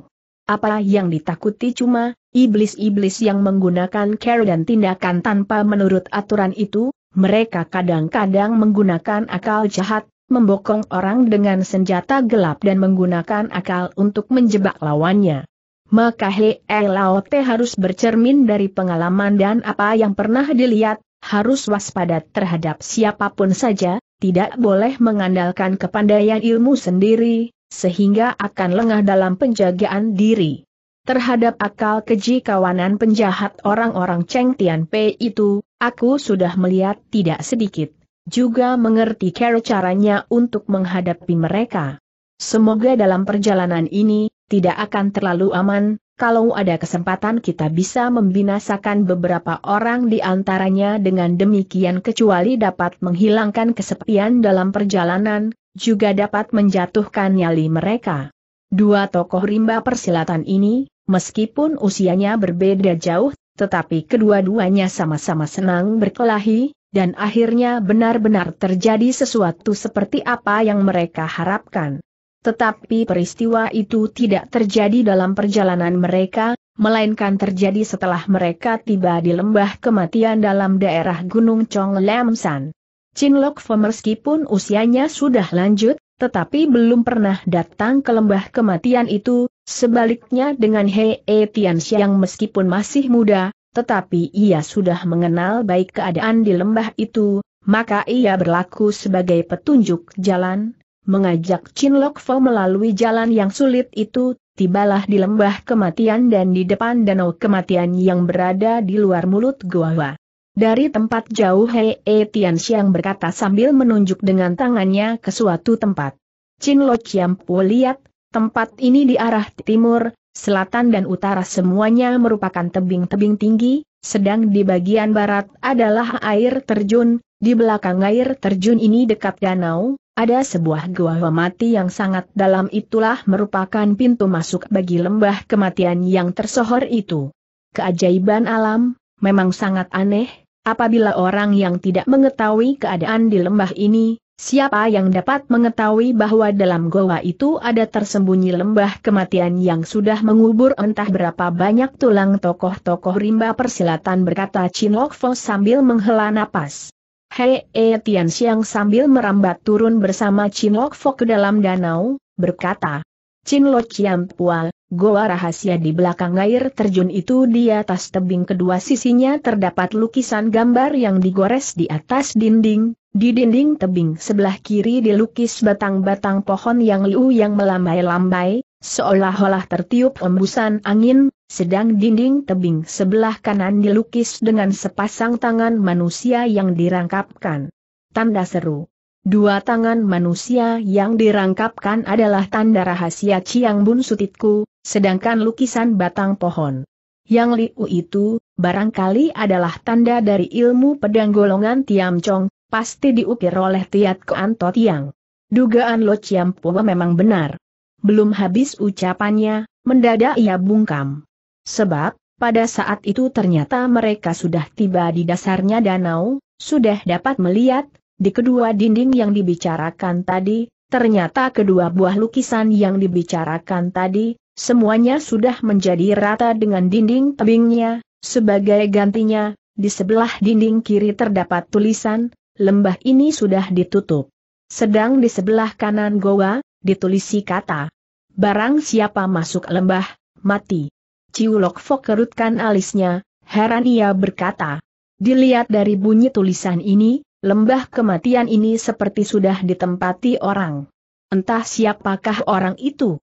Apa yang ditakuti cuma, iblis-iblis yang menggunakan care dan tindakan tanpa menurut aturan itu, mereka kadang-kadang menggunakan akal jahat, membokong orang dengan senjata gelap dan menggunakan akal untuk menjebak lawannya. Maka He eh, Laote harus bercermin dari pengalaman dan apa yang pernah dilihat, harus waspada terhadap siapapun saja, tidak boleh mengandalkan kepandaian ilmu sendiri, sehingga akan lengah dalam penjagaan diri. Terhadap akal keji kawanan penjahat orang-orang Cheng Tian Pei itu, aku sudah melihat tidak sedikit, juga mengerti cara caranya untuk menghadapi mereka. Semoga dalam perjalanan ini, tidak akan terlalu aman, kalau ada kesempatan kita bisa membinasakan beberapa orang di antaranya dengan demikian kecuali dapat menghilangkan kesepian dalam perjalanan, juga dapat menjatuhkan nyali mereka. Dua tokoh rimba persilatan ini, meskipun usianya berbeda jauh, tetapi kedua-duanya sama-sama senang berkelahi, dan akhirnya benar-benar terjadi sesuatu seperti apa yang mereka harapkan. Tetapi peristiwa itu tidak terjadi dalam perjalanan mereka, melainkan terjadi setelah mereka tiba di lembah kematian dalam daerah Gunung Chong Lamsan. Chinlok meskipun usianya sudah lanjut, tetapi belum pernah datang ke lembah kematian itu, sebaliknya dengan Hei e Tianxia yang meskipun masih muda, tetapi ia sudah mengenal baik keadaan di lembah itu, maka ia berlaku sebagai petunjuk jalan, Mengajak Chin Lok Fo melalui jalan yang sulit itu, tibalah di lembah kematian dan di depan danau kematian yang berada di luar mulut gua. Dari tempat jauh Hei E Tian Xiang berkata sambil menunjuk dengan tangannya ke suatu tempat. Chin Lo Chiam lihat, tempat ini di arah timur, selatan dan utara semuanya merupakan tebing-tebing tinggi, sedang di bagian barat adalah air terjun, di belakang air terjun ini dekat danau, ada sebuah gua mati yang sangat dalam itulah merupakan pintu masuk bagi lembah kematian yang tersohor itu. Keajaiban alam, memang sangat aneh, apabila orang yang tidak mengetahui keadaan di lembah ini, siapa yang dapat mengetahui bahwa dalam goa itu ada tersembunyi lembah kematian yang sudah mengubur entah berapa banyak tulang tokoh-tokoh rimba persilatan berkata Chin Lok Fo sambil menghela napas. Hei E Tian Xiang sambil merambat turun bersama Chin Lok Fok ke dalam danau, berkata. Chin Lok Chiam Pua, goa rahasia di belakang air terjun itu di atas tebing kedua sisinya terdapat lukisan gambar yang digores di atas dinding, di dinding tebing sebelah kiri dilukis batang-batang pohon yang liu yang melambai-lambai, seolah-olah tertiup embusan angin, sedang dinding tebing sebelah kanan dilukis dengan sepasang tangan manusia yang dirangkapkan. Tanda seru. Dua tangan manusia yang dirangkapkan adalah tanda rahasia Ciang Bun Sutitku, sedangkan lukisan batang pohon. Yang Liu itu, barangkali adalah tanda dari ilmu pedang golongan Tiam Chong, pasti diukir oleh Tiat Koan To Tiang. Dugaan Lo Ciam Pua memang benar. Belum habis ucapannya, mendadak ia bungkam. Sebab, pada saat itu ternyata mereka sudah tiba di dasarnya danau, sudah dapat melihat, di kedua dinding yang dibicarakan tadi, ternyata kedua buah lukisan yang dibicarakan tadi, semuanya sudah menjadi rata dengan dinding tebingnya, sebagai gantinya, di sebelah dinding kiri terdapat tulisan, lembah ini sudah ditutup. Sedang di sebelah kanan goa, ditulisi kata, barang siapa masuk lembah, mati. Ciulok Fok kerutkan alisnya, heran ia berkata. Dilihat dari bunyi tulisan ini, lembah kematian ini seperti sudah ditempati orang. Entah siapakah orang itu.